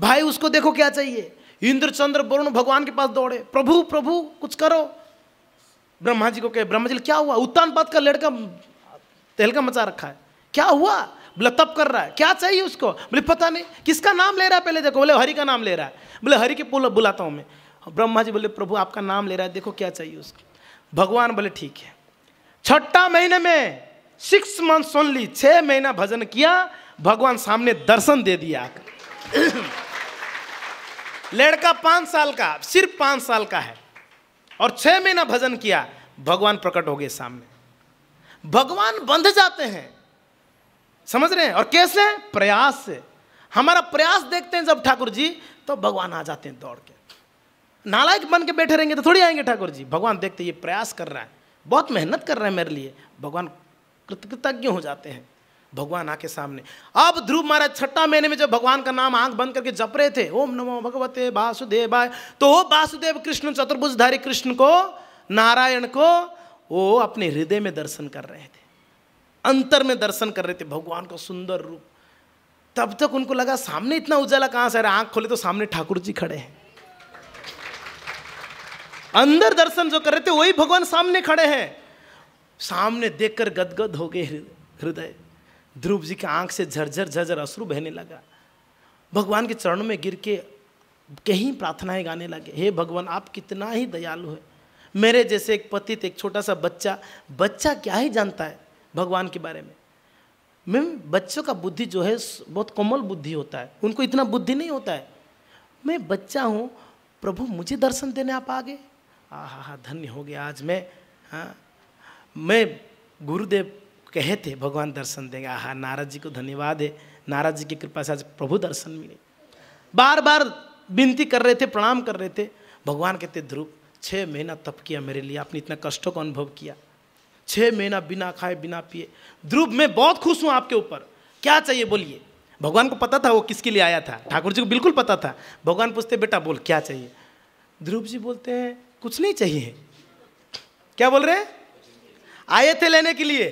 A: भाई उसको देखो क्या चाहिए इंद्र चंद्र वरुण भगवान के पास दौड़े प्रभु प्रभु कुछ करो ब्रह्मा जी को कहे ब्रह्मा जी क्या हुआ उत्तान पात का लड़का तहलका मचा रखा है क्या हुआ बोले तप कर रहा है क्या चाहिए उसको बोले पता नहीं किसका नाम ले रहा है पहले देखो बोले हरि का नाम ले रहा है बोले हरि के पुल बुलाता हूँ मैं ब्रह्मा जी बोले प्रभु आपका नाम ले रहा है देखो क्या चाहिए उसको भगवान बोले ठीक है छठा महीने में सिक्स मंथ सुन ली छः महीना भजन किया भगवान सामने दर्शन दे दिया लड़का पाँच साल का सिर्फ पाँच साल का है और छः महीना भजन किया भगवान प्रकट हो गए सामने भगवान बंध जाते हैं समझ रहे हैं और कैसे प्रयास से हमारा प्रयास देखते हैं जब ठाकुर जी तो भगवान आ जाते हैं दौड़ के नालायक बन के बैठे रहेंगे तो थोड़ी आएंगे ठाकुर जी भगवान देखते ये प्रयास कर रहा है बहुत मेहनत कर रहा है मेरे लिए भगवान कृतज्ञ हो जाते हैं भगवान आके सामने अब ध्रुव महाराज छठा महीने में जब भगवान का नाम आंख बंद करके जप रहे थे ओम नमो भगवते वासुदेव आय तो वो वासुदेव कृष्ण चतुर्भुजधारी कृष्ण को नारायण को वो अपने हृदय में दर्शन कर रहे थे अंतर में दर्शन कर रहे थे भगवान का सुंदर रूप तब तक उनको लगा सामने इतना उजाला कहाँ से आंख खोले तो सामने ठाकुर जी खड़े हैं अंदर दर्शन जो कर रहे थे वही भगवान सामने खड़े हैं सामने देखकर गदगद हो गए हृदय ध्रुव जी की आंख से झरझर झरझर अश्रु बहने लगा भगवान के चरण में गिर के कहीं प्रार्थनाएं गाने लगे हे भगवान आप कितना ही दयालु है मेरे जैसे एक पतित एक छोटा सा बच्चा बच्चा क्या ही जानता है भगवान के बारे में मैम बच्चों का बुद्धि जो है बहुत कोमल बुद्धि होता है उनको इतना बुद्धि नहीं होता है मैं बच्चा हूँ प्रभु मुझे दर्शन देने आप आ गए हाँ हाँ धन्य हो गया आज मैं हाँ मैं गुरुदेव कहे थे भगवान दर्शन देंगे आहा नाराज जी को धन्यवाद है नाराज जी की कृपा से आज प्रभु दर्शन मिले बार बार विनती कर रहे थे प्रणाम कर रहे थे भगवान कहते ध्रुव छः महीना तप किया मेरे लिए आपने इतना कष्टों का अनुभव किया छः महीना बिना खाए बिना पिए ध्रुव मैं बहुत खुश हूँ आपके ऊपर क्या चाहिए बोलिए भगवान को पता था वो किसके लिए आया था ठाकुर जी को बिल्कुल पता था भगवान पूछते बेटा बोल क्या चाहिए ध्रुव जी बोलते हैं कुछ नहीं चाहिए क्या बोल रहे आए थे लेने के लिए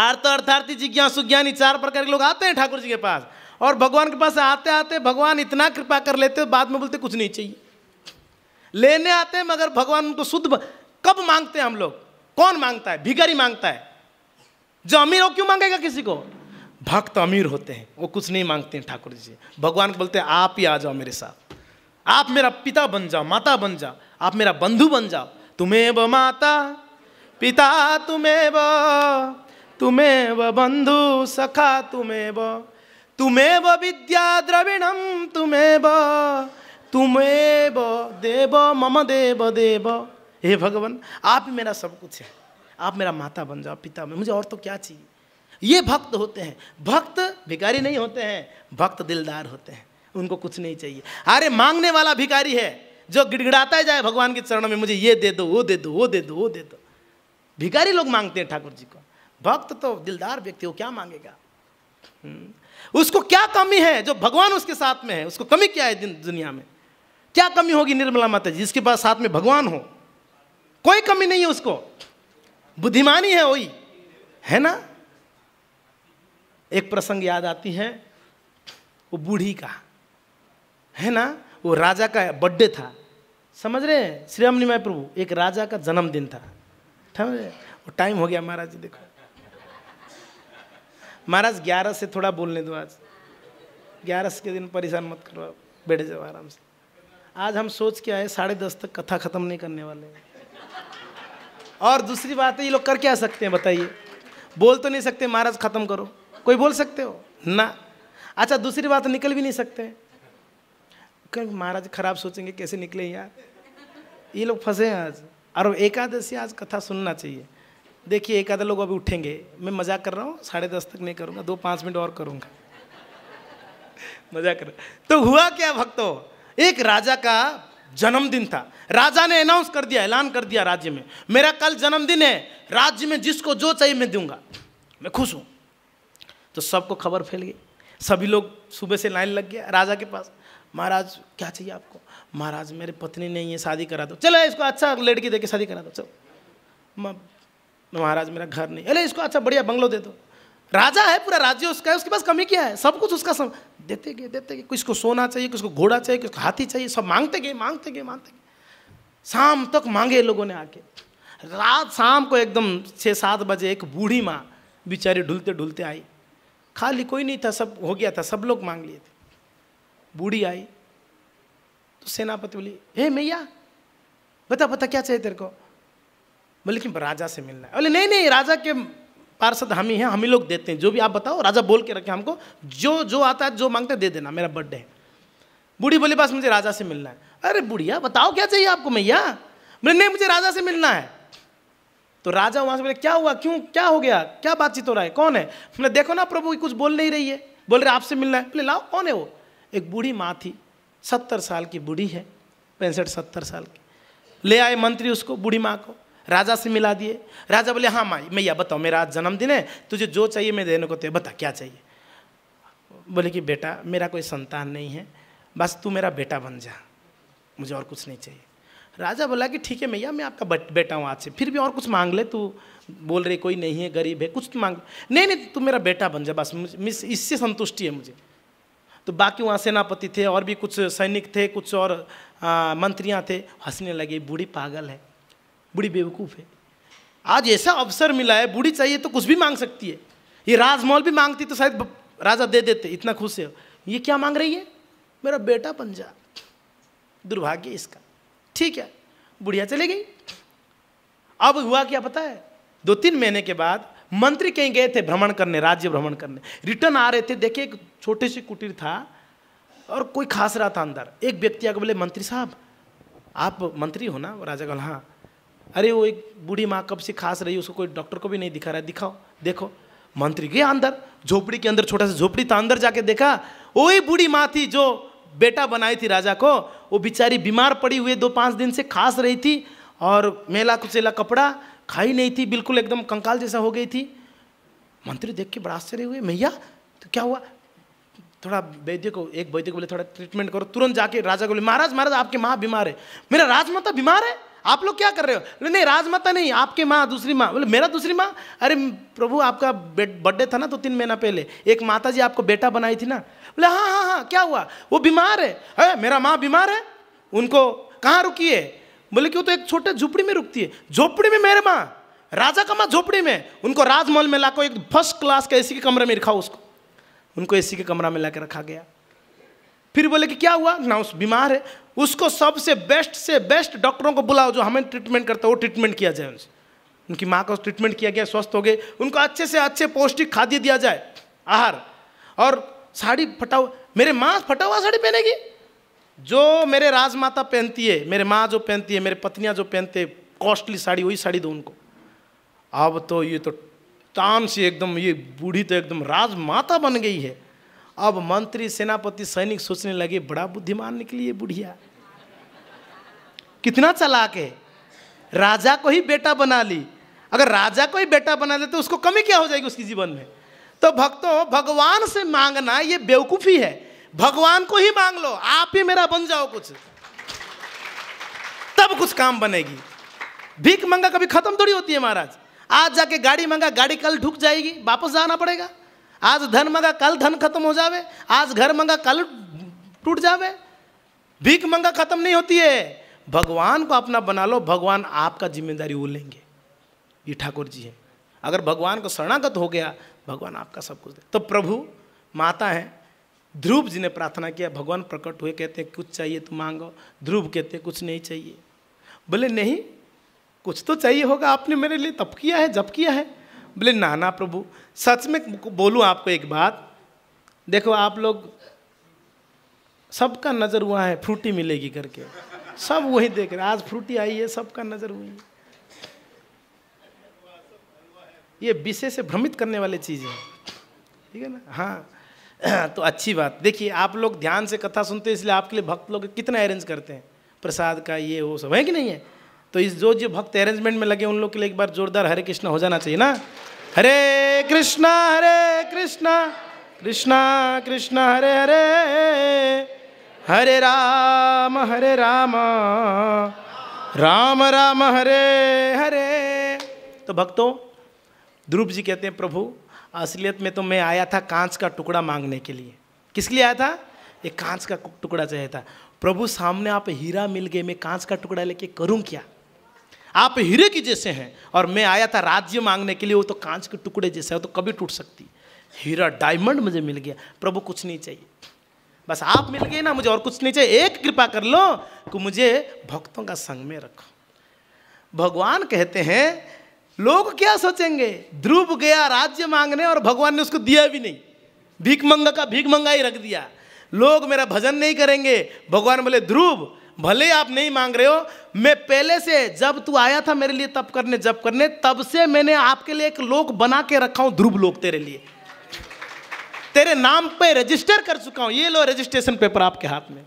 A: आर्थ अर्थार्थी जिज्ञासु ज्ञानी चार प्रकार के लोग आते हैं ठाकुर जी के पास और भगवान के पास आते आते भगवान इतना कृपा कर लेते बाद में बोलते कुछ नहीं चाहिए लेने आते हैं मगर भगवान उनको शुद्ध कब मांगते हैं हम लोग कौन मांगता है भिगरी मांगता है जो अमीर हो क्यों मांगेगा किसी को भक्त अमीर होते हैं वो कुछ नहीं मांगते हैं ठाकुर जी भगवान को बोलते हैं आप ही आ जाओ मेरे साथ आप मेरा पिता बन जाओ माता बन जाओ आप मेरा बंधु बन जाओ तुम्हें व माता पिता तुम्हें व तुम्हें व बंधु सखा तुम्हें व तुम्हें व विद्या द्रविणम तुम्हें व तुम्हें व देव मम देव देव हे भगवान आप ही मेरा सब कुछ है आप मेरा माता बन जाओ पिता मुझे और तो क्या चाहिए ये भक्त होते हैं भक्त भिखारी नहीं होते हैं भक्त दिलदार होते हैं उनको कुछ नहीं चाहिए अरे मांगने वाला भिखारी है जो गिड़गिड़ाता जाए भगवान के चरणों में मुझे ये दे दो वो दे दो वो दे दो वो दे दो भिखारी लोग मांगते हैं ठाकुर जी को भक्त तो दिलदार व्यक्ति वो क्या मांगेगा हम्म। उसको क्या कमी है जो भगवान उसके साथ में है उसको कमी क्या है दुनिया में क्या कमी होगी निर्मला माता जी जिसके पास साथ में भगवान हो कोई कमी नहीं है उसको बुद्धिमानी है वही है ना एक प्रसंग याद आती है वो बूढ़ी का है ना वो राजा का बर्थडे था समझ रहे हैं श्री अमनिमय प्रभु एक राजा का जन्मदिन था समझ रहे वो टाइम हो गया महाराज जी देखो महाराज ग्यारह से थोड़ा बोलने दो आज ग्यारह के दिन परेशान मत करो बैठ जाओ आराम से आज हम सोच के आए साढ़े दस तक कथा ख़त्म नहीं करने वाले हैं और दूसरी बात है ये लोग कर क्या सकते हैं बताइए बोल तो नहीं सकते महाराज ख़त्म करो कोई बोल सकते हो ना अच्छा दूसरी बात निकल भी नहीं सकते महाराज खराब सोचेंगे कैसे निकले यार ये लोग फंसे हैं आज और एकादशी आज कथा सुनना चाहिए देखिए एक आधा लोग अभी उठेंगे मैं मजाक कर रहा हूँ साढ़े दस तक नहीं करूँगा दो पाँच मिनट और करूँगा मजाक कर तो हुआ क्या भक्तों एक राजा का जन्मदिन था राजा ने अनाउंस कर दिया ऐलान कर दिया राज्य में मेरा कल जन्मदिन है राज्य में जिसको जो चाहिए मैं दूंगा मैं खुश हूँ तो सबको खबर फैल गई सभी लोग सुबह से लाइन लग गया राजा के पास महाराज क्या चाहिए आपको महाराज मेरे पत्नी नहीं है शादी करा दो चलो इसको अच्छा लड़की दे के शादी करा दो चलो महाराज मेरा घर नहीं अरे इसको अच्छा बढ़िया बंगलो दे दो राजा है पूरा राज्य उसका है उसके पास कमी क्या है सब कुछ उसका सम देते गए देते गए किसको सोना चाहिए किसको घोड़ा चाहिए किसको हाथी चाहिए सब मांगते गए मांगते गए मांगते गए शाम तक मांगे लोगों ने आके रात शाम को एकदम छः सात बजे एक बूढ़ी माँ बेचारी ढुलते ढुलते आई खाली कोई नहीं था सब हो गया था सब लोग मांग लिए थे बूढ़ी आई तो सेनापति बोली हे मैया बता बता क्या चाहिए तेरे को बोले कि राजा से मिलना है बोले नहीं नहीं राजा के पार्षद हम ही हैं हम ही लोग देते हैं जो भी आप बताओ राजा बोल के रखे हमको जो जो आता है जो मांगते दे देना मेरा बर्थडे है बूढ़ी बोली बस मुझे राजा से मिलना है अरे बुढ़िया बताओ क्या चाहिए आपको मैया बोले नहीं मुझे राजा से मिलना है तो राजा वहां से बोले क्या हुआ क्यों क्या हो गया क्या बातचीत हो रहा है कौन है बोले देखो ना प्रभु कुछ बोल नहीं रही है बोल रहे आपसे मिलना है बोले लाओ कौन है वो एक बूढ़ी माँ थी सत्तर साल की बूढ़ी है पैंसठ सत्तर साल की ले आए मंत्री उसको बूढ़ी माँ को राजा से मिला दिए राजा बोले हाँ माई मैया बताओ मेरा आज जन्मदिन है तुझे जो चाहिए मैं देने को तो बता क्या चाहिए बोले कि बेटा मेरा कोई संतान नहीं है बस तू मेरा बेटा बन जा मुझे और कुछ नहीं चाहिए राजा बोला कि ठीक है मैया मैं आपका बेटा हूँ आज से फिर भी और कुछ मांग ले तू बोल रही कोई नहीं है गरीब है कुछ मांग नहीं नहीं तू मेरा बेटा बन जा बस मिस इससे संतुष्टि है मुझे तो बाकी वहाँ सेनापति थे और भी कुछ सैनिक थे कुछ और मंत्रियाँ थे हंसने लगे बूढ़ी पागल है बूढ़ी बेवकूफ़ है आज ऐसा अवसर मिला है बूढ़ी चाहिए तो कुछ भी मांग सकती है ये राजमहल भी मांगती तो शायद राजा दे देते इतना खुश है ये क्या मांग रही है मेरा बेटा बन जा दुर्भाग्य इसका ठीक है बुढ़िया चले गई अब हुआ क्या पता है दो तीन महीने के बाद मंत्री कहीं गए थे भ्रमण करने राज्य भ्रमण करने रिटर्न आ रहे थे देखे एक छोटे से कुटीर था और कोई खास रहा था अंदर एक व्यक्ति आगे बोले मंत्री साहब आप मंत्री हो ना राजा कहा हाँ अरे वो एक बूढ़ी माँ कब से खास रही उसको कोई डॉक्टर को भी नहीं दिखा रहा है दिखाओ देखो मंत्री गया अंदर झोपड़ी के अंदर छोटा सा झोपड़ी था अंदर जाके देखा वही बूढ़ी माँ थी जो बेटा बनाई थी राजा को वो बेचारी बीमार पड़ी हुई दो पाँच दिन से खास रही थी और मेला कुचेला कपड़ा खाई नहीं थी बिल्कुल एकदम कंकाल जैसा हो गई थी मंत्री देख के बड़ा आश्चर्य हुए मैया तो क्या हुआ थोड़ा वैद्य को एक वैद्य को बोले थोड़ा ट्रीटमेंट करो तुरंत जाके राजा को बोले महाराज महाराज आपकी माँ बीमार है मेरा राजमाता बीमार है आप लोग क्या कर रहे हो बोले नहीं राजमाता नहीं आपके माँ दूसरी माँ बोले मेरा दूसरी माँ अरे प्रभु आपका बर्थडे था ना दो तो तीन महीना पहले एक माता जी आपको बेटा बनाई थी ना बोले हाँ हाँ हाँ क्या हुआ वो बीमार है अरे मेरा माँ बीमार है उनको कहाँ रुकी है बोले कि वो तो एक छोटे झोपड़ी में रुकती है झोपड़ी में मेरे माँ राजा का माँ झोपड़ी में उनको राजमहल में लाकर एक फर्स्ट क्लास के ए के कमरे में रखा उसको उनको ए के कमरा में ला रखा गया फिर बोले कि क्या हुआ ना उस बीमार है उसको सबसे बेस्ट से बेस्ट डॉक्टरों को बुलाओ जो हमें ट्रीटमेंट करता है वो ट्रीटमेंट किया जाए उनसे उनकी माँ का ट्रीटमेंट किया गया स्वस्थ हो गए उनको अच्छे से अच्छे पौष्टिक खाद्य दिया जाए आहार और साड़ी फटा हुआ मेरे माँ फटा हुआ साड़ी पहनेगी जो मेरे राजमाता पहनती है मेरे माँ जो पहनती है मेरे पत्नियाँ जो पहनते हैं कॉस्टली साड़ी वही साड़ी दो उनको अब तो ये तो तान से एकदम ये बूढ़ी तो एकदम राजमाता बन गई है अब मंत्री सेनापति सैनिक सोचने लगे बड़ा बुद्धिमान निकली है बुढ़िया कितना चलाक है राजा को ही बेटा बना ली अगर राजा को ही बेटा बना ले तो उसको कमी क्या हो जाएगी उसके जीवन में तो भक्तों भगवान से मांगना ये बेवकूफ़ी है भगवान को ही मांग लो आप ही मेरा बन जाओ कुछ तब कुछ काम बनेगी भीख मंगा कभी खत्म थोड़ी होती है महाराज आज जाके गाड़ी मंगा गाड़ी कल ढुक जाएगी वापस जाना पड़ेगा आज धन मंगा कल धन खत्म हो जावे आज घर मंगा कल टूट जावे भीख मंगा खत्म नहीं होती है भगवान को अपना बना लो भगवान आपका जिम्मेदारी वो लेंगे ये ठाकुर जी हैं अगर भगवान को शरणागत हो गया भगवान आपका सब कुछ दे तो प्रभु माता हैं ध्रुव जी ने प्रार्थना किया भगवान प्रकट हुए कहते हैं कुछ चाहिए तो मांगो ध्रुव कहते कुछ नहीं चाहिए बोले नहीं कुछ तो चाहिए होगा आपने मेरे लिए तप किया है जप किया है बोले नाना प्रभु सच में बोलू आपको एक बात देखो आप लोग सबका नज़र हुआ है फ्रूटी मिलेगी करके सब वही देख रहे आज फ्रूटी आई है सबका नज़र हुई है ये विषय से भ्रमित करने वाली चीज़ है ठीक है ना हाँ तो अच्छी बात देखिए आप लोग ध्यान से कथा सुनते हैं इसलिए आपके लिए भक्त लोग कितना अरेंज करते हैं प्रसाद का ये वो सब है कि नहीं है तो इस जो जो भक्त अरेंजमेंट में लगे उन लोग के लिए एक बार जोरदार हरे कृष्ण हो जाना चाहिए ना हरे कृष्णा हरे कृष्णा कृष्णा कृष्णा हरे हरे हरे राम हरे राम राम राम हरे हरे तो भक्तों ध्रुव जी कहते हैं प्रभु असलियत में तो मैं आया था कांच का टुकड़ा मांगने के लिए किस लिए आया था एक कांच का टुकड़ा चाहिए था प्रभु सामने आप हीरा मिल गए मैं कांच का टुकड़ा लेके करूँ क्या आप हीरे की जैसे हैं और मैं आया था राज्य मांगने के लिए वो तो कांच के टुकड़े जैसे है तो कभी टूट सकती हीरा डायमंड मुझे मिल गया प्रभु कुछ नहीं चाहिए बस आप मिल गए ना मुझे और कुछ नहीं चाहिए एक कृपा कर लो कि मुझे भक्तों का संग में रखो भगवान कहते हैं लोग क्या सोचेंगे ध्रुव गया राज्य मांगने और भगवान ने उसको दिया भी नहीं भीख मंगा का भीख मंगा ही रख दिया लोग मेरा भजन नहीं करेंगे भगवान बोले ध्रुव भले आप नहीं मांग रहे हो मैं पहले से जब तू आया था मेरे लिए तप करने जब करने तब से मैंने आपके लिए एक लोक बना के रखा हूं ध्रुव लोक तेरे लिए तेरे नाम पे रजिस्टर कर चुका हूं ये लो रजिस्ट्रेशन पेपर आपके हाथ में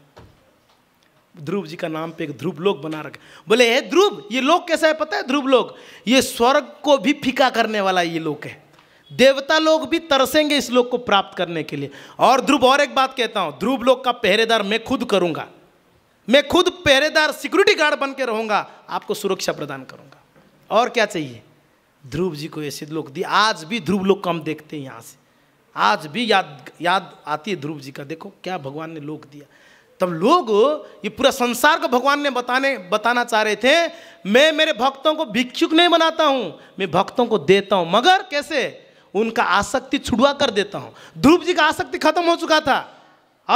A: ध्रुव जी का नाम पे एक ध्रुव लोक बना रखा बोले हे ध्रुव ये लोक कैसा है पता है ध्रुव लोक ये स्वर्ग को भी फीका करने वाला ये लोक है देवता लोग भी तरसेंगे इस लोक को प्राप्त करने के लिए और ध्रुव और एक बात कहता हूं ध्रुव लोक का पहरेदार मैं खुद करूंगा मैं खुद पहरेदार सिक्योरिटी गार्ड बन के रहूँगा आपको सुरक्षा प्रदान करूंगा और क्या चाहिए ध्रुव जी को ऐसे लोग दिए आज भी ध्रुव लोग कम देखते हैं यहाँ से आज भी याद याद आती है ध्रुव जी का देखो क्या भगवान ने लोक दिया तब लोग ये पूरा संसार को भगवान ने बताने बताना चाह रहे थे मैं मेरे भक्तों को भिक्षुक नहीं बनाता हूँ मैं भक्तों को देता हूँ मगर कैसे उनका आसक्ति छुड़वा कर देता हूँ ध्रुव जी का आसक्ति खत्म हो चुका था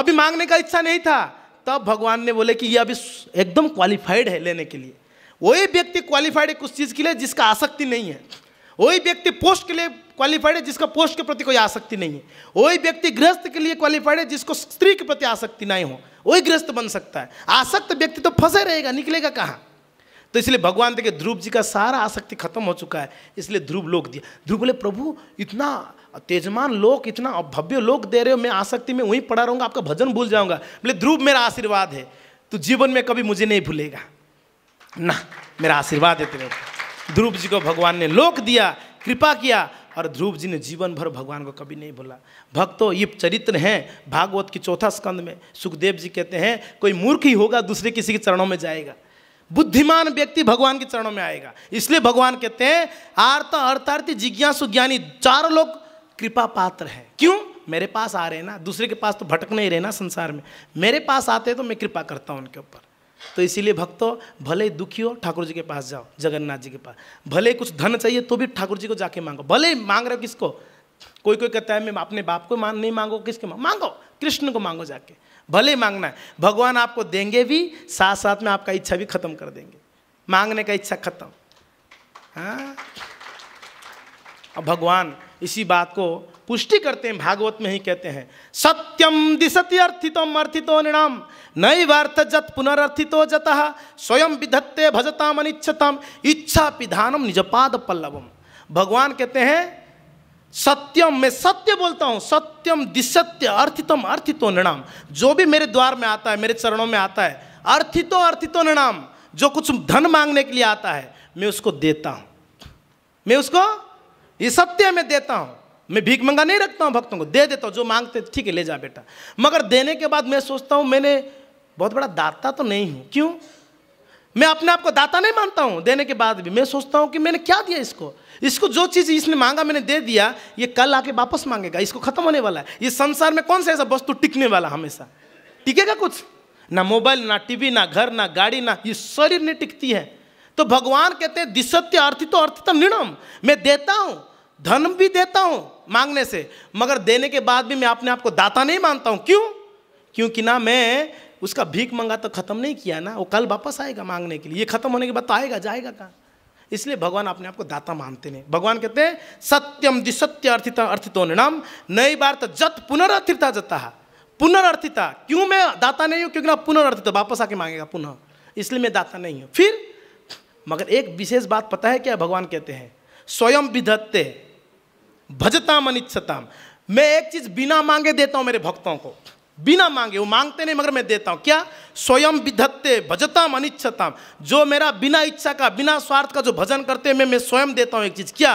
A: अभी मांगने का इच्छा नहीं था तब भगवान ने बोले कि ये अभी एकदम क्वालिफाइड है लेने के लिए वही व्यक्ति क्वालिफाइड है उस चीज़ के लिए जिसका आसक्ति नहीं है वही व्यक्ति पोस्ट के लिए क्वालिफाइड है जिसका पोस्ट के प्रति कोई आसक्ति नहीं है वही व्यक्ति गृहस्थ के लिए क्वालिफाइड है जिसको स्त्री के प्रति आसक्ति नहीं हो वही गृहस्थ बन सकता है आसक्त व्यक्ति तो फंसे रहेगा निकलेगा कहाँ तो इसलिए भगवान देखे ध्रुव जी का सारा आसक्ति खत्म हो चुका है इसलिए ध्रुव लोक दिया ध्रुव बोले प्रभु इतना तेजमान लोक इतना भव्य लोक दे रहे हो मैं आसक्ति में वहीं पड़ा रहूंगा आपका भजन भूल जाऊंगा बोले ध्रुव मेरा आशीर्वाद है तो जीवन में कभी मुझे नहीं भूलेगा ना मेरा आशीर्वाद है तेरे ध्रुव जी को भगवान ने लोक दिया कृपा किया और ध्रुव जी ने जीवन भर भगवान को कभी नहीं भूला भक्तों ये चरित्र हैं भागवत की चौथा स्कंद में सुखदेव जी कहते हैं कोई मूर्ख ही होगा दूसरे किसी के चरणों में जाएगा बुद्धिमान व्यक्ति भगवान के चरणों में आएगा इसलिए भगवान कहते हैं आर्ता अर्थार्थी जिज्ञासु ज्ञानी चार लोग कृपा पात्र है क्यों मेरे पास आ रहे हैं ना दूसरे के पास तो भटक नहीं रहे ना संसार में मेरे पास आते तो मैं कृपा करता हूँ उनके ऊपर तो इसीलिए भक्तों भले दुखी हो ठाकुर जी के पास जाओ जगन्नाथ जी के पास भले कुछ धन चाहिए तो भी ठाकुर जी को जाके मांगो भले मांग रहे हो किसको कोई कोई कहता है मैं अपने बाप को मांग नहीं मांगो किसके मांगो मांगो कृष्ण को मांगो जाके भले मांगना है भगवान आपको देंगे भी साथ साथ में आपका इच्छा भी खत्म कर देंगे मांगने का इच्छा खत्म हाँ अब भगवान इसी बात को पुष्टि करते हैं भागवत में ही कहते हैं सत्यम दिशति अर्थितम अर्थितो निणाम नैव जत पुनरअर्थितो जतः स्वयं विधत्ते भजताम अनिच्छताम इच्छा पिधानम निजपाद पल्लवम भगवान कहते हैं सत्यम मैं सत्य बोलता हूँ सत्यम दिशत्य अर्थितम अर्थितो निणाम जो भी मेरे द्वार में आता है मेरे चरणों में आता है अर्थितो अर्थितो निणाम जो कुछ धन मांगने के लिए आता है मैं उसको देता हूँ मैं उसको ये सत्य मैं देता हूँ मैं भीख मंगा नहीं रखता हूँ भक्तों को दे देता हूँ जो मांगते ठीक है ले जा बेटा मगर देने के बाद मैं सोचता हूँ मैंने बहुत बड़ा दाता तो नहीं हूँ क्यों मैं अपने आप को दाता नहीं मानता हूँ देने के बाद भी मैं सोचता हूँ कि मैंने क्या दिया इसको इसको जो चीज़ इसने मांगा मैंने दे दिया ये कल आके वापस मांगेगा इसको खत्म होने वाला है ये संसार में कौन सा ऐसा वस्तु टिकने वाला हमेशा टिकेगा कुछ ना मोबाइल ना टीवी ना घर ना गाड़ी ना ये शरीर नहीं टिकती है तो भगवान कहते हैं दिशत्य अर्थित तो तो निर्णम मैं देता हूँ धन भी देता हूं मांगने से मगर देने के बाद भी मैं अपने आप को दाता नहीं मानता हूं क्यों क्योंकि ना मैं उसका भीख मंगा तो खत्म नहीं किया ना वो कल वापस आएगा मांगने के लिए ये खत्म होने के बाद तो आएगा जाएगा कहाँ इसलिए भगवान अपने आप को दाता मानते नहीं भगवान कहते हैं सत्यम दिसत्य अर्थित होने नाम नई बार तो जत पुनर्थिता जता पुनर्थिता क्यों मैं दाता नहीं हूँ क्योंकि ना पुनर्थित वापस आके मांगेगा पुनः इसलिए मैं दाता नहीं हूँ फिर मगर एक विशेष बात पता है क्या भगवान कहते हैं स्वयं विधत्ते भजताम अनिच्छताम मैं एक चीज बिना मांगे देता हूं मेरे भक्तों को बिना मांगे वो मांगते नहीं मगर मैं देता हूं क्या स्वयं विधत्ते भजताम अनिच्छताम जो मेरा बिना इच्छा का बिना स्वार्थ का जो भजन करते हैं मैं मैं स्वयं देता हूं एक चीज़ क्या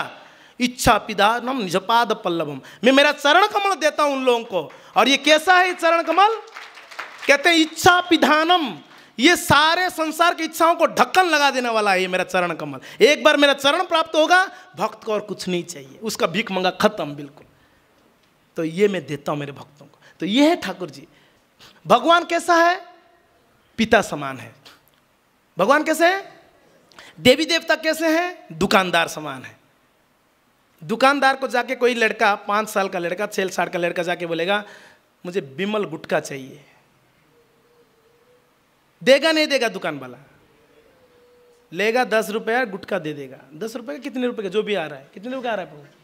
A: इच्छा पिदानम निजपाद पल्लवम मैं मेरा चरण कमल देता हूं उन लोगों को और ये कैसा है चरण कमल कहते हैं इच्छा पिधानम ये सारे संसार की इच्छाओं को ढक्कन लगा देने वाला है ये मेरा चरण कमल एक बार मेरा चरण प्राप्त होगा भक्त को और कुछ नहीं चाहिए उसका भीख मंगा खत्म बिल्कुल तो ये मैं देता हूं मेरे भक्तों को तो ये है ठाकुर जी भगवान कैसा है पिता समान है भगवान कैसे है देवी देवता कैसे हैं दुकानदार समान है दुकानदार को जाके कोई लड़का पांच साल का लड़का छह साल का लड़का जाके बोलेगा मुझे बिमल गुटका चाहिए देगा नहीं देगा दुकान वाला लेगा दस रुपया गुटका दे देगा दस रुपये का कितने रुपये का जो भी आ रहा है कितने रुपये आ रहा है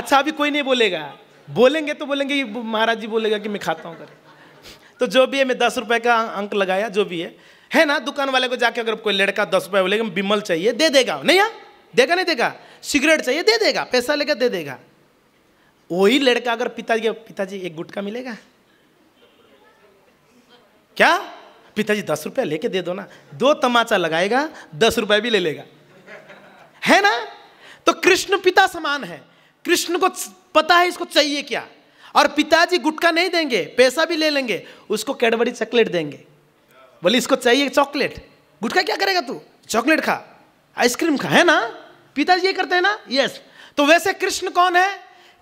A: अच्छा अभी कोई नहीं बोलेगा बोलेंगे तो बोलेंगे महाराज जी बोलेगा कि मैं खाता हूँ कर तो जो भी है मैं दस रुपये का अंक लगाया जो भी है है ना दुकान वाले को जाके अगर कोई लड़का दस रुपये बोलेगा बिमल चाहिए दे देगा नहीं यार हाँ? देगा नहीं देगा सिगरेट चाहिए दे देगा पैसा लेकर दे देगा वही लड़का अगर पिताजी पिताजी एक गुटका मिलेगा क्या पिताजी दस रुपया लेके दे दो ना दो तमाचा लगाएगा दस रुपया भी ले लेगा है ना तो कृष्ण पिता समान है कृष्ण को पता है इसको चाहिए क्या और पिताजी गुटका नहीं देंगे पैसा भी ले लेंगे उसको कैडबरी चॉकलेट देंगे बोले इसको चाहिए चॉकलेट गुटका क्या करेगा तू चॉकलेट खा आइसक्रीम खा है ना पिताजी ये करते हैं ना यस तो वैसे कृष्ण कौन है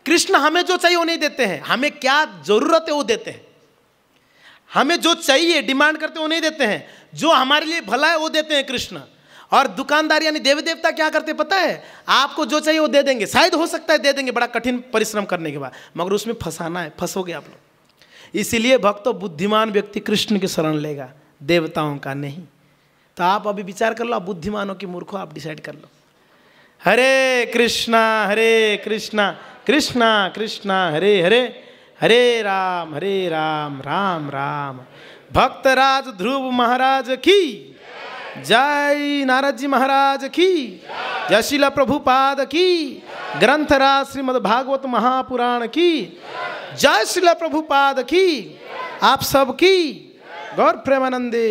A: कृष्ण हमें जो चाहिए वो नहीं देते हैं हमें क्या जरूरत है वो देते हैं हमें जो चाहिए डिमांड करते वो नहीं देते हैं जो हमारे लिए भला है वो देते हैं कृष्ण और दुकानदार यानी देवी देवता क्या करते पता है आपको जो चाहिए वो दे देंगे शायद हो सकता है दे देंगे बड़ा कठिन परिश्रम करने के बाद मगर उसमें फंसाना है फंसोगे आप लोग इसीलिए भक्तों तो बुद्धिमान व्यक्ति कृष्ण की शरण लेगा देवताओं का नहीं तो आप अभी विचार कर लो आप बुद्धिमानों की मूर्खों आप डिसाइड कर लो हरे कृष्णा हरे कृष्णा कृष्णा कृष्णा हरे हरे हरे राम हरे राम राम राम भक्तराज ध्रुव महाराज की जय नारद जी महाराज की जय शिला प्रभुपाद की ग्रंथराज श्रीमद भागवत महापुराण की जय शिला प्रभुपाद की आप सब की गौर प्रेमानंदे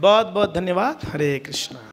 A: बहुत बहुत धन्यवाद हरे कृष्णा